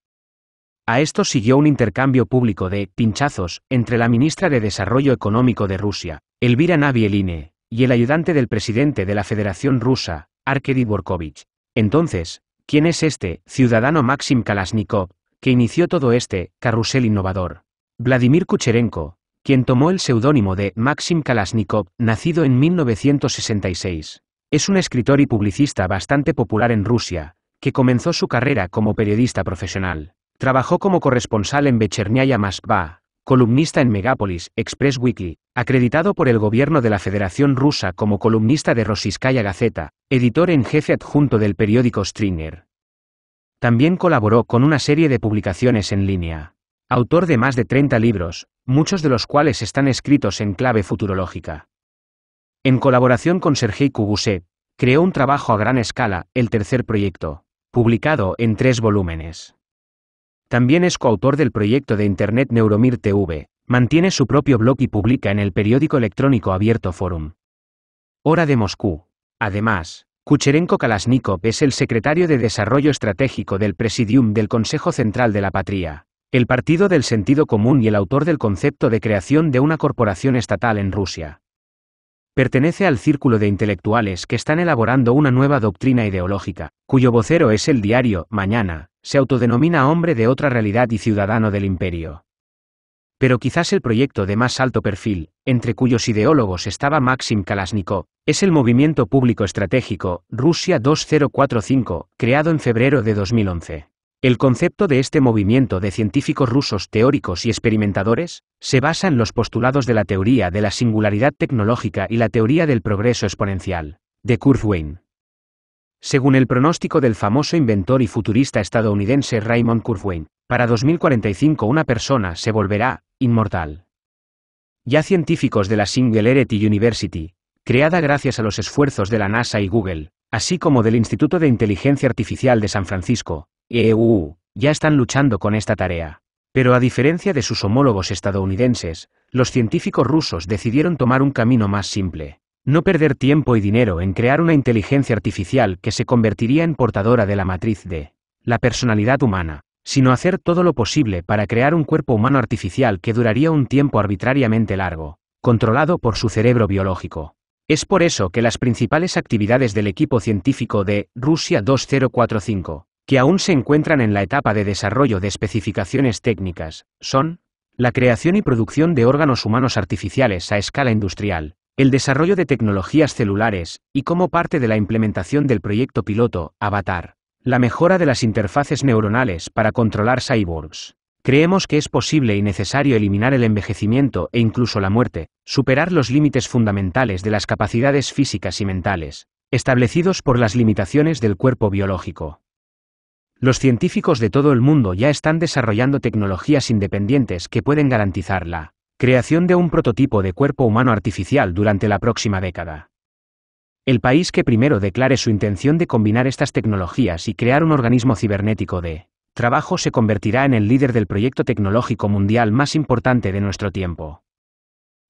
Speaker 1: A esto siguió un intercambio público de pinchazos entre la ministra de Desarrollo Económico de Rusia, Elvira Navieline, y el ayudante del presidente de la Federación Rusa, Arkady Borkovich. Entonces, ¿Quién es este, ciudadano Maxim Kalashnikov, que inició todo este carrusel innovador? Vladimir Kucherenko, quien tomó el seudónimo de Maxim Kalashnikov, nacido en 1966. Es un escritor y publicista bastante popular en Rusia, que comenzó su carrera como periodista profesional. Trabajó como corresponsal en Vechernyaya Moskva, columnista en Megápolis, Express Weekly, acreditado por el gobierno de la Federación Rusa como columnista de Rosiskaya Gazeta, editor en jefe adjunto del periódico Stringer. También colaboró con una serie de publicaciones en línea, autor de más de 30 libros, muchos de los cuales están escritos en clave futurológica. En colaboración con Sergei Kubusev, creó un trabajo a gran escala, el tercer proyecto, publicado en tres volúmenes. También es coautor del proyecto de Internet Neuromir TV, mantiene su propio blog y publica en el periódico electrónico abierto Forum. Hora de Moscú, Además, Kucherenko Kalashnikov es el secretario de Desarrollo Estratégico del Presidium del Consejo Central de la Patria, el partido del sentido común y el autor del concepto de creación de una corporación estatal en Rusia. Pertenece al círculo de intelectuales que están elaborando una nueva doctrina ideológica, cuyo vocero es el diario Mañana, se autodenomina hombre de otra realidad y ciudadano del imperio. Pero quizás el proyecto de más alto perfil, entre cuyos ideólogos estaba Maxim Kalashnikov, es el Movimiento Público Estratégico, Rusia 2045, creado en febrero de 2011. El concepto de este movimiento de científicos rusos teóricos y experimentadores se basa en los postulados de la teoría de la singularidad tecnológica y la teoría del progreso exponencial, de Kurzweil. Según el pronóstico del famoso inventor y futurista estadounidense Raymond Kurzweil, para 2045 una persona se volverá inmortal. Ya científicos de la Singularity University, creada gracias a los esfuerzos de la NASA y Google, así como del Instituto de Inteligencia Artificial de San Francisco, EU, ya están luchando con esta tarea. Pero a diferencia de sus homólogos estadounidenses, los científicos rusos decidieron tomar un camino más simple. No perder tiempo y dinero en crear una inteligencia artificial que se convertiría en portadora de la matriz de la personalidad humana, sino hacer todo lo posible para crear un cuerpo humano artificial que duraría un tiempo arbitrariamente largo, controlado por su cerebro biológico. Es por eso que las principales actividades del equipo científico de Rusia 2045, que aún se encuentran en la etapa de desarrollo de especificaciones técnicas, son la creación y producción de órganos humanos artificiales a escala industrial, el desarrollo de tecnologías celulares, y como parte de la implementación del proyecto piloto Avatar, la mejora de las interfaces neuronales para controlar cyborgs. Creemos que es posible y necesario eliminar el envejecimiento e incluso la muerte, superar los límites fundamentales de las capacidades físicas y mentales, establecidos por las limitaciones del cuerpo biológico. Los científicos de todo el mundo ya están desarrollando tecnologías independientes que pueden garantizar la creación de un prototipo de cuerpo humano artificial durante la próxima década. El país que primero declare su intención de combinar estas tecnologías y crear un organismo cibernético de trabajo se convertirá en el líder del proyecto tecnológico mundial más importante de nuestro tiempo.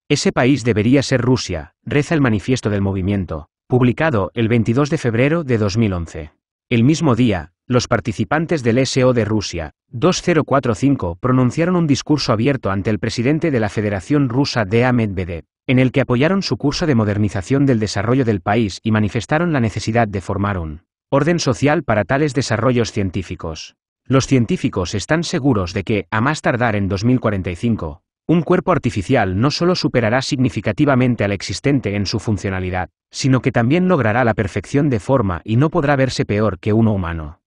Speaker 1: Ese país debería ser Rusia, reza el manifiesto del movimiento, publicado el 22 de febrero de 2011. El mismo día, los participantes del SO de Rusia, 2045, pronunciaron un discurso abierto ante el presidente de la Federación Rusa de Medvedev, en el que apoyaron su curso de modernización del desarrollo del país y manifestaron la necesidad de formar un orden social para tales desarrollos científicos. Los científicos están seguros de que, a más tardar en 2045, un cuerpo artificial no solo superará significativamente al existente en su funcionalidad, sino que también logrará la perfección de forma y no podrá verse peor que uno humano.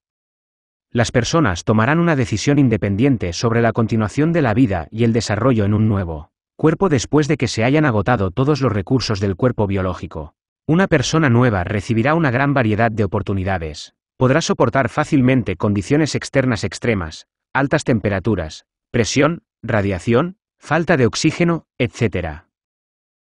Speaker 1: Las personas tomarán una decisión independiente sobre la continuación de la vida y el desarrollo en un nuevo cuerpo después de que se hayan agotado todos los recursos del cuerpo biológico. Una persona nueva recibirá una gran variedad de oportunidades. Podrá soportar fácilmente condiciones externas extremas, altas temperaturas, presión, radiación, falta de oxígeno, etc.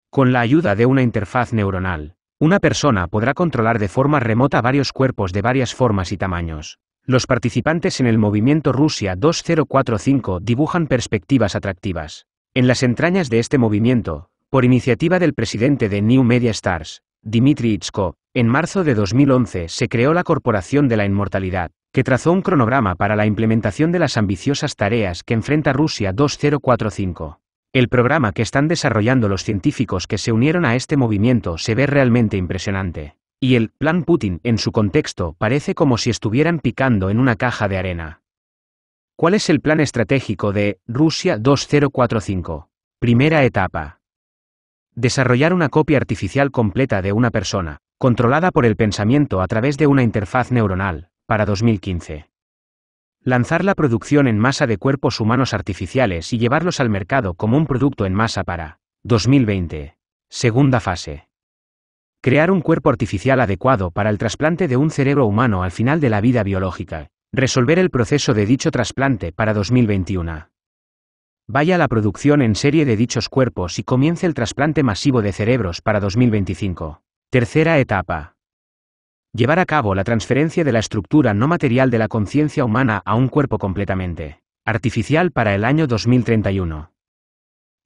Speaker 1: Con la ayuda de una interfaz neuronal, una persona podrá controlar de forma remota varios cuerpos de varias formas y tamaños. Los participantes en el movimiento Rusia 2045 dibujan perspectivas atractivas. En las entrañas de este movimiento, por iniciativa del presidente de New Media Stars, Dmitry Itsko, en marzo de 2011 se creó la Corporación de la Inmortalidad, que trazó un cronograma para la implementación de las ambiciosas tareas que enfrenta Rusia 2045. El programa que están desarrollando los científicos que se unieron a este movimiento se ve realmente impresionante. Y el plan Putin en su contexto parece como si estuvieran picando en una caja de arena. ¿Cuál es el plan estratégico de Rusia 2045? Primera etapa. Desarrollar una copia artificial completa de una persona, controlada por el pensamiento a través de una interfaz neuronal, para 2015. Lanzar la producción en masa de cuerpos humanos artificiales y llevarlos al mercado como un producto en masa para 2020. Segunda fase. Crear un cuerpo artificial adecuado para el trasplante de un cerebro humano al final de la vida biológica, Resolver el proceso de dicho trasplante para 2021. Vaya la producción en serie de dichos cuerpos y comience el trasplante masivo de cerebros para 2025. Tercera etapa. Llevar a cabo la transferencia de la estructura no material de la conciencia humana a un cuerpo completamente artificial para el año 2031.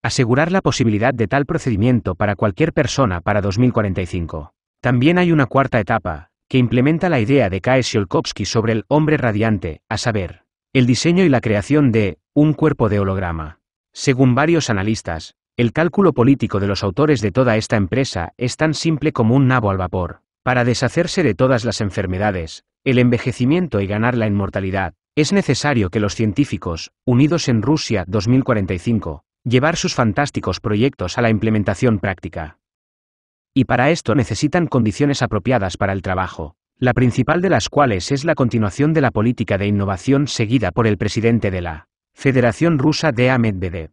Speaker 1: Asegurar la posibilidad de tal procedimiento para cualquier persona para 2045. También hay una cuarta etapa, que implementa la idea de K. sobre el hombre radiante, a saber, el diseño y la creación de un cuerpo de holograma. Según varios analistas, el cálculo político de los autores de toda esta empresa es tan simple como un nabo al vapor. Para deshacerse de todas las enfermedades, el envejecimiento y ganar la inmortalidad, es necesario que los científicos, unidos en Rusia 2045, llevar sus fantásticos proyectos a la implementación práctica y para esto necesitan condiciones apropiadas para el trabajo, la principal de las cuales es la continuación de la política de innovación seguida por el presidente de la Federación Rusa de Medvedev.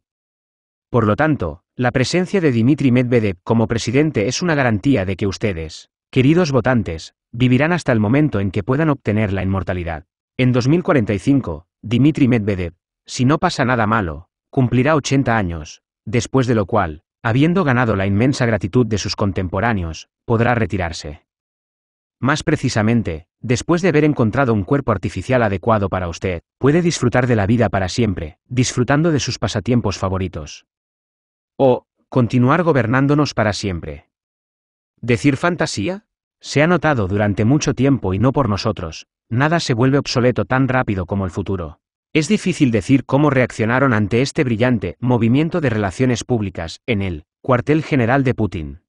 Speaker 1: Por lo tanto, la presencia de Dmitry Medvedev como presidente es una garantía de que ustedes, queridos votantes, vivirán hasta el momento en que puedan obtener la inmortalidad. En 2045, Dmitry Medvedev, si no pasa nada malo, cumplirá 80 años, después de lo cual, Habiendo ganado la inmensa gratitud de sus contemporáneos, podrá retirarse. Más precisamente, después de haber encontrado un cuerpo artificial adecuado para usted, puede disfrutar de la vida para siempre, disfrutando de sus pasatiempos favoritos. O, continuar gobernándonos para siempre. ¿Decir fantasía? Se ha notado durante mucho tiempo y no por nosotros, nada se vuelve obsoleto tan rápido como el futuro. Es difícil decir cómo reaccionaron ante este brillante movimiento de relaciones públicas en el cuartel general de Putin.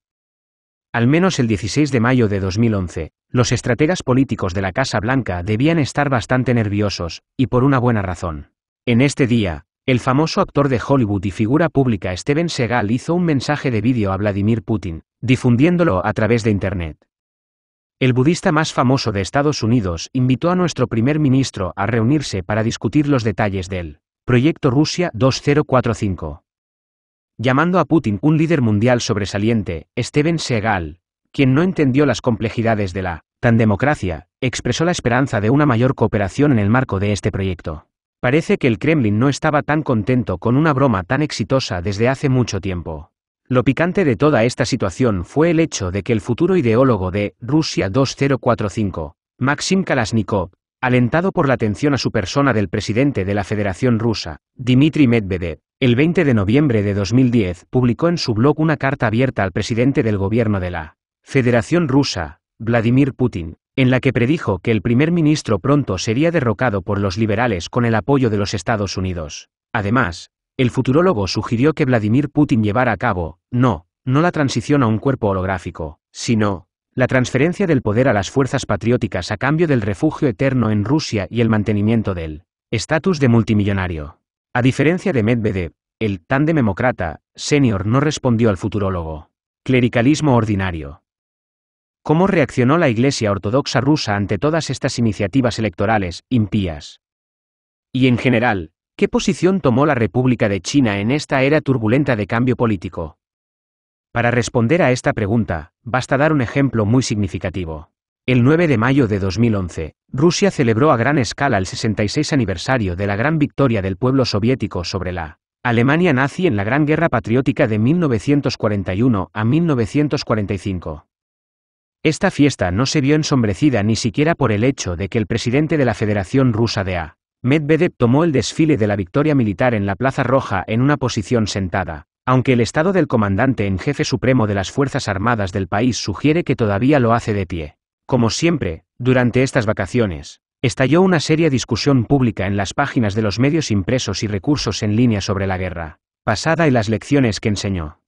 Speaker 1: Al menos el 16 de mayo de 2011, los estrategas políticos de la Casa Blanca debían estar bastante nerviosos, y por una buena razón. En este día, el famoso actor de Hollywood y figura pública Steven Seagal hizo un mensaje de vídeo a Vladimir Putin, difundiéndolo a través de Internet. El budista más famoso de Estados Unidos invitó a nuestro primer ministro a reunirse para discutir los detalles del Proyecto Rusia 2045. Llamando a Putin un líder mundial sobresaliente, Steven Seagal, quien no entendió las complejidades de la tan democracia, expresó la esperanza de una mayor cooperación en el marco de este proyecto. Parece que el Kremlin no estaba tan contento con una broma tan exitosa desde hace mucho tiempo. Lo picante de toda esta situación fue el hecho de que el futuro ideólogo de Rusia 2045, Maxim Kalashnikov, alentado por la atención a su persona del presidente de la Federación Rusa, Dmitry Medvedev, el 20 de noviembre de 2010 publicó en su blog una carta abierta al presidente del gobierno de la Federación Rusa, Vladimir Putin, en la que predijo que el primer ministro pronto sería derrocado por los liberales con el apoyo de los Estados Unidos. Además, el futurólogo sugirió que Vladimir Putin llevara a cabo, no, no la transición a un cuerpo holográfico, sino, la transferencia del poder a las fuerzas patrióticas a cambio del refugio eterno en Rusia y el mantenimiento del estatus de multimillonario. A diferencia de Medvedev, el tan demócrata, senior no respondió al futurólogo. Clericalismo ordinario. ¿Cómo reaccionó la Iglesia Ortodoxa rusa ante todas estas iniciativas electorales impías? Y en general, ¿Qué posición tomó la República de China en esta era turbulenta de cambio político? Para responder a esta pregunta, basta dar un ejemplo muy significativo. El 9 de mayo de 2011, Rusia celebró a gran escala el 66 aniversario de la gran victoria del pueblo soviético sobre la Alemania nazi en la Gran Guerra Patriótica de 1941 a 1945. Esta fiesta no se vio ensombrecida ni siquiera por el hecho de que el presidente de la Federación Rusa de A. Medvedev tomó el desfile de la victoria militar en la Plaza Roja en una posición sentada, aunque el estado del comandante en jefe supremo de las Fuerzas Armadas del país sugiere que todavía lo hace de pie. Como siempre, durante estas vacaciones, estalló una seria discusión pública en las páginas de los medios impresos y recursos en línea sobre la guerra, pasada y las lecciones que enseñó.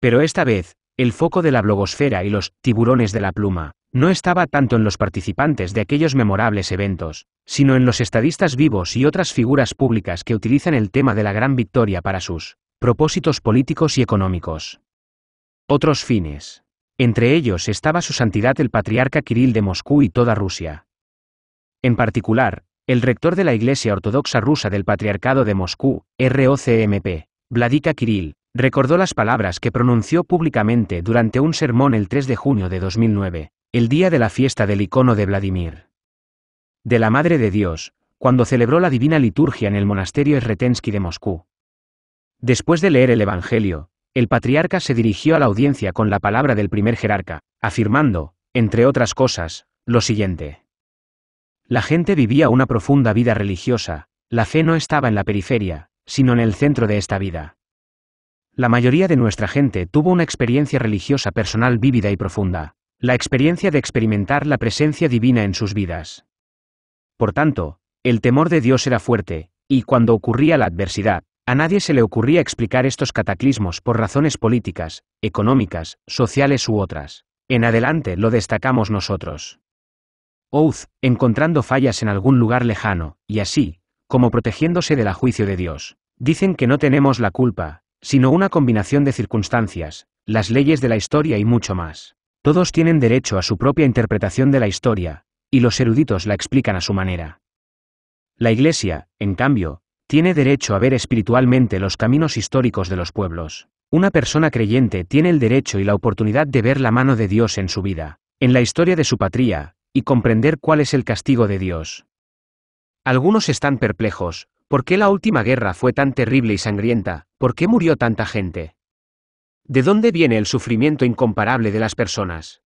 Speaker 1: Pero esta vez, el foco de la blogosfera y los tiburones de la pluma no estaba tanto en los participantes de aquellos memorables eventos, sino en los estadistas vivos y otras figuras públicas que utilizan el tema de la gran victoria para sus propósitos políticos y económicos. Otros fines. Entre ellos estaba su santidad el patriarca Kirill de Moscú y toda Rusia. En particular, el rector de la Iglesia Ortodoxa Rusa del Patriarcado de Moscú, ROCMP, Vladika Kirill, recordó las palabras que pronunció públicamente durante un sermón el 3 de junio de 2009, el día de la fiesta del icono de Vladimir de la Madre de Dios, cuando celebró la Divina Liturgia en el monasterio Esretensky de Moscú. Después de leer el Evangelio, el patriarca se dirigió a la audiencia con la palabra del primer jerarca, afirmando, entre otras cosas, lo siguiente. La gente vivía una profunda vida religiosa, la fe no estaba en la periferia, sino en el centro de esta vida. La mayoría de nuestra gente tuvo una experiencia religiosa personal vívida y profunda, la experiencia de experimentar la presencia divina en sus vidas. Por tanto, el temor de Dios era fuerte, y cuando ocurría la adversidad, a nadie se le ocurría explicar estos cataclismos por razones políticas, económicas, sociales u otras. En adelante lo destacamos nosotros. Ouz, encontrando fallas en algún lugar lejano, y así, como protegiéndose del juicio de Dios. Dicen que no tenemos la culpa, sino una combinación de circunstancias, las leyes de la historia y mucho más. Todos tienen derecho a su propia interpretación de la historia, y los eruditos la explican a su manera. La Iglesia, en cambio, tiene derecho a ver espiritualmente los caminos históricos de los pueblos. Una persona creyente tiene el derecho y la oportunidad de ver la mano de Dios en su vida, en la historia de su patria, y comprender cuál es el castigo de Dios. Algunos están perplejos, ¿por qué la última guerra fue tan terrible y sangrienta? ¿Por qué murió tanta gente? ¿De dónde viene el sufrimiento incomparable de las personas?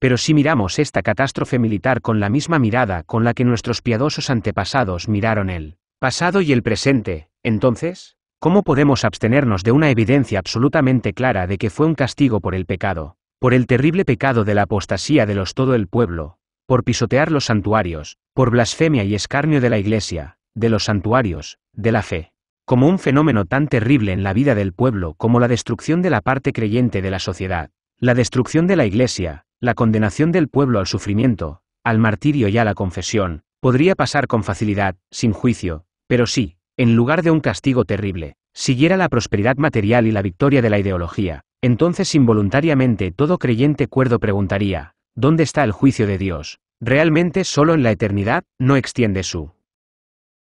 Speaker 1: Pero si miramos esta catástrofe militar con la misma mirada con la que nuestros piadosos antepasados miraron el pasado y el presente, entonces, ¿cómo podemos abstenernos de una evidencia absolutamente clara de que fue un castigo por el pecado, por el terrible pecado de la apostasía de los todo el pueblo, por pisotear los santuarios, por blasfemia y escarnio de la Iglesia, de los santuarios, de la fe? Como un fenómeno tan terrible en la vida del pueblo como la destrucción de la parte creyente de la sociedad, la destrucción de la Iglesia, la condenación del pueblo al sufrimiento, al martirio y a la confesión, podría pasar con facilidad, sin juicio, pero si en lugar de un castigo terrible, siguiera la prosperidad material y la victoria de la ideología, entonces involuntariamente todo creyente cuerdo preguntaría, ¿dónde está el juicio de Dios? ¿Realmente solo en la eternidad no extiende su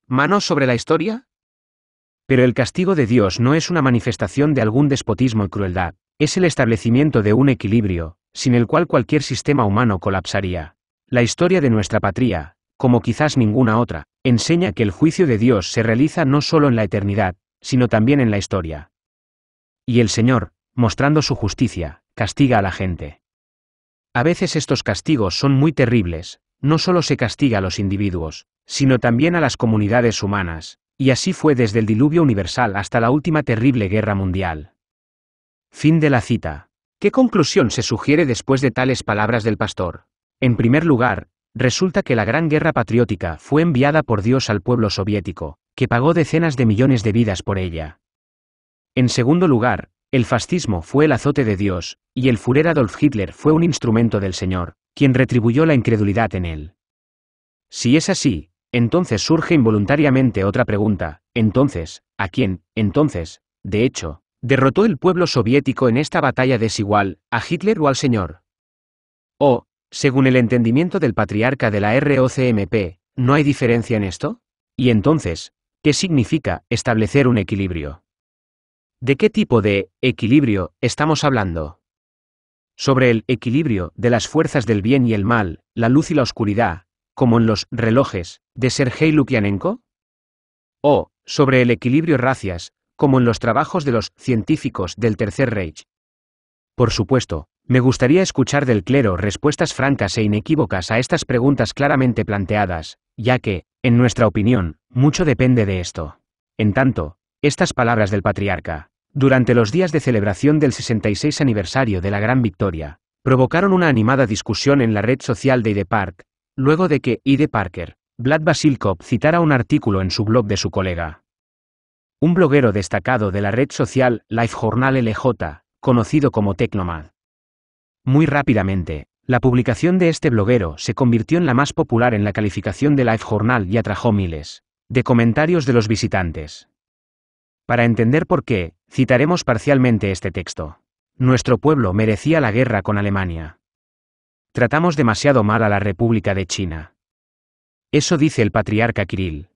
Speaker 1: mano sobre la historia? Pero el castigo de Dios no es una manifestación de algún despotismo y crueldad, es el establecimiento de un equilibrio, sin el cual cualquier sistema humano colapsaría. La historia de nuestra patria, como quizás ninguna otra, enseña que el juicio de Dios se realiza no solo en la eternidad, sino también en la historia. Y el Señor, mostrando su justicia, castiga a la gente. A veces estos castigos son muy terribles, no solo se castiga a los individuos, sino también a las comunidades humanas, y así fue desde el diluvio universal hasta la última terrible guerra mundial. Fin de la cita. ¿Qué conclusión se sugiere después de tales palabras del pastor? En primer lugar, resulta que la Gran Guerra Patriótica fue enviada por Dios al pueblo soviético, que pagó decenas de millones de vidas por ella. En segundo lugar, el fascismo fue el azote de Dios, y el furor Adolf Hitler fue un instrumento del Señor, quien retribuyó la incredulidad en él. Si es así, entonces surge involuntariamente otra pregunta, entonces, ¿a quién, entonces, de hecho, ¿Derrotó el pueblo soviético en esta batalla desigual, a Hitler o al señor? O, según el entendimiento del patriarca de la ROCMP, ¿no hay diferencia en esto? Y entonces, ¿qué significa establecer un equilibrio? ¿De qué tipo de equilibrio estamos hablando? Sobre el equilibrio de las fuerzas del bien y el mal, la luz y la oscuridad, como en los relojes de Sergei Lukyanenko? ¿O sobre el equilibrio racias como en los trabajos de los científicos del Tercer Reich. Por supuesto, me gustaría escuchar del clero respuestas francas e inequívocas a estas preguntas claramente planteadas, ya que, en nuestra opinión, mucho depende de esto. En tanto, estas palabras del patriarca, durante los días de celebración del 66 aniversario de la Gran Victoria, provocaron una animada discusión en la red social de Ide Park, luego de que Ide Parker, Vlad Basilkov citara un artículo en su blog de su colega un bloguero destacado de la red social Life Journal LJ, conocido como Tecnomad. Muy rápidamente, la publicación de este bloguero se convirtió en la más popular en la calificación de Journal y atrajo miles de comentarios de los visitantes. Para entender por qué, citaremos parcialmente este texto. Nuestro pueblo merecía la guerra con Alemania. Tratamos demasiado mal a la República de China. Eso dice el patriarca Kirill.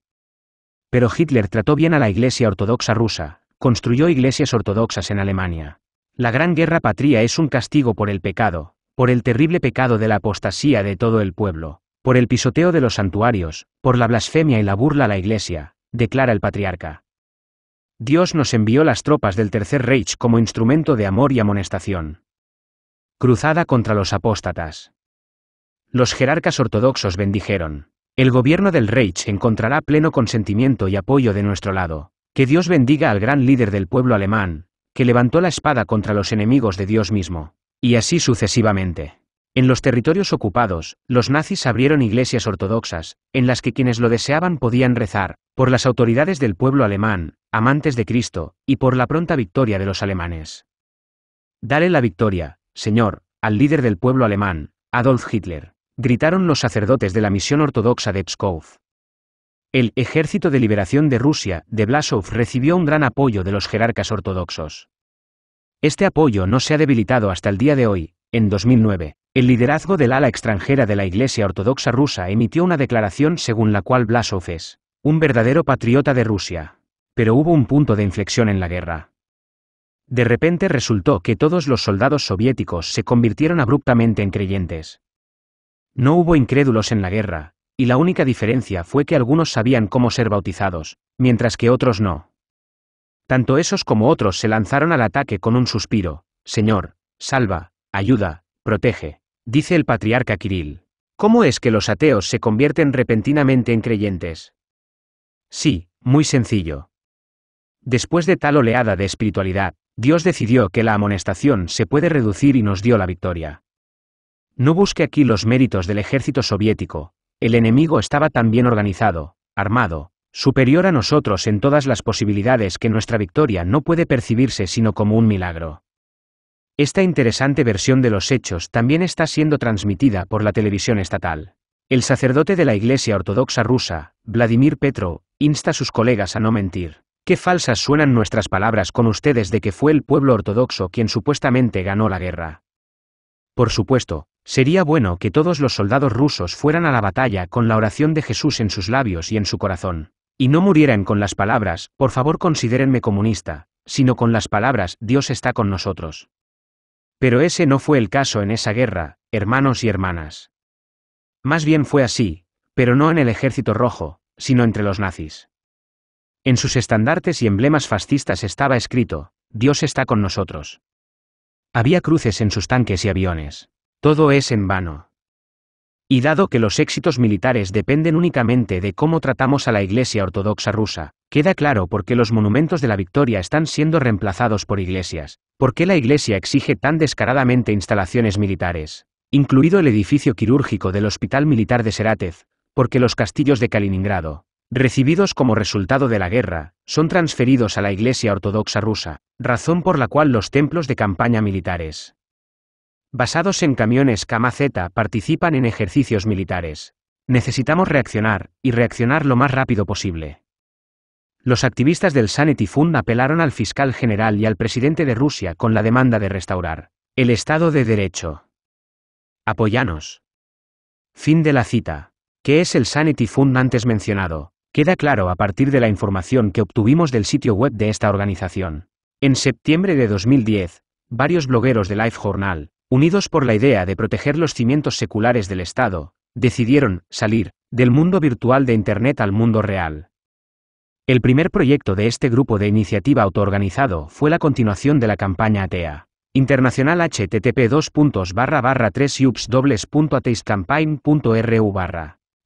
Speaker 1: Pero Hitler trató bien a la Iglesia Ortodoxa rusa, construyó iglesias ortodoxas en Alemania. La Gran Guerra Patria es un castigo por el pecado, por el terrible pecado de la apostasía de todo el pueblo, por el pisoteo de los santuarios, por la blasfemia y la burla a la Iglesia, declara el patriarca. Dios nos envió las tropas del Tercer Reich como instrumento de amor y amonestación. Cruzada contra los apóstatas. Los jerarcas ortodoxos bendijeron. El gobierno del Reich encontrará pleno consentimiento y apoyo de nuestro lado. Que Dios bendiga al gran líder del pueblo alemán, que levantó la espada contra los enemigos de Dios mismo. Y así sucesivamente. En los territorios ocupados, los nazis abrieron iglesias ortodoxas, en las que quienes lo deseaban podían rezar, por las autoridades del pueblo alemán, amantes de Cristo, y por la pronta victoria de los alemanes. Dale la victoria, Señor, al líder del pueblo alemán, Adolf Hitler gritaron los sacerdotes de la misión ortodoxa de Pskov. El Ejército de Liberación de Rusia de Blasov recibió un gran apoyo de los jerarcas ortodoxos. Este apoyo no se ha debilitado hasta el día de hoy. En 2009, el liderazgo del ala extranjera de la Iglesia Ortodoxa rusa emitió una declaración según la cual Blasov es un verdadero patriota de Rusia. Pero hubo un punto de inflexión en la guerra. De repente resultó que todos los soldados soviéticos se convirtieron abruptamente en creyentes. No hubo incrédulos en la guerra, y la única diferencia fue que algunos sabían cómo ser bautizados, mientras que otros no. Tanto esos como otros se lanzaron al ataque con un suspiro, Señor, salva, ayuda, protege, dice el patriarca Kirill. ¿Cómo es que los ateos se convierten repentinamente en creyentes? Sí, muy sencillo. Después de tal oleada de espiritualidad, Dios decidió que la amonestación se puede reducir y nos dio la victoria. No busque aquí los méritos del ejército soviético, el enemigo estaba tan bien organizado, armado, superior a nosotros en todas las posibilidades que nuestra victoria no puede percibirse sino como un milagro. Esta interesante versión de los hechos también está siendo transmitida por la televisión estatal. El sacerdote de la Iglesia Ortodoxa rusa, Vladimir Petro, insta a sus colegas a no mentir. Qué falsas suenan nuestras palabras con ustedes de que fue el pueblo ortodoxo quien supuestamente ganó la guerra. Por supuesto, Sería bueno que todos los soldados rusos fueran a la batalla con la oración de Jesús en sus labios y en su corazón, y no murieran con las palabras, por favor considérenme comunista, sino con las palabras, Dios está con nosotros. Pero ese no fue el caso en esa guerra, hermanos y hermanas. Más bien fue así, pero no en el ejército rojo, sino entre los nazis. En sus estandartes y emblemas fascistas estaba escrito, Dios está con nosotros. Había cruces en sus tanques y aviones. Todo es en vano. Y dado que los éxitos militares dependen únicamente de cómo tratamos a la Iglesia Ortodoxa rusa, queda claro por qué los monumentos de la victoria están siendo reemplazados por iglesias, por qué la Iglesia exige tan descaradamente instalaciones militares, incluido el edificio quirúrgico del Hospital Militar de Serátez, porque los castillos de Kaliningrado, recibidos como resultado de la guerra, son transferidos a la Iglesia Ortodoxa rusa, razón por la cual los templos de campaña militares basados en camiones Kama-Z, participan en ejercicios militares. Necesitamos reaccionar, y reaccionar lo más rápido posible. Los activistas del Sanity Fund apelaron al fiscal general y al presidente de Rusia con la demanda de restaurar el Estado de Derecho. Apoyanos. Fin de la cita. ¿Qué es el Sanity Fund antes mencionado? Queda claro a partir de la información que obtuvimos del sitio web de esta organización. En septiembre de 2010, varios blogueros de Life Journal unidos por la idea de proteger los cimientos seculares del Estado, decidieron salir del mundo virtual de Internet al mundo real. El primer proyecto de este grupo de iniciativa autoorganizado fue la continuación de la campaña atea. Internacional http 2 barra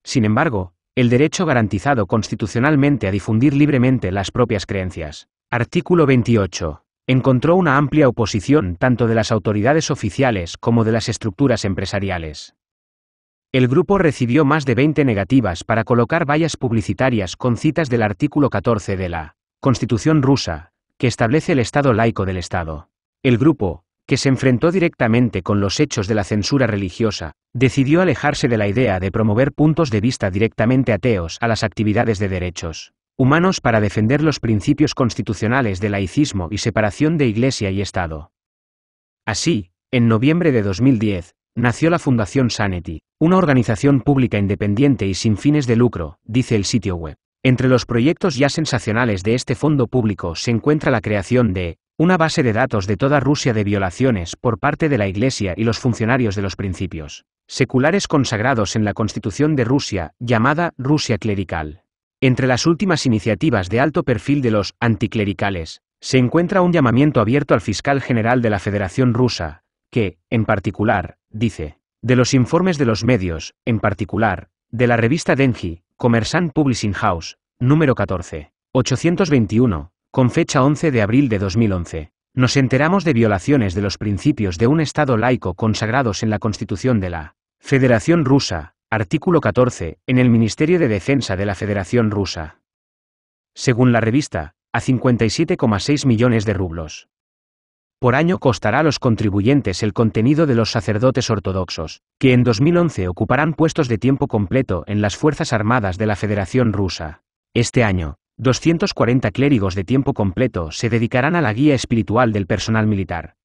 Speaker 1: Sin embargo, el derecho garantizado constitucionalmente a difundir libremente las propias creencias. Artículo 28 encontró una amplia oposición tanto de las autoridades oficiales como de las estructuras empresariales. El grupo recibió más de 20 negativas para colocar vallas publicitarias con citas del artículo 14 de la Constitución rusa, que establece el Estado laico del Estado. El grupo, que se enfrentó directamente con los hechos de la censura religiosa, decidió alejarse de la idea de promover puntos de vista directamente ateos a las actividades de derechos humanos para defender los principios constitucionales de laicismo y separación de Iglesia y Estado. Así, en noviembre de 2010, nació la Fundación Sanity, una organización pública independiente y sin fines de lucro, dice el sitio web. Entre los proyectos ya sensacionales de este fondo público se encuentra la creación de una base de datos de toda Rusia de violaciones por parte de la Iglesia y los funcionarios de los principios seculares consagrados en la Constitución de Rusia, llamada Rusia Clerical. Entre las últimas iniciativas de alto perfil de los anticlericales, se encuentra un llamamiento abierto al fiscal general de la Federación Rusa, que, en particular, dice, de los informes de los medios, en particular, de la revista Denji, Commerçant Publishing House, número 14, 821, con fecha 11 de abril de 2011, nos enteramos de violaciones de los principios de un Estado laico consagrados en la Constitución de la Federación Rusa, Artículo 14. En el Ministerio de Defensa de la Federación Rusa. Según la revista, a 57,6 millones de rublos. Por año costará a los contribuyentes el contenido de los sacerdotes ortodoxos, que en 2011 ocuparán puestos de tiempo completo en las Fuerzas Armadas de la Federación Rusa. Este año, 240 clérigos de tiempo completo se dedicarán a la guía espiritual del personal militar.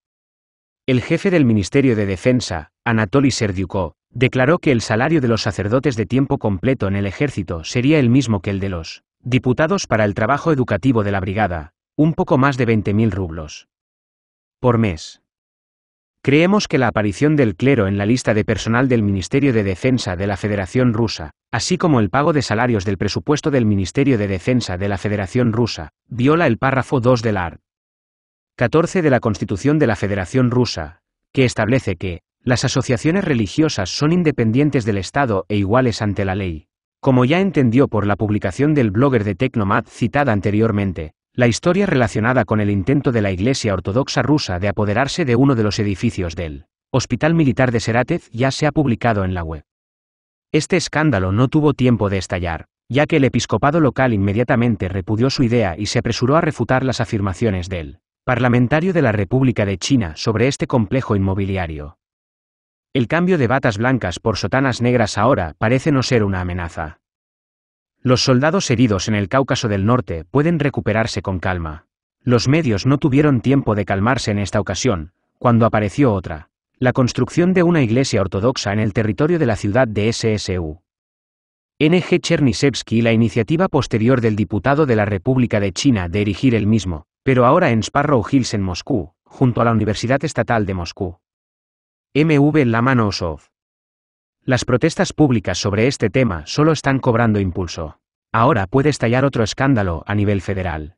Speaker 1: El jefe del Ministerio de Defensa, Anatoly Serdyukov, declaró que el salario de los sacerdotes de tiempo completo en el ejército sería el mismo que el de los diputados para el trabajo educativo de la brigada, un poco más de 20.000 rublos por mes. Creemos que la aparición del clero en la lista de personal del Ministerio de Defensa de la Federación Rusa, así como el pago de salarios del presupuesto del Ministerio de Defensa de la Federación Rusa, viola el párrafo 2 del art. 14 de la Constitución de la Federación Rusa, que establece que, las asociaciones religiosas son independientes del Estado e iguales ante la ley. Como ya entendió por la publicación del blogger de Tecnomad citada anteriormente, la historia relacionada con el intento de la Iglesia Ortodoxa rusa de apoderarse de uno de los edificios del Hospital Militar de Serátez ya se ha publicado en la web. Este escándalo no tuvo tiempo de estallar, ya que el episcopado local inmediatamente repudió su idea y se apresuró a refutar las afirmaciones del parlamentario de la República de China sobre este complejo inmobiliario. El cambio de batas blancas por sotanas negras ahora parece no ser una amenaza. Los soldados heridos en el Cáucaso del Norte pueden recuperarse con calma. Los medios no tuvieron tiempo de calmarse en esta ocasión, cuando apareció otra, la construcción de una iglesia ortodoxa en el territorio de la ciudad de SSU. N. G. y la iniciativa posterior del diputado de la República de China de erigir el mismo, pero ahora en Sparrow Hills en Moscú, junto a la Universidad Estatal de Moscú. MV Lamanosov. Las protestas públicas sobre este tema solo están cobrando impulso. Ahora puede estallar otro escándalo a nivel federal.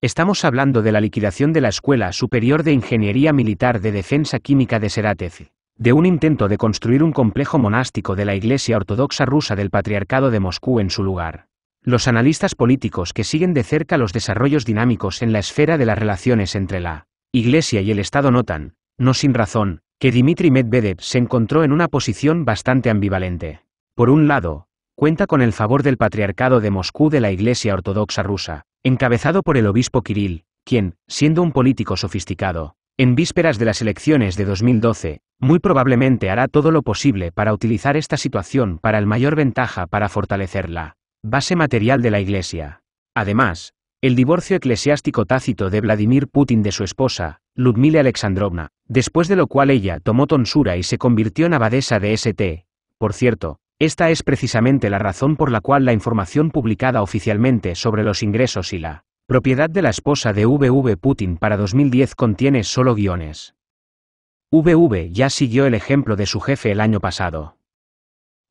Speaker 1: Estamos hablando de la liquidación de la Escuela Superior de Ingeniería Militar de Defensa Química de Seratez, de un intento de construir un complejo monástico de la Iglesia Ortodoxa Rusa del Patriarcado de Moscú en su lugar. Los analistas políticos que siguen de cerca los desarrollos dinámicos en la esfera de las relaciones entre la Iglesia y el Estado notan, no sin razón, que Dmitry Medvedev se encontró en una posición bastante ambivalente. Por un lado, cuenta con el favor del Patriarcado de Moscú de la Iglesia Ortodoxa rusa, encabezado por el obispo Kirill, quien, siendo un político sofisticado, en vísperas de las elecciones de 2012, muy probablemente hará todo lo posible para utilizar esta situación para el mayor ventaja para fortalecer la base material de la Iglesia. Además, el divorcio eclesiástico tácito de Vladimir Putin de su esposa, Ludmila Alexandrovna, después de lo cual ella tomó tonsura y se convirtió en abadesa de St. Por cierto, esta es precisamente la razón por la cual la información publicada oficialmente sobre los ingresos y la propiedad de la esposa de VV Putin para 2010 contiene solo guiones. VV ya siguió el ejemplo de su jefe el año pasado.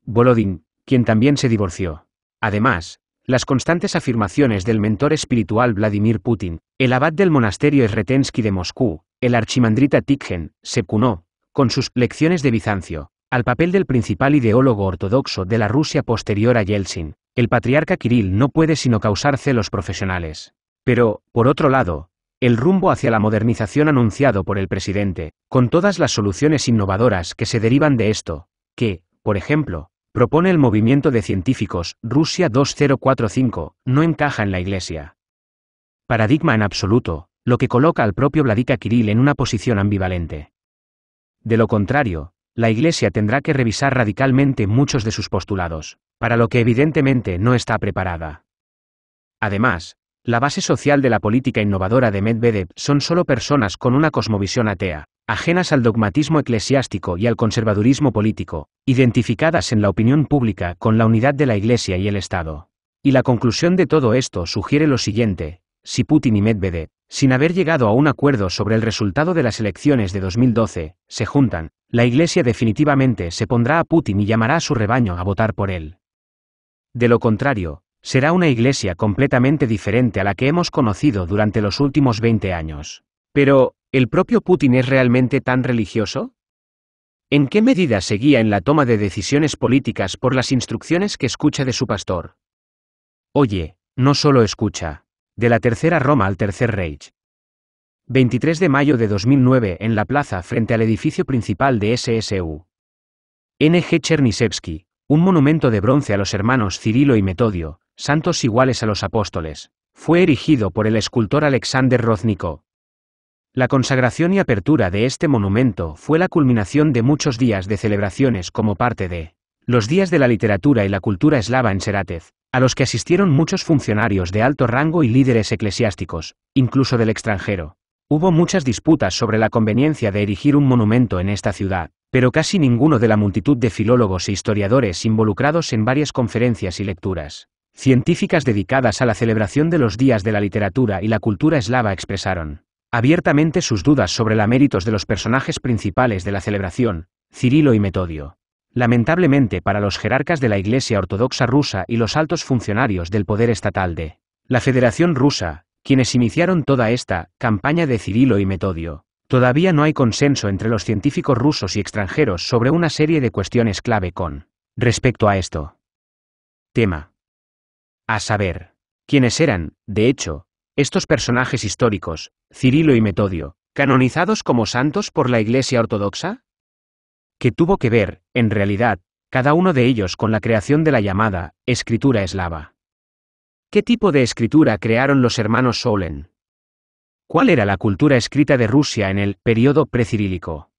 Speaker 1: Volodin, quien también se divorció. Además, las constantes afirmaciones del mentor espiritual Vladimir Putin, el abad del monasterio Esretensky de Moscú, el archimandrita Tikhen, cunó, con sus lecciones de Bizancio, al papel del principal ideólogo ortodoxo de la Rusia posterior a Yeltsin, el patriarca Kirill no puede sino causar celos profesionales. Pero, por otro lado, el rumbo hacia la modernización anunciado por el presidente, con todas las soluciones innovadoras que se derivan de esto, que, por ejemplo, propone el movimiento de científicos, Rusia 2045, no encaja en la Iglesia. Paradigma en absoluto, lo que coloca al propio Vladika Kirill en una posición ambivalente. De lo contrario, la Iglesia tendrá que revisar radicalmente muchos de sus postulados, para lo que evidentemente no está preparada. Además, la base social de la política innovadora de Medvedev son solo personas con una cosmovisión atea, ajenas al dogmatismo eclesiástico y al conservadurismo político, identificadas en la opinión pública con la unidad de la Iglesia y el Estado. Y la conclusión de todo esto sugiere lo siguiente, si Putin y Medvedev, sin haber llegado a un acuerdo sobre el resultado de las elecciones de 2012, se juntan, la Iglesia definitivamente se pondrá a Putin y llamará a su rebaño a votar por él. De lo contrario, será una Iglesia completamente diferente a la que hemos conocido durante los últimos 20 años. Pero, ¿El propio Putin es realmente tan religioso? ¿En qué medida seguía en la toma de decisiones políticas por las instrucciones que escucha de su pastor? Oye, no solo escucha. De la tercera Roma al tercer Reich. 23 de mayo de 2009 en la plaza frente al edificio principal de SSU. N.G. Chernisevsky, un monumento de bronce a los hermanos Cirilo y Metodio, santos iguales a los apóstoles, fue erigido por el escultor Alexander Roznikov la consagración y apertura de este monumento fue la culminación de muchos días de celebraciones como parte de los Días de la Literatura y la Cultura Eslava en Serátez, a los que asistieron muchos funcionarios de alto rango y líderes eclesiásticos, incluso del extranjero. Hubo muchas disputas sobre la conveniencia de erigir un monumento en esta ciudad, pero casi ninguno de la multitud de filólogos e historiadores involucrados en varias conferencias y lecturas científicas dedicadas a la celebración de los días de la literatura y la cultura eslava expresaron abiertamente sus dudas sobre la méritos de los personajes principales de la celebración, Cirilo y Metodio. Lamentablemente para los jerarcas de la Iglesia Ortodoxa rusa y los altos funcionarios del poder estatal de la Federación Rusa, quienes iniciaron toda esta campaña de Cirilo y Metodio, todavía no hay consenso entre los científicos rusos y extranjeros sobre una serie de cuestiones clave con respecto a esto. Tema. A saber, quiénes eran, de hecho, estos personajes históricos, Cirilo y Metodio, canonizados como santos por la Iglesia Ortodoxa? ¿Qué tuvo que ver, en realidad, cada uno de ellos con la creación de la llamada escritura eslava. ¿Qué tipo de escritura crearon los hermanos Solen? ¿Cuál era la cultura escrita de Rusia en el periodo precirílico?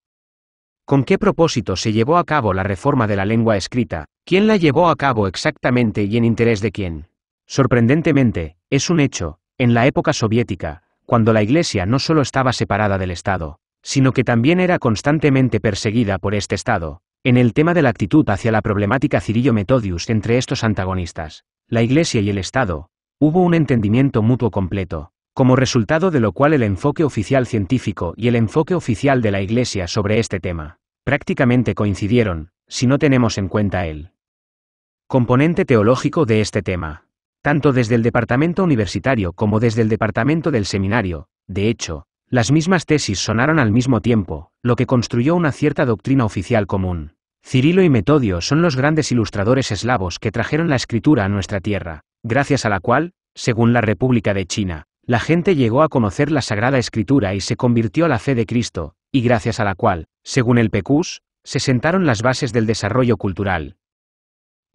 Speaker 1: ¿Con qué propósito se llevó a cabo la reforma de la lengua escrita? ¿Quién la llevó a cabo exactamente y en interés de quién? Sorprendentemente, es un hecho, en la época soviética, cuando la Iglesia no solo estaba separada del Estado, sino que también era constantemente perseguida por este Estado, en el tema de la actitud hacia la problemática Cirillo Metodius entre estos antagonistas, la Iglesia y el Estado, hubo un entendimiento mutuo completo, como resultado de lo cual el enfoque oficial científico y el enfoque oficial de la Iglesia sobre este tema prácticamente coincidieron, si no tenemos en cuenta el componente teológico de este tema tanto desde el departamento universitario como desde el departamento del seminario. De hecho, las mismas tesis sonaron al mismo tiempo, lo que construyó una cierta doctrina oficial común. Cirilo y Metodio son los grandes ilustradores eslavos que trajeron la escritura a nuestra tierra, gracias a la cual, según la República de China, la gente llegó a conocer la Sagrada Escritura y se convirtió a la fe de Cristo, y gracias a la cual, según el Pecus, se sentaron las bases del desarrollo cultural,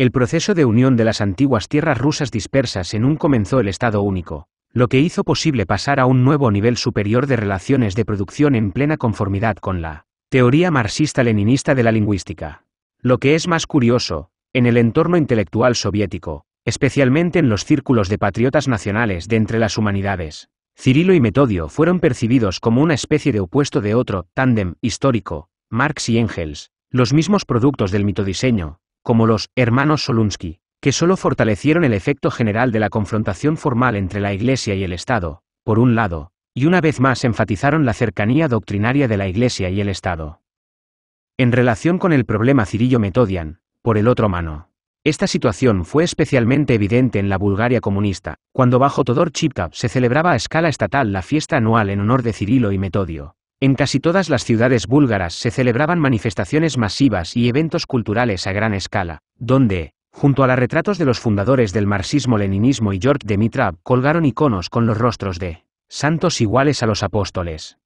Speaker 1: el proceso de unión de las antiguas tierras rusas dispersas en un comenzó el Estado único, lo que hizo posible pasar a un nuevo nivel superior de relaciones de producción en plena conformidad con la teoría marxista-leninista de la lingüística. Lo que es más curioso, en el entorno intelectual soviético, especialmente en los círculos de patriotas nacionales de entre las humanidades, Cirilo y Metodio fueron percibidos como una especie de opuesto de otro tándem histórico, Marx y Engels, los mismos productos del mitodiseño, como los hermanos Solunsky, que solo fortalecieron el efecto general de la confrontación formal entre la Iglesia y el Estado, por un lado, y una vez más enfatizaron la cercanía doctrinaria de la Iglesia y el Estado. En relación con el problema cirillo-metodian, por el otro mano, esta situación fue especialmente evidente en la Bulgaria comunista, cuando bajo Todor Chipka se celebraba a escala estatal la fiesta anual en honor de Cirilo y Metodio, en casi todas las ciudades búlgaras se celebraban manifestaciones masivas y eventos culturales a gran escala, donde, junto a los retratos de los fundadores del marxismo-leninismo y George Dimitrov, colgaron iconos con los rostros de santos iguales a los apóstoles.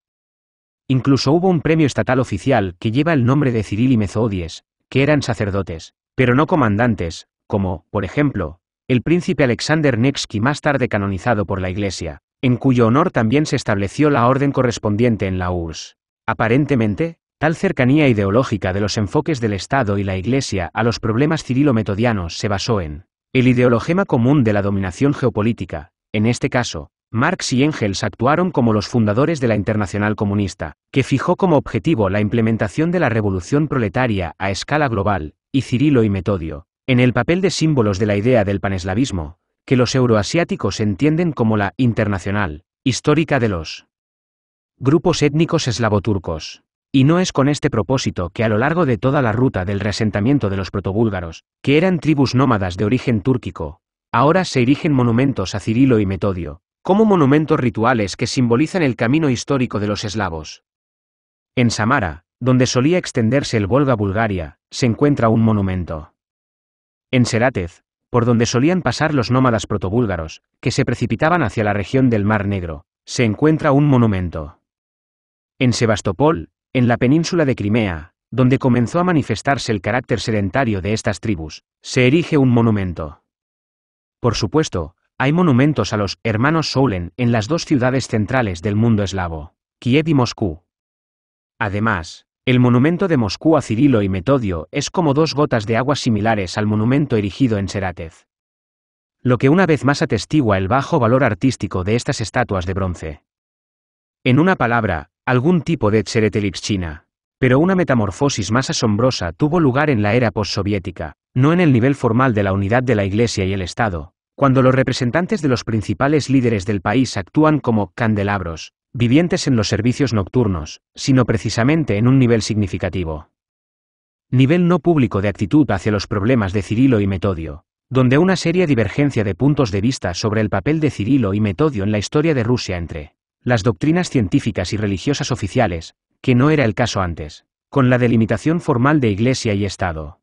Speaker 1: Incluso hubo un premio estatal oficial que lleva el nombre de Ciril y Mezodies, que eran sacerdotes, pero no comandantes, como, por ejemplo, el príncipe Alexander Nevsky más tarde canonizado por la Iglesia en cuyo honor también se estableció la orden correspondiente en la URSS. Aparentemente, Tal cercanía ideológica de los enfoques del Estado y la Iglesia a los problemas cirilo-metodianos se basó en el ideologema común de la dominación geopolítica. En este caso, Marx y Engels actuaron como los fundadores de la Internacional Comunista, que fijó como objetivo la implementación de la revolución proletaria a escala global, y Cirilo y Metodio, en el papel de símbolos de la idea del paneslavismo, que los euroasiáticos entienden como la internacional, histórica de los grupos étnicos eslavoturcos. Y no es con este propósito que a lo largo de toda la ruta del reasentamiento de los protobúlgaros, que eran tribus nómadas de origen túrquico, ahora se erigen monumentos a Cirilo y Metodio, como monumentos rituales que simbolizan el camino histórico de los eslavos. En Samara, donde solía extenderse el Volga Bulgaria, se encuentra un monumento. En Serátez, por donde solían pasar los nómadas protobúlgaros, que se precipitaban hacia la región del Mar Negro, se encuentra un monumento. En Sebastopol, en la península de Crimea, donde comenzó a manifestarse el carácter sedentario de estas tribus, se erige un monumento. Por supuesto, hay monumentos a los hermanos Solen en las dos ciudades centrales del mundo eslavo, Kiev y Moscú. Además, el monumento de Moscú a Cirilo y Metodio es como dos gotas de agua similares al monumento erigido en Seratez. Lo que una vez más atestigua el bajo valor artístico de estas estatuas de bronce. En una palabra, algún tipo de china. Pero una metamorfosis más asombrosa tuvo lugar en la era postsoviética, no en el nivel formal de la unidad de la Iglesia y el Estado, cuando los representantes de los principales líderes del país actúan como candelabros, vivientes en los servicios nocturnos, sino precisamente en un nivel significativo. Nivel no público de actitud hacia los problemas de Cirilo y Metodio, donde una seria divergencia de puntos de vista sobre el papel de Cirilo y Metodio en la historia de Rusia entre las doctrinas científicas y religiosas oficiales, que no era el caso antes, con la delimitación formal de Iglesia y Estado.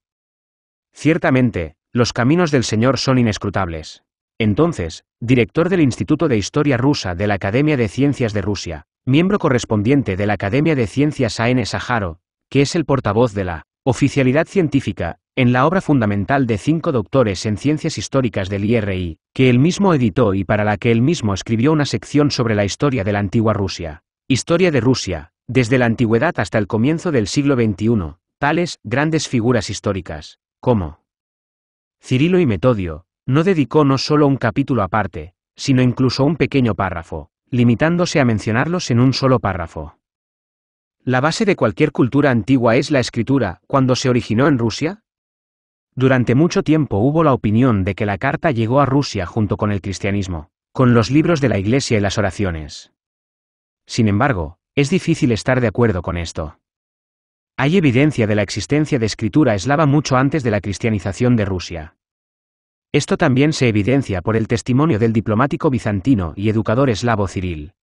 Speaker 1: Ciertamente, los caminos del Señor son inescrutables. Entonces, director del Instituto de Historia Rusa de la Academia de Ciencias de Rusia, miembro correspondiente de la Academia de Ciencias A.N. Sajaro, que es el portavoz de la oficialidad científica, en la obra fundamental de cinco doctores en ciencias históricas del IRI, que él mismo editó y para la que él mismo escribió una sección sobre la historia de la antigua Rusia. Historia de Rusia, desde la antigüedad hasta el comienzo del siglo XXI, tales grandes figuras históricas, como Cirilo y Metodio, no dedicó no solo un capítulo aparte, sino incluso un pequeño párrafo, limitándose a mencionarlos en un solo párrafo. La base de cualquier cultura antigua es la escritura, cuando se originó en Rusia. Durante mucho tiempo hubo la opinión de que la carta llegó a Rusia junto con el cristianismo, con los libros de la Iglesia y las oraciones. Sin embargo, es difícil estar de acuerdo con esto. Hay evidencia de la existencia de escritura eslava mucho antes de la cristianización de Rusia. Esto también se evidencia por el testimonio del diplomático bizantino y educador eslavo Ciril.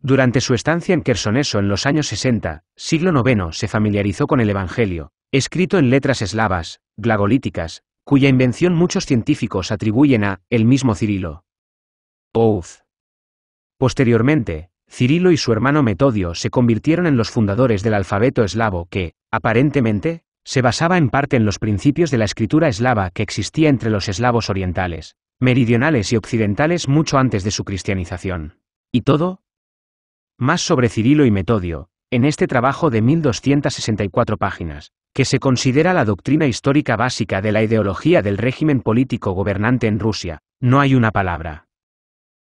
Speaker 1: Durante su estancia en Quersoneso en los años 60, siglo IX, se familiarizó con el Evangelio, escrito en letras eslavas, glagolíticas, cuya invención muchos científicos atribuyen a el mismo Cirilo. Ouz. Posteriormente, Cirilo y su hermano Metodio se convirtieron en los fundadores del alfabeto eslavo que, aparentemente, se basaba en parte en los principios de la escritura eslava que existía entre los eslavos orientales, meridionales y occidentales mucho antes de su cristianización. ¿Y todo? Más sobre Cirilo y Metodio, en este trabajo de 1264 páginas, que se considera la doctrina histórica básica de la ideología del régimen político gobernante en Rusia, no hay una palabra.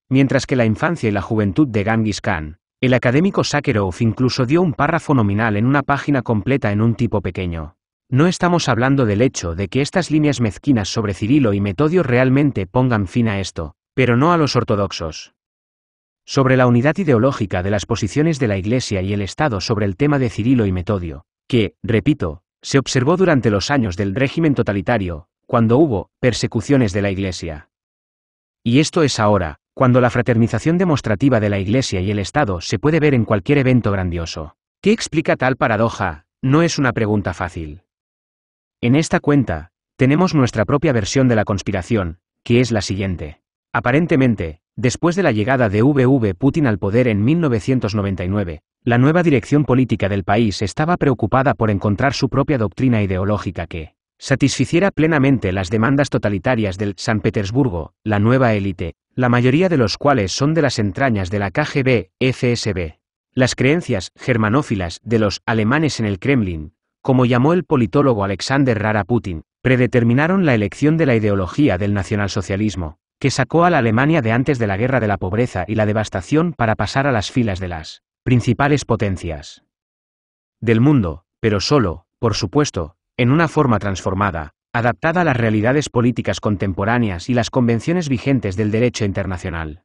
Speaker 1: Mientras que la infancia y la juventud de Genghis Khan, el académico Sakharov incluso dio un párrafo nominal en una página completa en un tipo pequeño. No estamos hablando del hecho de que estas líneas mezquinas sobre Cirilo y Metodio realmente pongan fin a esto, pero no a los ortodoxos. Sobre la unidad ideológica de las posiciones de la Iglesia y el Estado sobre el tema de Cirilo y Metodio, que, repito, se observó durante los años del régimen totalitario, cuando hubo persecuciones de la Iglesia. Y esto es ahora, cuando la fraternización demostrativa de la Iglesia y el Estado se puede ver en cualquier evento grandioso. ¿Qué explica tal paradoja? No es una pregunta fácil. En esta cuenta, tenemos nuestra propia versión de la conspiración, que es la siguiente. Aparentemente, después de la llegada de VV Putin al poder en 1999, la nueva dirección política del país estaba preocupada por encontrar su propia doctrina ideológica que satisficiera plenamente las demandas totalitarias del San Petersburgo, la nueva élite, la mayoría de los cuales son de las entrañas de la KGB-FSB. Las creencias germanófilas de los alemanes en el Kremlin, como llamó el politólogo Alexander Rara Putin, predeterminaron la elección de la ideología del nacionalsocialismo, que sacó a la Alemania de antes de la guerra de la pobreza y la devastación para pasar a las filas de las principales potencias del mundo, pero solo, por supuesto, en una forma transformada, adaptada a las realidades políticas contemporáneas y las convenciones vigentes del derecho internacional.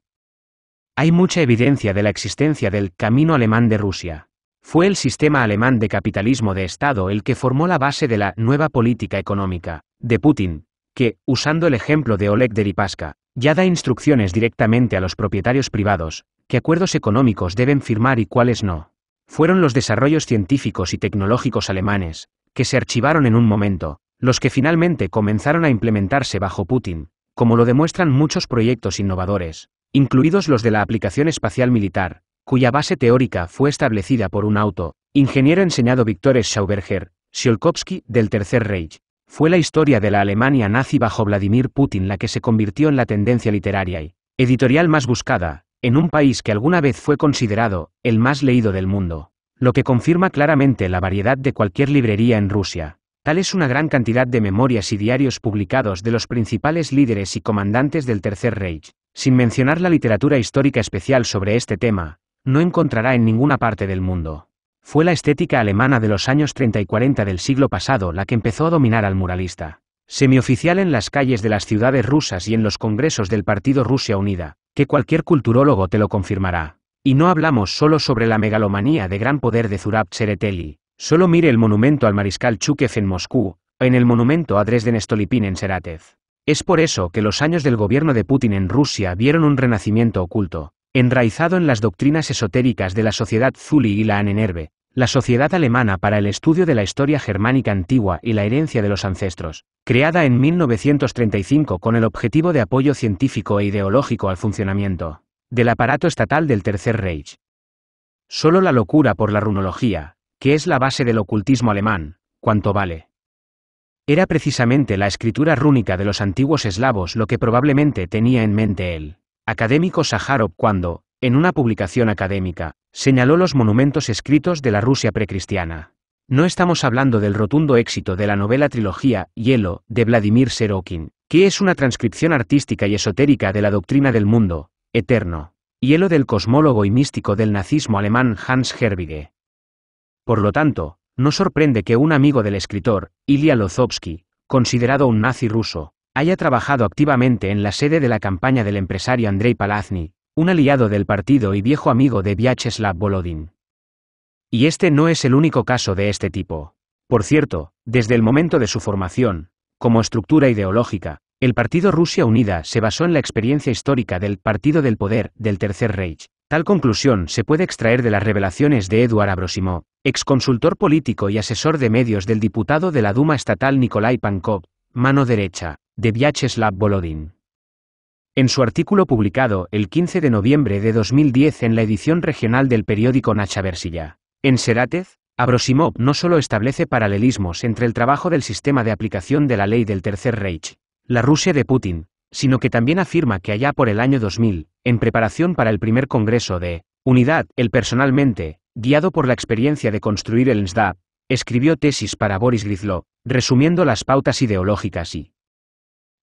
Speaker 1: Hay mucha evidencia de la existencia del camino alemán de Rusia. Fue el sistema alemán de capitalismo de Estado el que formó la base de la nueva política económica de Putin, que, usando el ejemplo de Oleg Deripaska, ya da instrucciones directamente a los propietarios privados, qué acuerdos económicos deben firmar y cuáles no. Fueron los desarrollos científicos y tecnológicos alemanes, que se archivaron en un momento, los que finalmente comenzaron a implementarse bajo Putin, como lo demuestran muchos proyectos innovadores, incluidos los de la aplicación espacial militar, cuya base teórica fue establecida por un auto, ingeniero enseñado Víctor Schauberger, Tsiolkovsky del Tercer Reich. Fue la historia de la Alemania nazi bajo Vladimir Putin la que se convirtió en la tendencia literaria y editorial más buscada, en un país que alguna vez fue considerado el más leído del mundo, lo que confirma claramente la variedad de cualquier librería en Rusia. Tal es una gran cantidad de memorias y diarios publicados de los principales líderes y comandantes del Tercer Reich. Sin mencionar la literatura histórica especial sobre este tema, no encontrará en ninguna parte del mundo. Fue la estética alemana de los años 30 y 40 del siglo pasado la que empezó a dominar al muralista. Semioficial en las calles de las ciudades rusas y en los congresos del Partido Rusia Unida, que cualquier culturólogo te lo confirmará. Y no hablamos solo sobre la megalomanía de gran poder de Zurab Tsereteli. Solo mire el monumento al mariscal Chukev en Moscú, o en el monumento a Dresden Stolipin en Seratev. Es por eso que los años del gobierno de Putin en Rusia vieron un renacimiento oculto, enraizado en las doctrinas esotéricas de la sociedad Zuli y la Anenerbe, la sociedad alemana para el estudio de la historia germánica antigua y la herencia de los ancestros, creada en 1935 con el objetivo de apoyo científico e ideológico al funcionamiento del aparato estatal del Tercer Reich. Solo la locura por la runología, que es la base del ocultismo alemán, cuanto vale. Era precisamente la escritura rúnica de los antiguos eslavos lo que probablemente tenía en mente el académico Sájarov cuando, en una publicación académica, señaló los monumentos escritos de la Rusia precristiana. No estamos hablando del rotundo éxito de la novela trilogía Hielo de Vladimir Serokin, que es una transcripción artística y esotérica de la doctrina del mundo eterno, hielo del cosmólogo y místico del nazismo alemán Hans Herbige, por lo tanto, no sorprende que un amigo del escritor, Ilya Lozovsky, considerado un nazi ruso, haya trabajado activamente en la sede de la campaña del empresario Andrei Palazny, un aliado del partido y viejo amigo de Vyacheslav Volodin. Y este no es el único caso de este tipo. Por cierto, desde el momento de su formación, como estructura ideológica, el Partido Rusia Unida se basó en la experiencia histórica del Partido del Poder del Tercer Reich. Tal conclusión se puede extraer de las revelaciones de Eduard Abrosimov, Exconsultor político y asesor de medios del diputado de la Duma estatal Nikolai Pankov, mano derecha, de Vyacheslav Volodin. En su artículo publicado el 15 de noviembre de 2010 en la edición regional del periódico Nachaversilla, en Seratez, Abrosimov no solo establece paralelismos entre el trabajo del sistema de aplicación de la ley del Tercer Reich, la Rusia de Putin, sino que también afirma que allá por el año 2000, en preparación para el primer Congreso de Unidad, él personalmente, guiado por la experiencia de construir el NSDAP, escribió tesis para Boris Grizlo, resumiendo las pautas ideológicas y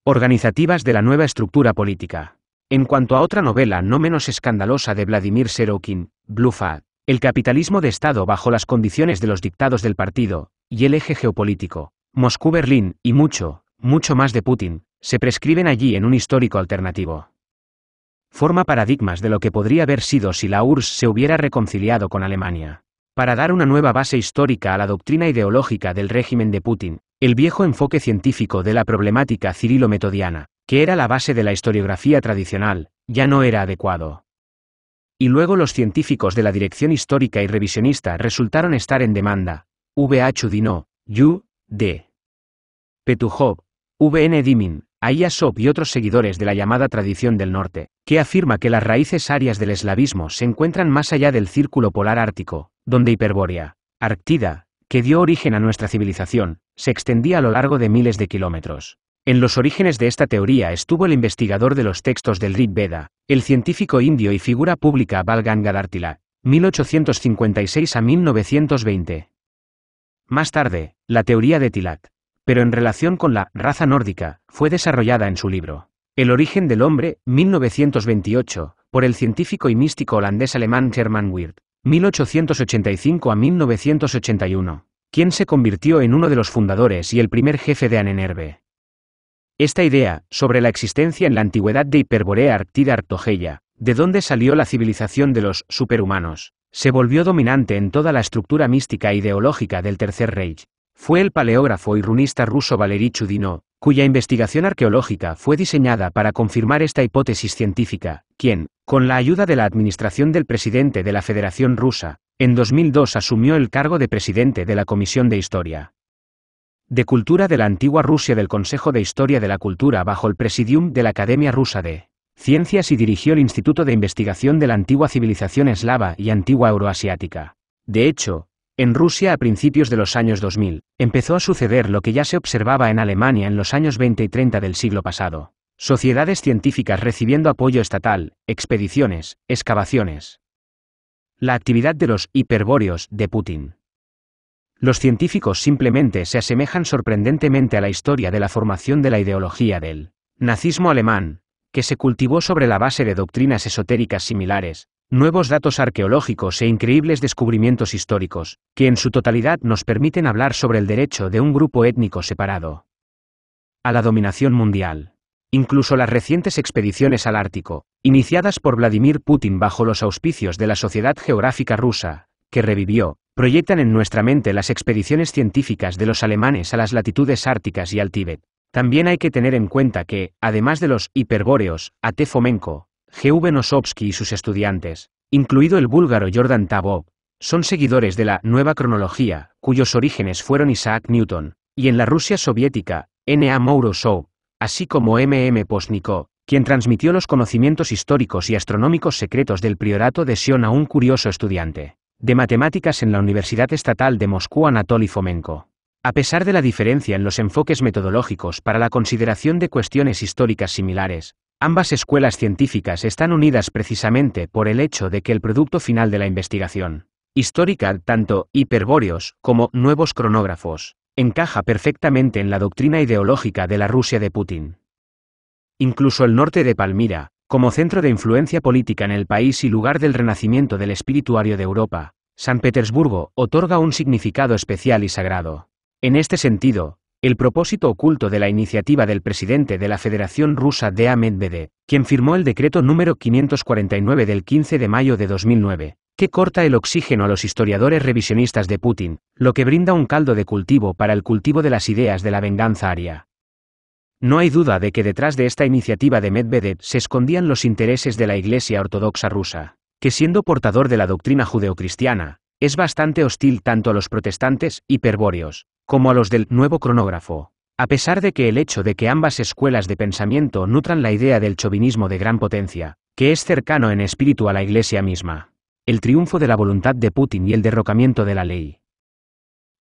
Speaker 1: organizativas de la nueva estructura política. En cuanto a otra novela no menos escandalosa de Vladimir Serokin, Blufa, El capitalismo de Estado bajo las condiciones de los dictados del partido, y el eje geopolítico, Moscú-Berlín, y mucho, mucho más de Putin, se prescriben allí en un histórico alternativo. Forma paradigmas de lo que podría haber sido si la URSS se hubiera reconciliado con Alemania. Para dar una nueva base histórica a la doctrina ideológica del régimen de Putin, el viejo enfoque científico de la problemática cirilo-metodiana, que era la base de la historiografía tradicional, ya no era adecuado. Y luego los científicos de la dirección histórica y revisionista resultaron estar en demanda. V. H. Dino, Yu. D. Petujov, V. N. Dimin, a y otros seguidores de la llamada tradición del norte, que afirma que las raíces arias del eslavismo se encuentran más allá del círculo polar ártico, donde Hiperbórea, Arctida, que dio origen a nuestra civilización, se extendía a lo largo de miles de kilómetros. En los orígenes de esta teoría estuvo el investigador de los textos del Rig Veda, el científico indio y figura pública Tilak, 1856 a 1920. Más tarde, la teoría de Tilak, pero en relación con la raza nórdica, fue desarrollada en su libro El origen del hombre, 1928, por el científico y místico holandés alemán Hermann Wirth, 1885 a 1981, quien se convirtió en uno de los fundadores y el primer jefe de Anenerbe. Esta idea, sobre la existencia en la antigüedad de Hiperborea Arctida Artogeia, de donde salió la civilización de los superhumanos, se volvió dominante en toda la estructura mística e ideológica del Tercer Reich, fue el paleógrafo y runista ruso Valery Chudino, cuya investigación arqueológica fue diseñada para confirmar esta hipótesis científica, quien, con la ayuda de la administración del presidente de la Federación Rusa, en 2002 asumió el cargo de presidente de la Comisión de Historia de Cultura de la antigua Rusia del Consejo de Historia de la Cultura bajo el presidium de la Academia Rusa de Ciencias y dirigió el Instituto de Investigación de la antigua civilización eslava y antigua euroasiática. De hecho, en Rusia a principios de los años 2000, empezó a suceder lo que ya se observaba en Alemania en los años 20 y 30 del siglo pasado. Sociedades científicas recibiendo apoyo estatal, expediciones, excavaciones. La actividad de los hiperbóreos de Putin. Los científicos simplemente se asemejan sorprendentemente a la historia de la formación de la ideología del nazismo alemán, que se cultivó sobre la base de doctrinas esotéricas similares, nuevos datos arqueológicos e increíbles descubrimientos históricos, que en su totalidad nos permiten hablar sobre el derecho de un grupo étnico separado a la dominación mundial. Incluso las recientes expediciones al Ártico, iniciadas por Vladimir Putin bajo los auspicios de la Sociedad Geográfica Rusa, que revivió, proyectan en nuestra mente las expediciones científicas de los alemanes a las latitudes árticas y al Tíbet. También hay que tener en cuenta que, además de los hiperbóreos, a Tefomenko, G.V. Nosovsky y sus estudiantes, incluido el búlgaro Jordan Tabov, son seguidores de la Nueva Cronología, cuyos orígenes fueron Isaac Newton, y en la Rusia soviética, N.A. Mourosov, así como M. Posnikov, quien transmitió los conocimientos históricos y astronómicos secretos del priorato de Sion a un curioso estudiante de matemáticas en la Universidad Estatal de Moscú Anatoly Fomenko. A pesar de la diferencia en los enfoques metodológicos para la consideración de cuestiones históricas similares, Ambas escuelas científicas están unidas precisamente por el hecho de que el producto final de la investigación histórica, tanto hiperbóreos como nuevos cronógrafos, encaja perfectamente en la doctrina ideológica de la Rusia de Putin. Incluso el norte de Palmira, como centro de influencia política en el país y lugar del renacimiento del espirituario de Europa, San Petersburgo otorga un significado especial y sagrado. En este sentido, el propósito oculto de la iniciativa del presidente de la Federación Rusa de Medvedev, quien firmó el decreto número 549 del 15 de mayo de 2009, que corta el oxígeno a los historiadores revisionistas de Putin, lo que brinda un caldo de cultivo para el cultivo de las ideas de la venganza aria. No hay duda de que detrás de esta iniciativa de Medvedev se escondían los intereses de la Iglesia Ortodoxa rusa, que siendo portador de la doctrina judeocristiana, es bastante hostil tanto a los protestantes, hiperbóreos, como a los del nuevo cronógrafo. A pesar de que el hecho de que ambas escuelas de pensamiento nutran la idea del chauvinismo de gran potencia, que es cercano en espíritu a la Iglesia misma, el triunfo de la voluntad de Putin y el derrocamiento de la ley.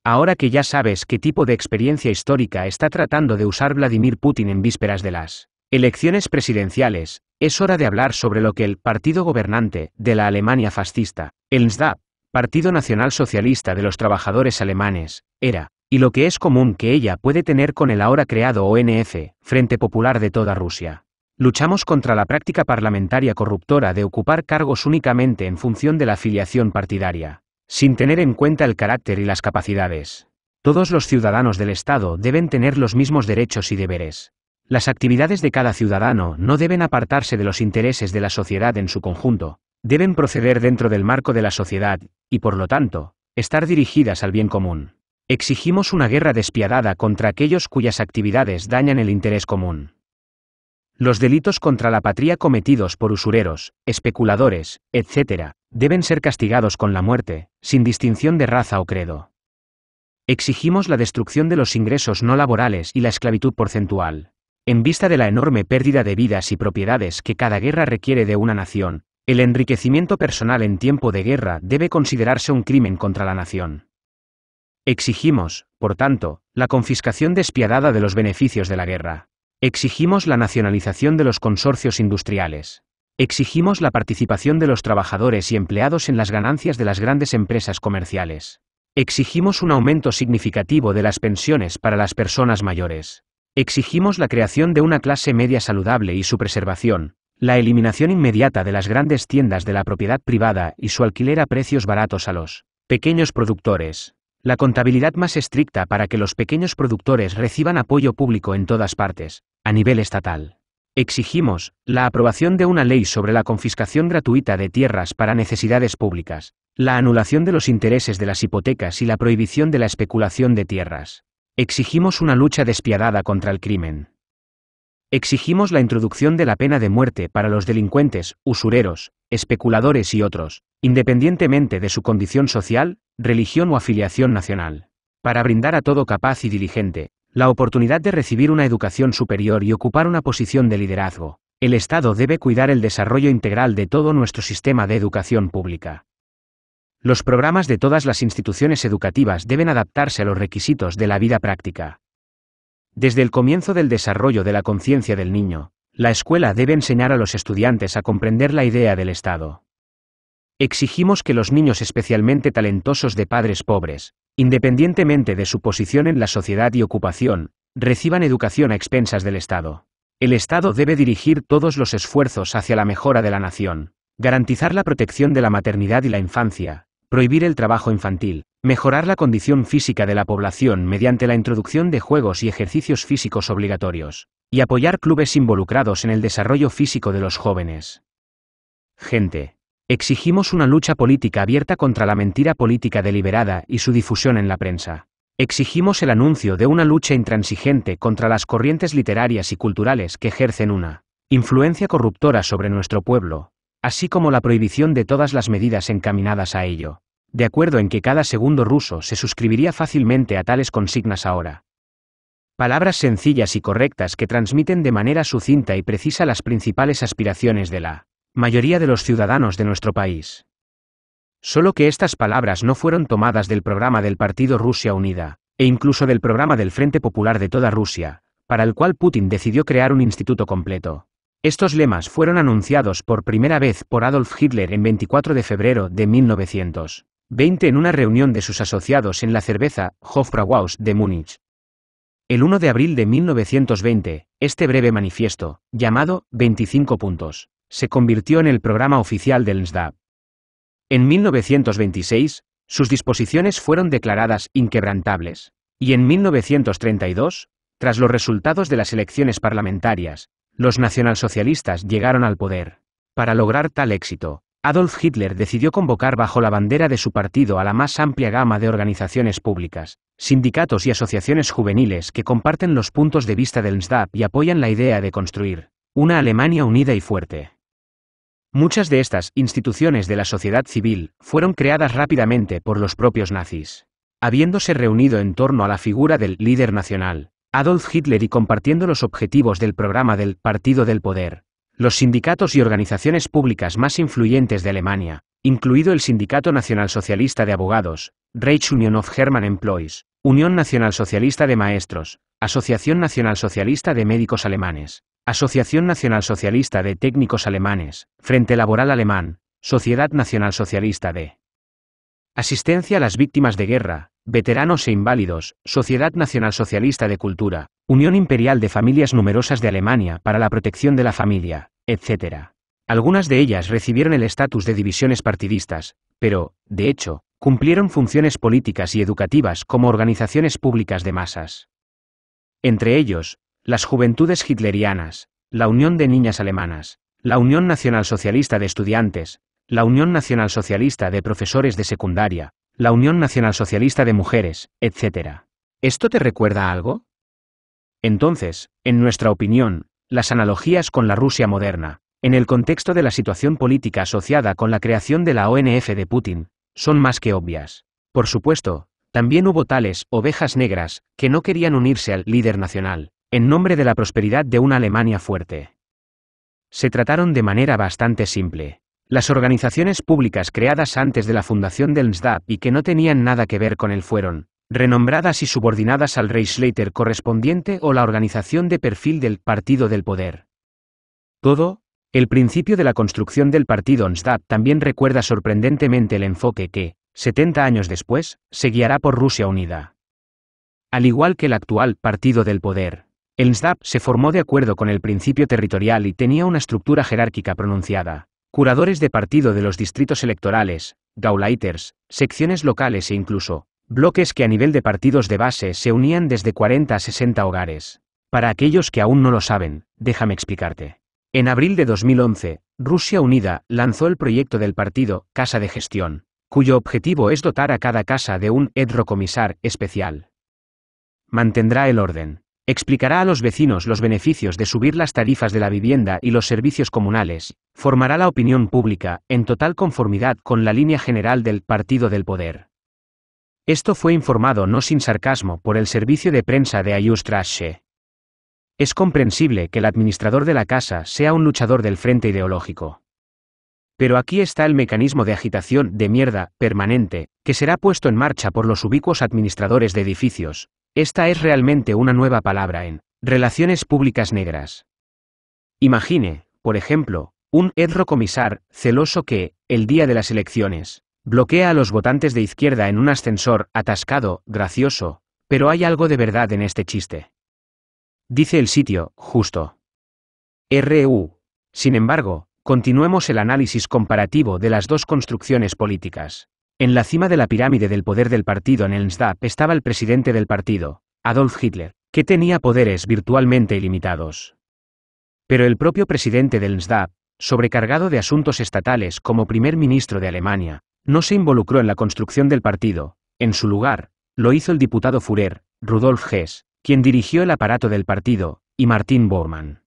Speaker 1: Ahora que ya sabes qué tipo de experiencia histórica está tratando de usar Vladimir Putin en vísperas de las elecciones presidenciales, es hora de hablar sobre lo que el partido gobernante de la Alemania fascista, el NSDAP, Partido Nacional Socialista de los Trabajadores Alemanes, era, y lo que es común que ella puede tener con el ahora creado ONF, Frente Popular de toda Rusia. Luchamos contra la práctica parlamentaria corruptora de ocupar cargos únicamente en función de la afiliación partidaria, sin tener en cuenta el carácter y las capacidades. Todos los ciudadanos del Estado deben tener los mismos derechos y deberes. Las actividades de cada ciudadano no deben apartarse de los intereses de la sociedad en su conjunto, deben proceder dentro del marco de la sociedad, y por lo tanto, estar dirigidas al bien común. Exigimos una guerra despiadada contra aquellos cuyas actividades dañan el interés común. Los delitos contra la patria cometidos por usureros, especuladores, etc., deben ser castigados con la muerte, sin distinción de raza o credo. Exigimos la destrucción de los ingresos no laborales y la esclavitud porcentual. En vista de la enorme pérdida de vidas y propiedades que cada guerra requiere de una nación, el enriquecimiento personal en tiempo de guerra debe considerarse un crimen contra la nación. Exigimos, por tanto, la confiscación despiadada de los beneficios de la guerra. Exigimos la nacionalización de los consorcios industriales. Exigimos la participación de los trabajadores y empleados en las ganancias de las grandes empresas comerciales. Exigimos un aumento significativo de las pensiones para las personas mayores. Exigimos la creación de una clase media saludable y su preservación, la eliminación inmediata de las grandes tiendas de la propiedad privada y su alquiler a precios baratos a los pequeños productores, la contabilidad más estricta para que los pequeños productores reciban apoyo público en todas partes, a nivel estatal. Exigimos la aprobación de una ley sobre la confiscación gratuita de tierras para necesidades públicas, la anulación de los intereses de las hipotecas y la prohibición de la especulación de tierras. Exigimos una lucha despiadada contra el crimen. Exigimos la introducción de la pena de muerte para los delincuentes, usureros, especuladores y otros, independientemente de su condición social, religión o afiliación nacional, para brindar a todo capaz y diligente la oportunidad de recibir una educación superior y ocupar una posición de liderazgo. El Estado debe cuidar el desarrollo integral de todo nuestro sistema de educación pública. Los programas de todas las instituciones educativas deben adaptarse a los requisitos de la vida práctica desde el comienzo del desarrollo de la conciencia del niño, la escuela debe enseñar a los estudiantes a comprender la idea del Estado. Exigimos que los niños especialmente talentosos de padres pobres, independientemente de su posición en la sociedad y ocupación, reciban educación a expensas del Estado. El Estado debe dirigir todos los esfuerzos hacia la mejora de la nación, garantizar la protección de la maternidad y la infancia, prohibir el trabajo infantil, Mejorar la condición física de la población mediante la introducción de juegos y ejercicios físicos obligatorios. Y apoyar clubes involucrados en el desarrollo físico de los jóvenes. Gente. Exigimos una lucha política abierta contra la mentira política deliberada y su difusión en la prensa. Exigimos el anuncio de una lucha intransigente contra las corrientes literarias y culturales que ejercen una influencia corruptora sobre nuestro pueblo, así como la prohibición de todas las medidas encaminadas a ello de acuerdo en que cada segundo ruso se suscribiría fácilmente a tales consignas ahora. Palabras sencillas y correctas que transmiten de manera sucinta y precisa las principales aspiraciones de la mayoría de los ciudadanos de nuestro país. Solo que estas palabras no fueron tomadas del programa del Partido Rusia Unida, e incluso del programa del Frente Popular de toda Rusia, para el cual Putin decidió crear un instituto completo. Estos lemas fueron anunciados por primera vez por Adolf Hitler en 24 de febrero de 1900. 20 en una reunión de sus asociados en la cerveza Hofbrauhaus de Múnich. El 1 de abril de 1920, este breve manifiesto, llamado 25 puntos, se convirtió en el programa oficial del NSDAP. En 1926, sus disposiciones fueron declaradas inquebrantables, y en 1932, tras los resultados de las elecciones parlamentarias, los nacionalsocialistas llegaron al poder. Para lograr tal éxito, Adolf Hitler decidió convocar bajo la bandera de su partido a la más amplia gama de organizaciones públicas, sindicatos y asociaciones juveniles que comparten los puntos de vista del NSDAP y apoyan la idea de construir una Alemania unida y fuerte. Muchas de estas instituciones de la sociedad civil fueron creadas rápidamente por los propios nazis. Habiéndose reunido en torno a la figura del líder nacional, Adolf Hitler y compartiendo los objetivos del programa del Partido del Poder, los sindicatos y organizaciones públicas más influyentes de Alemania, incluido el Sindicato nacional socialista de Abogados, Reich Union of German Employees, Unión nacional socialista de Maestros, Asociación nacional socialista de Médicos Alemanes, Asociación nacional socialista de Técnicos Alemanes, Frente Laboral Alemán, Sociedad nacional socialista de Asistencia a las Víctimas de Guerra, Veteranos e Inválidos, Sociedad Nacional Socialista de Cultura, Unión Imperial de Familias Numerosas de Alemania para la Protección de la Familia, etc. Algunas de ellas recibieron el estatus de divisiones partidistas, pero, de hecho, cumplieron funciones políticas y educativas como organizaciones públicas de masas. Entre ellos, las Juventudes Hitlerianas, la Unión de Niñas Alemanas, la Unión Nacional Socialista de Estudiantes, la Unión Nacional Socialista de Profesores de Secundaria, la Unión Nacional Socialista de Mujeres, etc. ¿Esto te recuerda algo? Entonces, en nuestra opinión, las analogías con la Rusia moderna, en el contexto de la situación política asociada con la creación de la ONF de Putin, son más que obvias. Por supuesto, también hubo tales ovejas negras que no querían unirse al líder nacional, en nombre de la prosperidad de una Alemania fuerte. Se trataron de manera bastante simple. Las organizaciones públicas creadas antes de la fundación del NSDAP y que no tenían nada que ver con él fueron renombradas y subordinadas al Reichsleiter correspondiente o la organización de perfil del Partido del Poder. Todo, el principio de la construcción del Partido NSDAP también recuerda sorprendentemente el enfoque que, 70 años después, se guiará por Rusia Unida. Al igual que el actual Partido del Poder, el NSDAP se formó de acuerdo con el principio territorial y tenía una estructura jerárquica pronunciada. Curadores de partido de los distritos electorales, gauleiters, secciones locales e incluso bloques que a nivel de partidos de base se unían desde 40 a 60 hogares. Para aquellos que aún no lo saben, déjame explicarte. En abril de 2011, Rusia Unida lanzó el proyecto del partido Casa de Gestión, cuyo objetivo es dotar a cada casa de un edrocomisar especial. Mantendrá el orden, Explicará a los vecinos los beneficios de subir las tarifas de la vivienda y los servicios comunales. Formará la opinión pública, en total conformidad con la línea general del Partido del Poder. Esto fue informado no sin sarcasmo por el servicio de prensa de Ayustrasche. Es comprensible que el administrador de la casa sea un luchador del frente ideológico. Pero aquí está el mecanismo de agitación de mierda permanente, que será puesto en marcha por los ubicuos administradores de edificios, esta es realmente una nueva palabra en relaciones públicas negras. Imagine, por ejemplo, un comisar celoso que, el día de las elecciones, bloquea a los votantes de izquierda en un ascensor atascado, gracioso, pero hay algo de verdad en este chiste. Dice el sitio, justo. RU. Sin embargo, continuemos el análisis comparativo de las dos construcciones políticas. En la cima de la pirámide del poder del partido en el NSDAP estaba el presidente del partido, Adolf Hitler, que tenía poderes virtualmente ilimitados. Pero el propio presidente del NSDAP, sobrecargado de asuntos estatales como primer ministro de Alemania, no se involucró en la construcción del partido. En su lugar, lo hizo el diputado Führer, Rudolf Hess, quien dirigió el aparato del partido, y Martin Bormann,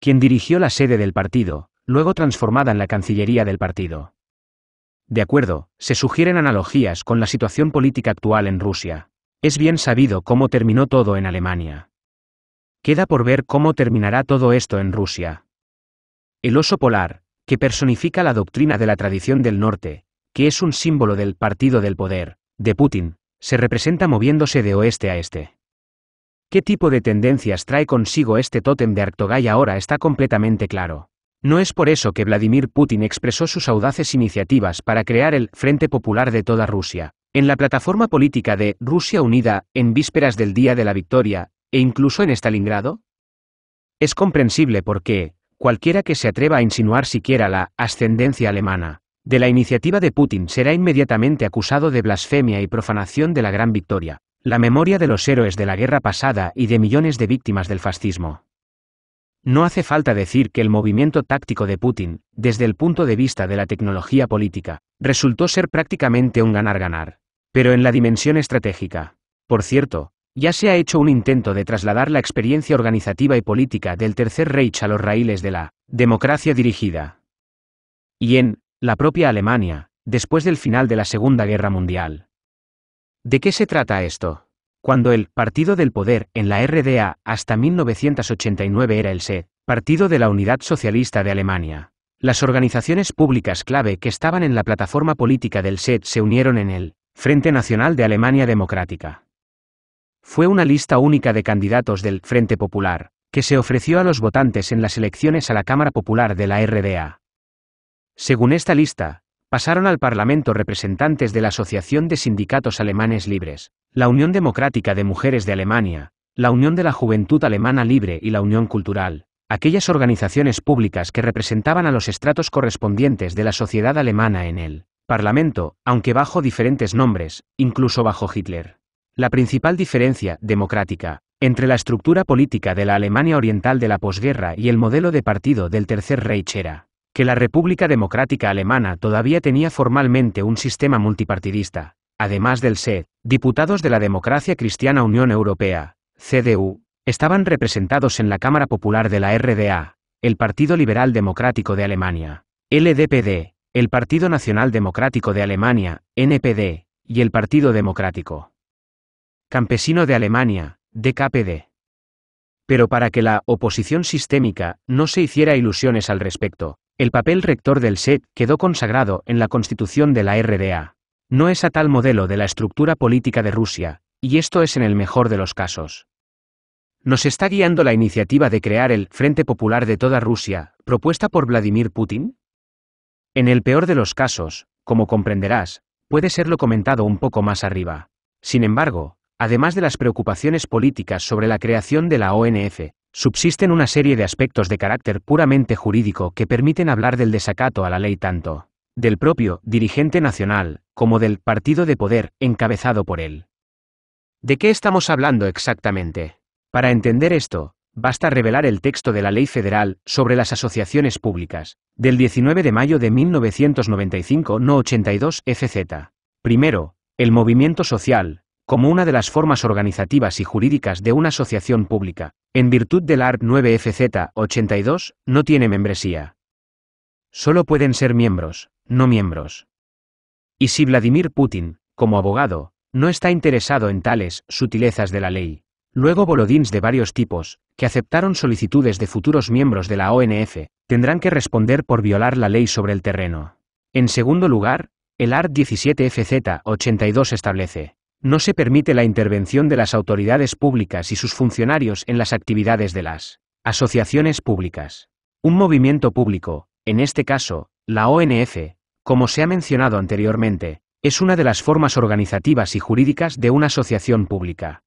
Speaker 1: quien dirigió la sede del partido, luego transformada en la Cancillería del partido. De acuerdo, se sugieren analogías con la situación política actual en Rusia. Es bien sabido cómo terminó todo en Alemania. Queda por ver cómo terminará todo esto en Rusia. El oso polar, que personifica la doctrina de la tradición del norte, que es un símbolo del partido del poder, de Putin, se representa moviéndose de oeste a este. ¿Qué tipo de tendencias trae consigo este tótem de Arktogay ahora está completamente claro? No es por eso que Vladimir Putin expresó sus audaces iniciativas para crear el Frente Popular de toda Rusia. En la plataforma política de Rusia Unida, en vísperas del Día de la Victoria, e incluso en Stalingrado? Es comprensible porque, cualquiera que se atreva a insinuar siquiera la ascendencia alemana de la iniciativa de Putin será inmediatamente acusado de blasfemia y profanación de la gran victoria, la memoria de los héroes de la guerra pasada y de millones de víctimas del fascismo. No hace falta decir que el movimiento táctico de Putin, desde el punto de vista de la tecnología política, resultó ser prácticamente un ganar-ganar. Pero en la dimensión estratégica. Por cierto, ya se ha hecho un intento de trasladar la experiencia organizativa y política del Tercer Reich a los raíles de la democracia dirigida. Y en la propia Alemania, después del final de la Segunda Guerra Mundial. ¿De qué se trata esto? Cuando el Partido del Poder en la RDA hasta 1989 era el SED, Partido de la Unidad Socialista de Alemania. Las organizaciones públicas clave que estaban en la plataforma política del SED se unieron en el Frente Nacional de Alemania Democrática. Fue una lista única de candidatos del Frente Popular, que se ofreció a los votantes en las elecciones a la Cámara Popular de la RDA. Según esta lista, pasaron al Parlamento representantes de la Asociación de Sindicatos Alemanes Libres, la Unión Democrática de Mujeres de Alemania, la Unión de la Juventud Alemana Libre y la Unión Cultural, aquellas organizaciones públicas que representaban a los estratos correspondientes de la sociedad alemana en el Parlamento, aunque bajo diferentes nombres, incluso bajo Hitler. La principal diferencia democrática entre la estructura política de la Alemania Oriental de la posguerra y el modelo de partido del Tercer Reich era que la República Democrática Alemana todavía tenía formalmente un sistema multipartidista, además del SED, diputados de la Democracia Cristiana Unión Europea, CDU, estaban representados en la Cámara Popular de la RDA, el Partido Liberal Democrático de Alemania, LDPD, el Partido Nacional Democrático de Alemania, NPD, y el Partido Democrático Campesino de Alemania, DKPD. Pero para que la oposición sistémica no se hiciera ilusiones al respecto, el papel rector del SET quedó consagrado en la constitución de la RDA. No es a tal modelo de la estructura política de Rusia, y esto es en el mejor de los casos. Nos está guiando la iniciativa de crear el Frente Popular de toda Rusia, propuesta por Vladimir Putin. En el peor de los casos, como comprenderás, puede ser lo comentado un poco más arriba. Sin embargo, además de las preocupaciones políticas sobre la creación de la ONF, Subsisten una serie de aspectos de carácter puramente jurídico que permiten hablar del desacato a la ley tanto del propio dirigente nacional como del partido de poder encabezado por él. ¿De qué estamos hablando exactamente? Para entender esto, basta revelar el texto de la Ley Federal sobre las Asociaciones Públicas, del 19 de mayo de 1995 no 82 FZ. Primero, el movimiento social, como una de las formas organizativas y jurídicas de una asociación pública, en virtud del ART 9FZ82, no tiene membresía. Solo pueden ser miembros, no miembros. Y si Vladimir Putin, como abogado, no está interesado en tales sutilezas de la ley, luego bolodins de varios tipos, que aceptaron solicitudes de futuros miembros de la ONF, tendrán que responder por violar la ley sobre el terreno. En segundo lugar, el ART 17FZ82 establece, no se permite la intervención de las autoridades públicas y sus funcionarios en las actividades de las asociaciones públicas. Un movimiento público, en este caso, la ONF, como se ha mencionado anteriormente, es una de las formas organizativas y jurídicas de una asociación pública.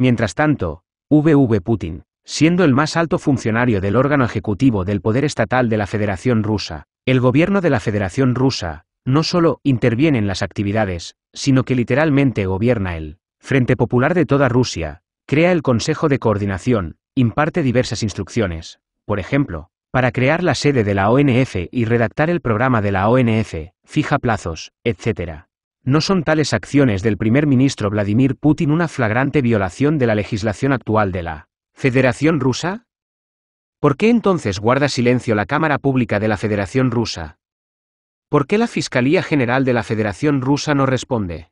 Speaker 1: Mientras tanto, VV Putin, siendo el más alto funcionario del órgano ejecutivo del poder estatal de la Federación Rusa, el gobierno de la Federación Rusa, no solo interviene en las actividades, sino que literalmente gobierna el Frente Popular de toda Rusia, crea el Consejo de Coordinación, imparte diversas instrucciones, por ejemplo, para crear la sede de la ONF y redactar el programa de la ONF, fija plazos, etc. ¿No son tales acciones del primer ministro Vladimir Putin una flagrante violación de la legislación actual de la Federación Rusa? ¿Por qué entonces guarda silencio la Cámara Pública de la Federación Rusa? ¿Por qué la Fiscalía General de la Federación Rusa no responde?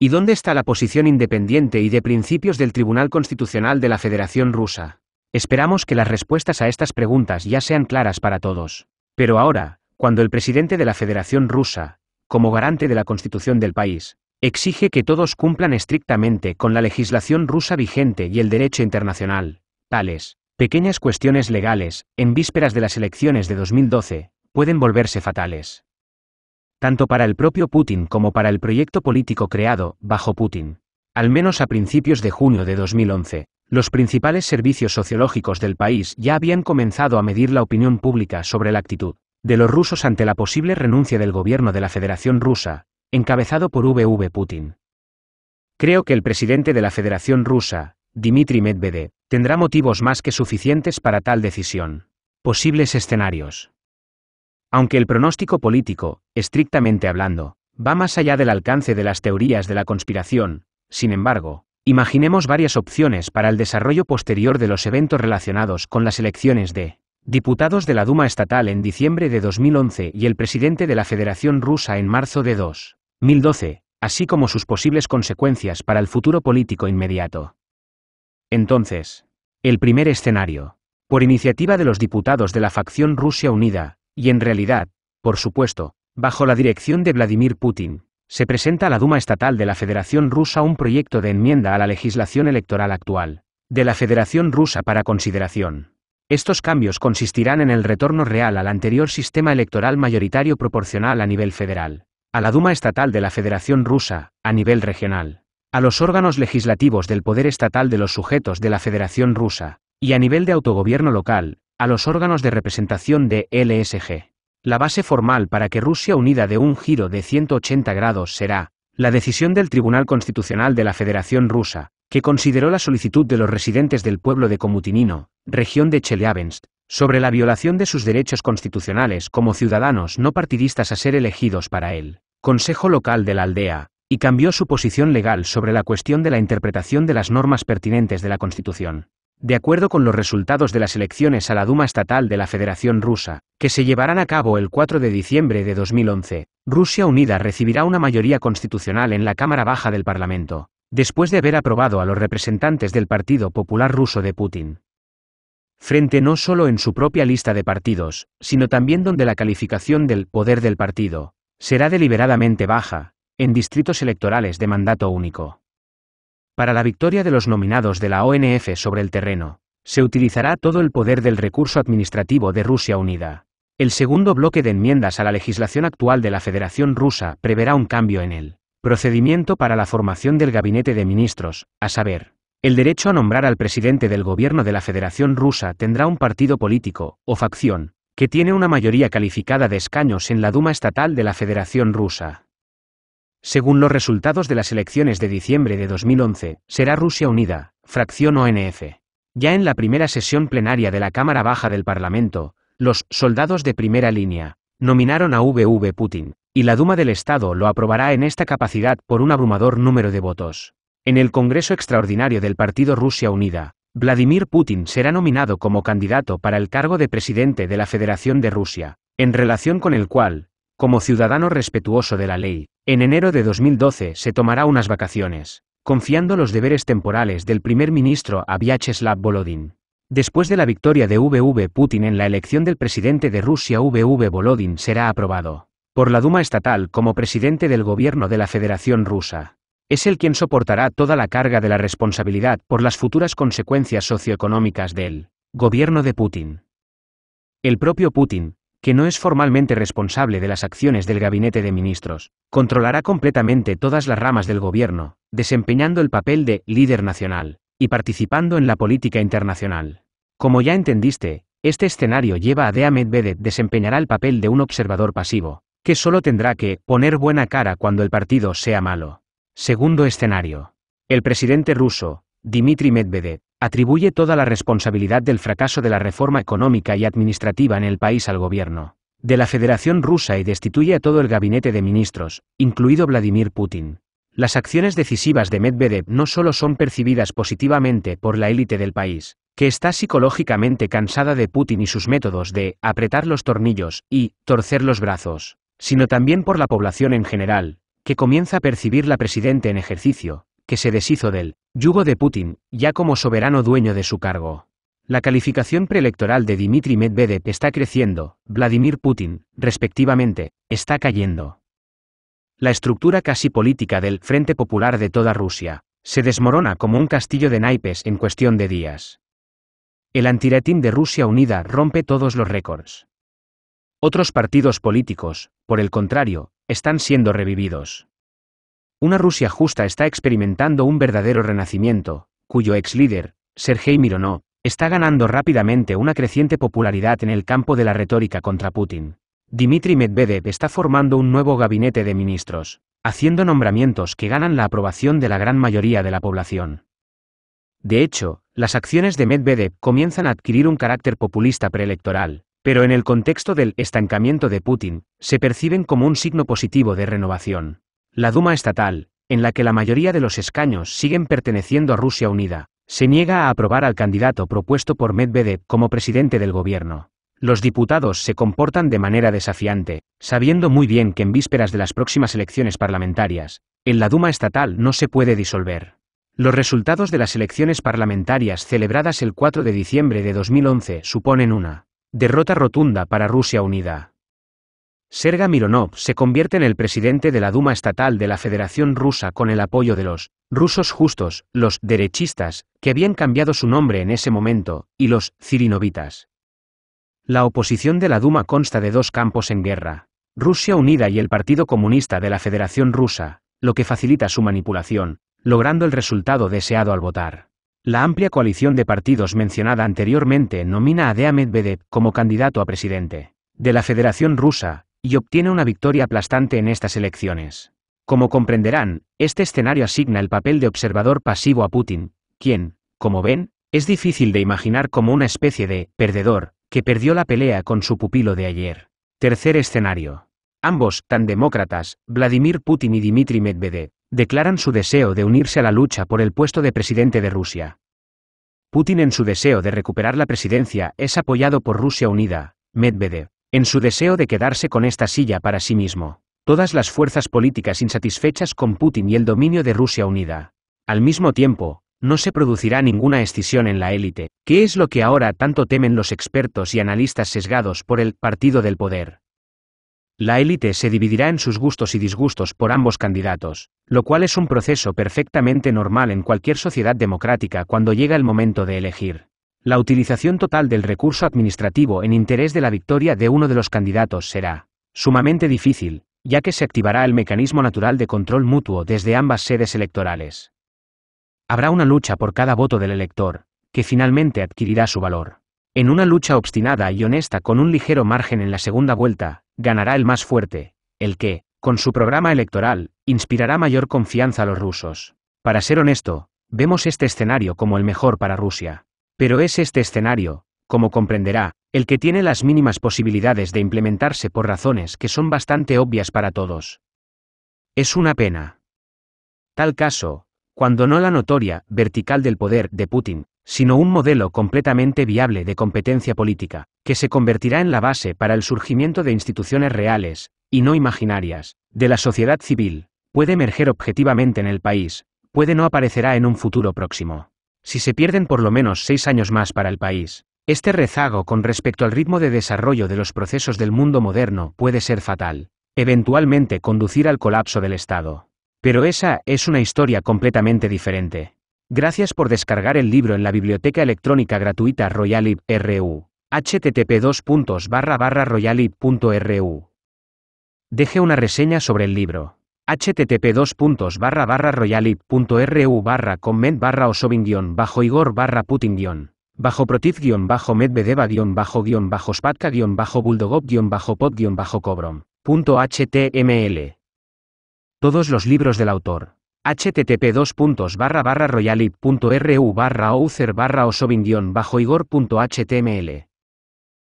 Speaker 1: ¿Y dónde está la posición independiente y de principios del Tribunal Constitucional de la Federación Rusa? Esperamos que las respuestas a estas preguntas ya sean claras para todos. Pero ahora, cuando el presidente de la Federación Rusa, como garante de la Constitución del país, exige que todos cumplan estrictamente con la legislación rusa vigente y el derecho internacional, tales pequeñas cuestiones legales, en vísperas de las elecciones de 2012, pueden volverse fatales. Tanto para el propio Putin como para el proyecto político creado, bajo Putin. Al menos a principios de junio de 2011, los principales servicios sociológicos del país ya habían comenzado a medir la opinión pública sobre la actitud de los rusos ante la posible renuncia del gobierno de la Federación Rusa, encabezado por VV Putin. Creo que el presidente de la Federación Rusa, Dmitry Medvedev, tendrá motivos más que suficientes para tal decisión. Posibles escenarios. Aunque el pronóstico político, estrictamente hablando, va más allá del alcance de las teorías de la conspiración, sin embargo, imaginemos varias opciones para el desarrollo posterior de los eventos relacionados con las elecciones de diputados de la Duma estatal en diciembre de 2011 y el presidente de la Federación Rusa en marzo de 2012, así como sus posibles consecuencias para el futuro político inmediato. Entonces, el primer escenario. Por iniciativa de los diputados de la facción Rusia Unida, y en realidad, por supuesto, bajo la dirección de Vladimir Putin, se presenta a la Duma Estatal de la Federación Rusa un proyecto de enmienda a la legislación electoral actual, de la Federación Rusa para consideración. Estos cambios consistirán en el retorno real al anterior sistema electoral mayoritario proporcional a nivel federal, a la Duma Estatal de la Federación Rusa, a nivel regional, a los órganos legislativos del poder estatal de los sujetos de la Federación Rusa, y a nivel de autogobierno local, a los órganos de representación de LSG. La base formal para que Rusia unida de un giro de 180 grados será la decisión del Tribunal Constitucional de la Federación Rusa, que consideró la solicitud de los residentes del pueblo de Komutinino, región de Chelyabinsk, sobre la violación de sus derechos constitucionales como ciudadanos no partidistas a ser elegidos para el Consejo Local de la Aldea, y cambió su posición legal sobre la cuestión de la interpretación de las normas pertinentes de la Constitución. De acuerdo con los resultados de las elecciones a la Duma Estatal de la Federación Rusa, que se llevarán a cabo el 4 de diciembre de 2011, Rusia Unida recibirá una mayoría constitucional en la Cámara Baja del Parlamento, después de haber aprobado a los representantes del Partido Popular Ruso de Putin. Frente no solo en su propia lista de partidos, sino también donde la calificación del poder del partido será deliberadamente baja, en distritos electorales de mandato único. Para la victoria de los nominados de la ONF sobre el terreno, se utilizará todo el poder del recurso administrativo de Rusia Unida. El segundo bloque de enmiendas a la legislación actual de la Federación Rusa preverá un cambio en el procedimiento para la formación del gabinete de ministros, a saber, el derecho a nombrar al presidente del gobierno de la Federación Rusa tendrá un partido político, o facción, que tiene una mayoría calificada de escaños en la Duma Estatal de la Federación Rusa. Según los resultados de las elecciones de diciembre de 2011, será Rusia Unida, fracción ONF. Ya en la primera sesión plenaria de la Cámara Baja del Parlamento, los soldados de primera línea nominaron a VV Putin, y la Duma del Estado lo aprobará en esta capacidad por un abrumador número de votos. En el Congreso Extraordinario del Partido Rusia Unida, Vladimir Putin será nominado como candidato para el cargo de presidente de la Federación de Rusia, en relación con el cual, como ciudadano respetuoso de la ley, en enero de 2012 se tomará unas vacaciones, confiando los deberes temporales del primer ministro a Vyacheslav Volodin. Después de la victoria de VV Putin en la elección del presidente de Rusia, VV Volodin será aprobado por la Duma estatal como presidente del gobierno de la Federación Rusa. Es el quien soportará toda la carga de la responsabilidad por las futuras consecuencias socioeconómicas del gobierno de Putin. El propio Putin, que no es formalmente responsable de las acciones del gabinete de ministros, controlará completamente todas las ramas del gobierno, desempeñando el papel de líder nacional y participando en la política internacional. Como ya entendiste, este escenario lleva a Dea Medvedev desempeñará el papel de un observador pasivo, que solo tendrá que poner buena cara cuando el partido sea malo. Segundo escenario. El presidente ruso, Dmitry Medvedev, Atribuye toda la responsabilidad del fracaso de la reforma económica y administrativa en el país al gobierno de la Federación Rusa y destituye a todo el gabinete de ministros, incluido Vladimir Putin. Las acciones decisivas de Medvedev no solo son percibidas positivamente por la élite del país, que está psicológicamente cansada de Putin y sus métodos de apretar los tornillos y torcer los brazos, sino también por la población en general, que comienza a percibir la presidente en ejercicio, que se deshizo del yugo de Putin, ya como soberano dueño de su cargo. La calificación preelectoral de Dmitry Medvedev está creciendo, Vladimir Putin, respectivamente, está cayendo. La estructura casi política del Frente Popular de toda Rusia se desmorona como un castillo de naipes en cuestión de días. El antiretín de Rusia Unida rompe todos los récords. Otros partidos políticos, por el contrario, están siendo revividos. Una Rusia justa está experimentando un verdadero renacimiento, cuyo ex líder, Sergei Mironov, está ganando rápidamente una creciente popularidad en el campo de la retórica contra Putin. Dmitry Medvedev está formando un nuevo gabinete de ministros, haciendo nombramientos que ganan la aprobación de la gran mayoría de la población. De hecho, las acciones de Medvedev comienzan a adquirir un carácter populista preelectoral, pero en el contexto del estancamiento de Putin, se perciben como un signo positivo de renovación. La Duma estatal, en la que la mayoría de los escaños siguen perteneciendo a Rusia Unida, se niega a aprobar al candidato propuesto por Medvedev como presidente del gobierno. Los diputados se comportan de manera desafiante, sabiendo muy bien que en vísperas de las próximas elecciones parlamentarias, en la Duma estatal no se puede disolver. Los resultados de las elecciones parlamentarias celebradas el 4 de diciembre de 2011 suponen una derrota rotunda para Rusia Unida. Serga Mironov se convierte en el presidente de la Duma Estatal de la Federación Rusa con el apoyo de los rusos justos, los derechistas, que habían cambiado su nombre en ese momento, y los cirinovitas. La oposición de la Duma consta de dos campos en guerra, Rusia Unida y el Partido Comunista de la Federación Rusa, lo que facilita su manipulación, logrando el resultado deseado al votar. La amplia coalición de partidos mencionada anteriormente nomina a Dea Medvedev como candidato a presidente de la Federación Rusa, y obtiene una victoria aplastante en estas elecciones. Como comprenderán, este escenario asigna el papel de observador pasivo a Putin, quien, como ven, es difícil de imaginar como una especie de perdedor, que perdió la pelea con su pupilo de ayer. Tercer escenario. Ambos, tan demócratas, Vladimir Putin y Dmitry Medvedev, declaran su deseo de unirse a la lucha por el puesto de presidente de Rusia. Putin en su deseo de recuperar la presidencia es apoyado por Rusia Unida, Medvedev, en su deseo de quedarse con esta silla para sí mismo, todas las fuerzas políticas insatisfechas con Putin y el dominio de Rusia unida. Al mismo tiempo, no se producirá ninguna escisión en la élite, que es lo que ahora tanto temen los expertos y analistas sesgados por el partido del poder. La élite se dividirá en sus gustos y disgustos por ambos candidatos, lo cual es un proceso perfectamente normal en cualquier sociedad democrática cuando llega el momento de elegir. La utilización total del recurso administrativo en interés de la victoria de uno de los candidatos será sumamente difícil, ya que se activará el mecanismo natural de control mutuo desde ambas sedes electorales. Habrá una lucha por cada voto del elector, que finalmente adquirirá su valor. En una lucha obstinada y honesta con un ligero margen en la segunda vuelta, ganará el más fuerte, el que, con su programa electoral, inspirará mayor confianza a los rusos. Para ser honesto, vemos este escenario como el mejor para Rusia. Pero es este escenario, como comprenderá, el que tiene las mínimas posibilidades de implementarse por razones que son bastante obvias para todos. Es una pena. Tal caso, cuando no la notoria vertical del poder de Putin, sino un modelo completamente viable de competencia política, que se convertirá en la base para el surgimiento de instituciones reales, y no imaginarias, de la sociedad civil, puede emerger objetivamente en el país, puede no aparecerá en un futuro próximo si se pierden por lo menos seis años más para el país, este rezago con respecto al ritmo de desarrollo de los procesos del mundo moderno puede ser fatal, eventualmente conducir al colapso del Estado. Pero esa es una historia completamente diferente. Gracias por descargar el libro en la biblioteca electrónica gratuita Royalib.ru. http royalib.ru. Deje una reseña sobre el libro http royalip.ru barra comment barra osobin guión bajo igor barra putin guión bajo protiv guión bajo medvedeva guión bajo guión bajo spatka guión bajo buldogov guión bajo pod guión bajo cobrom punto html todos los libros del autor http dos puntos barra barra royalip.ru barra author barra osobin guión bajo igor punto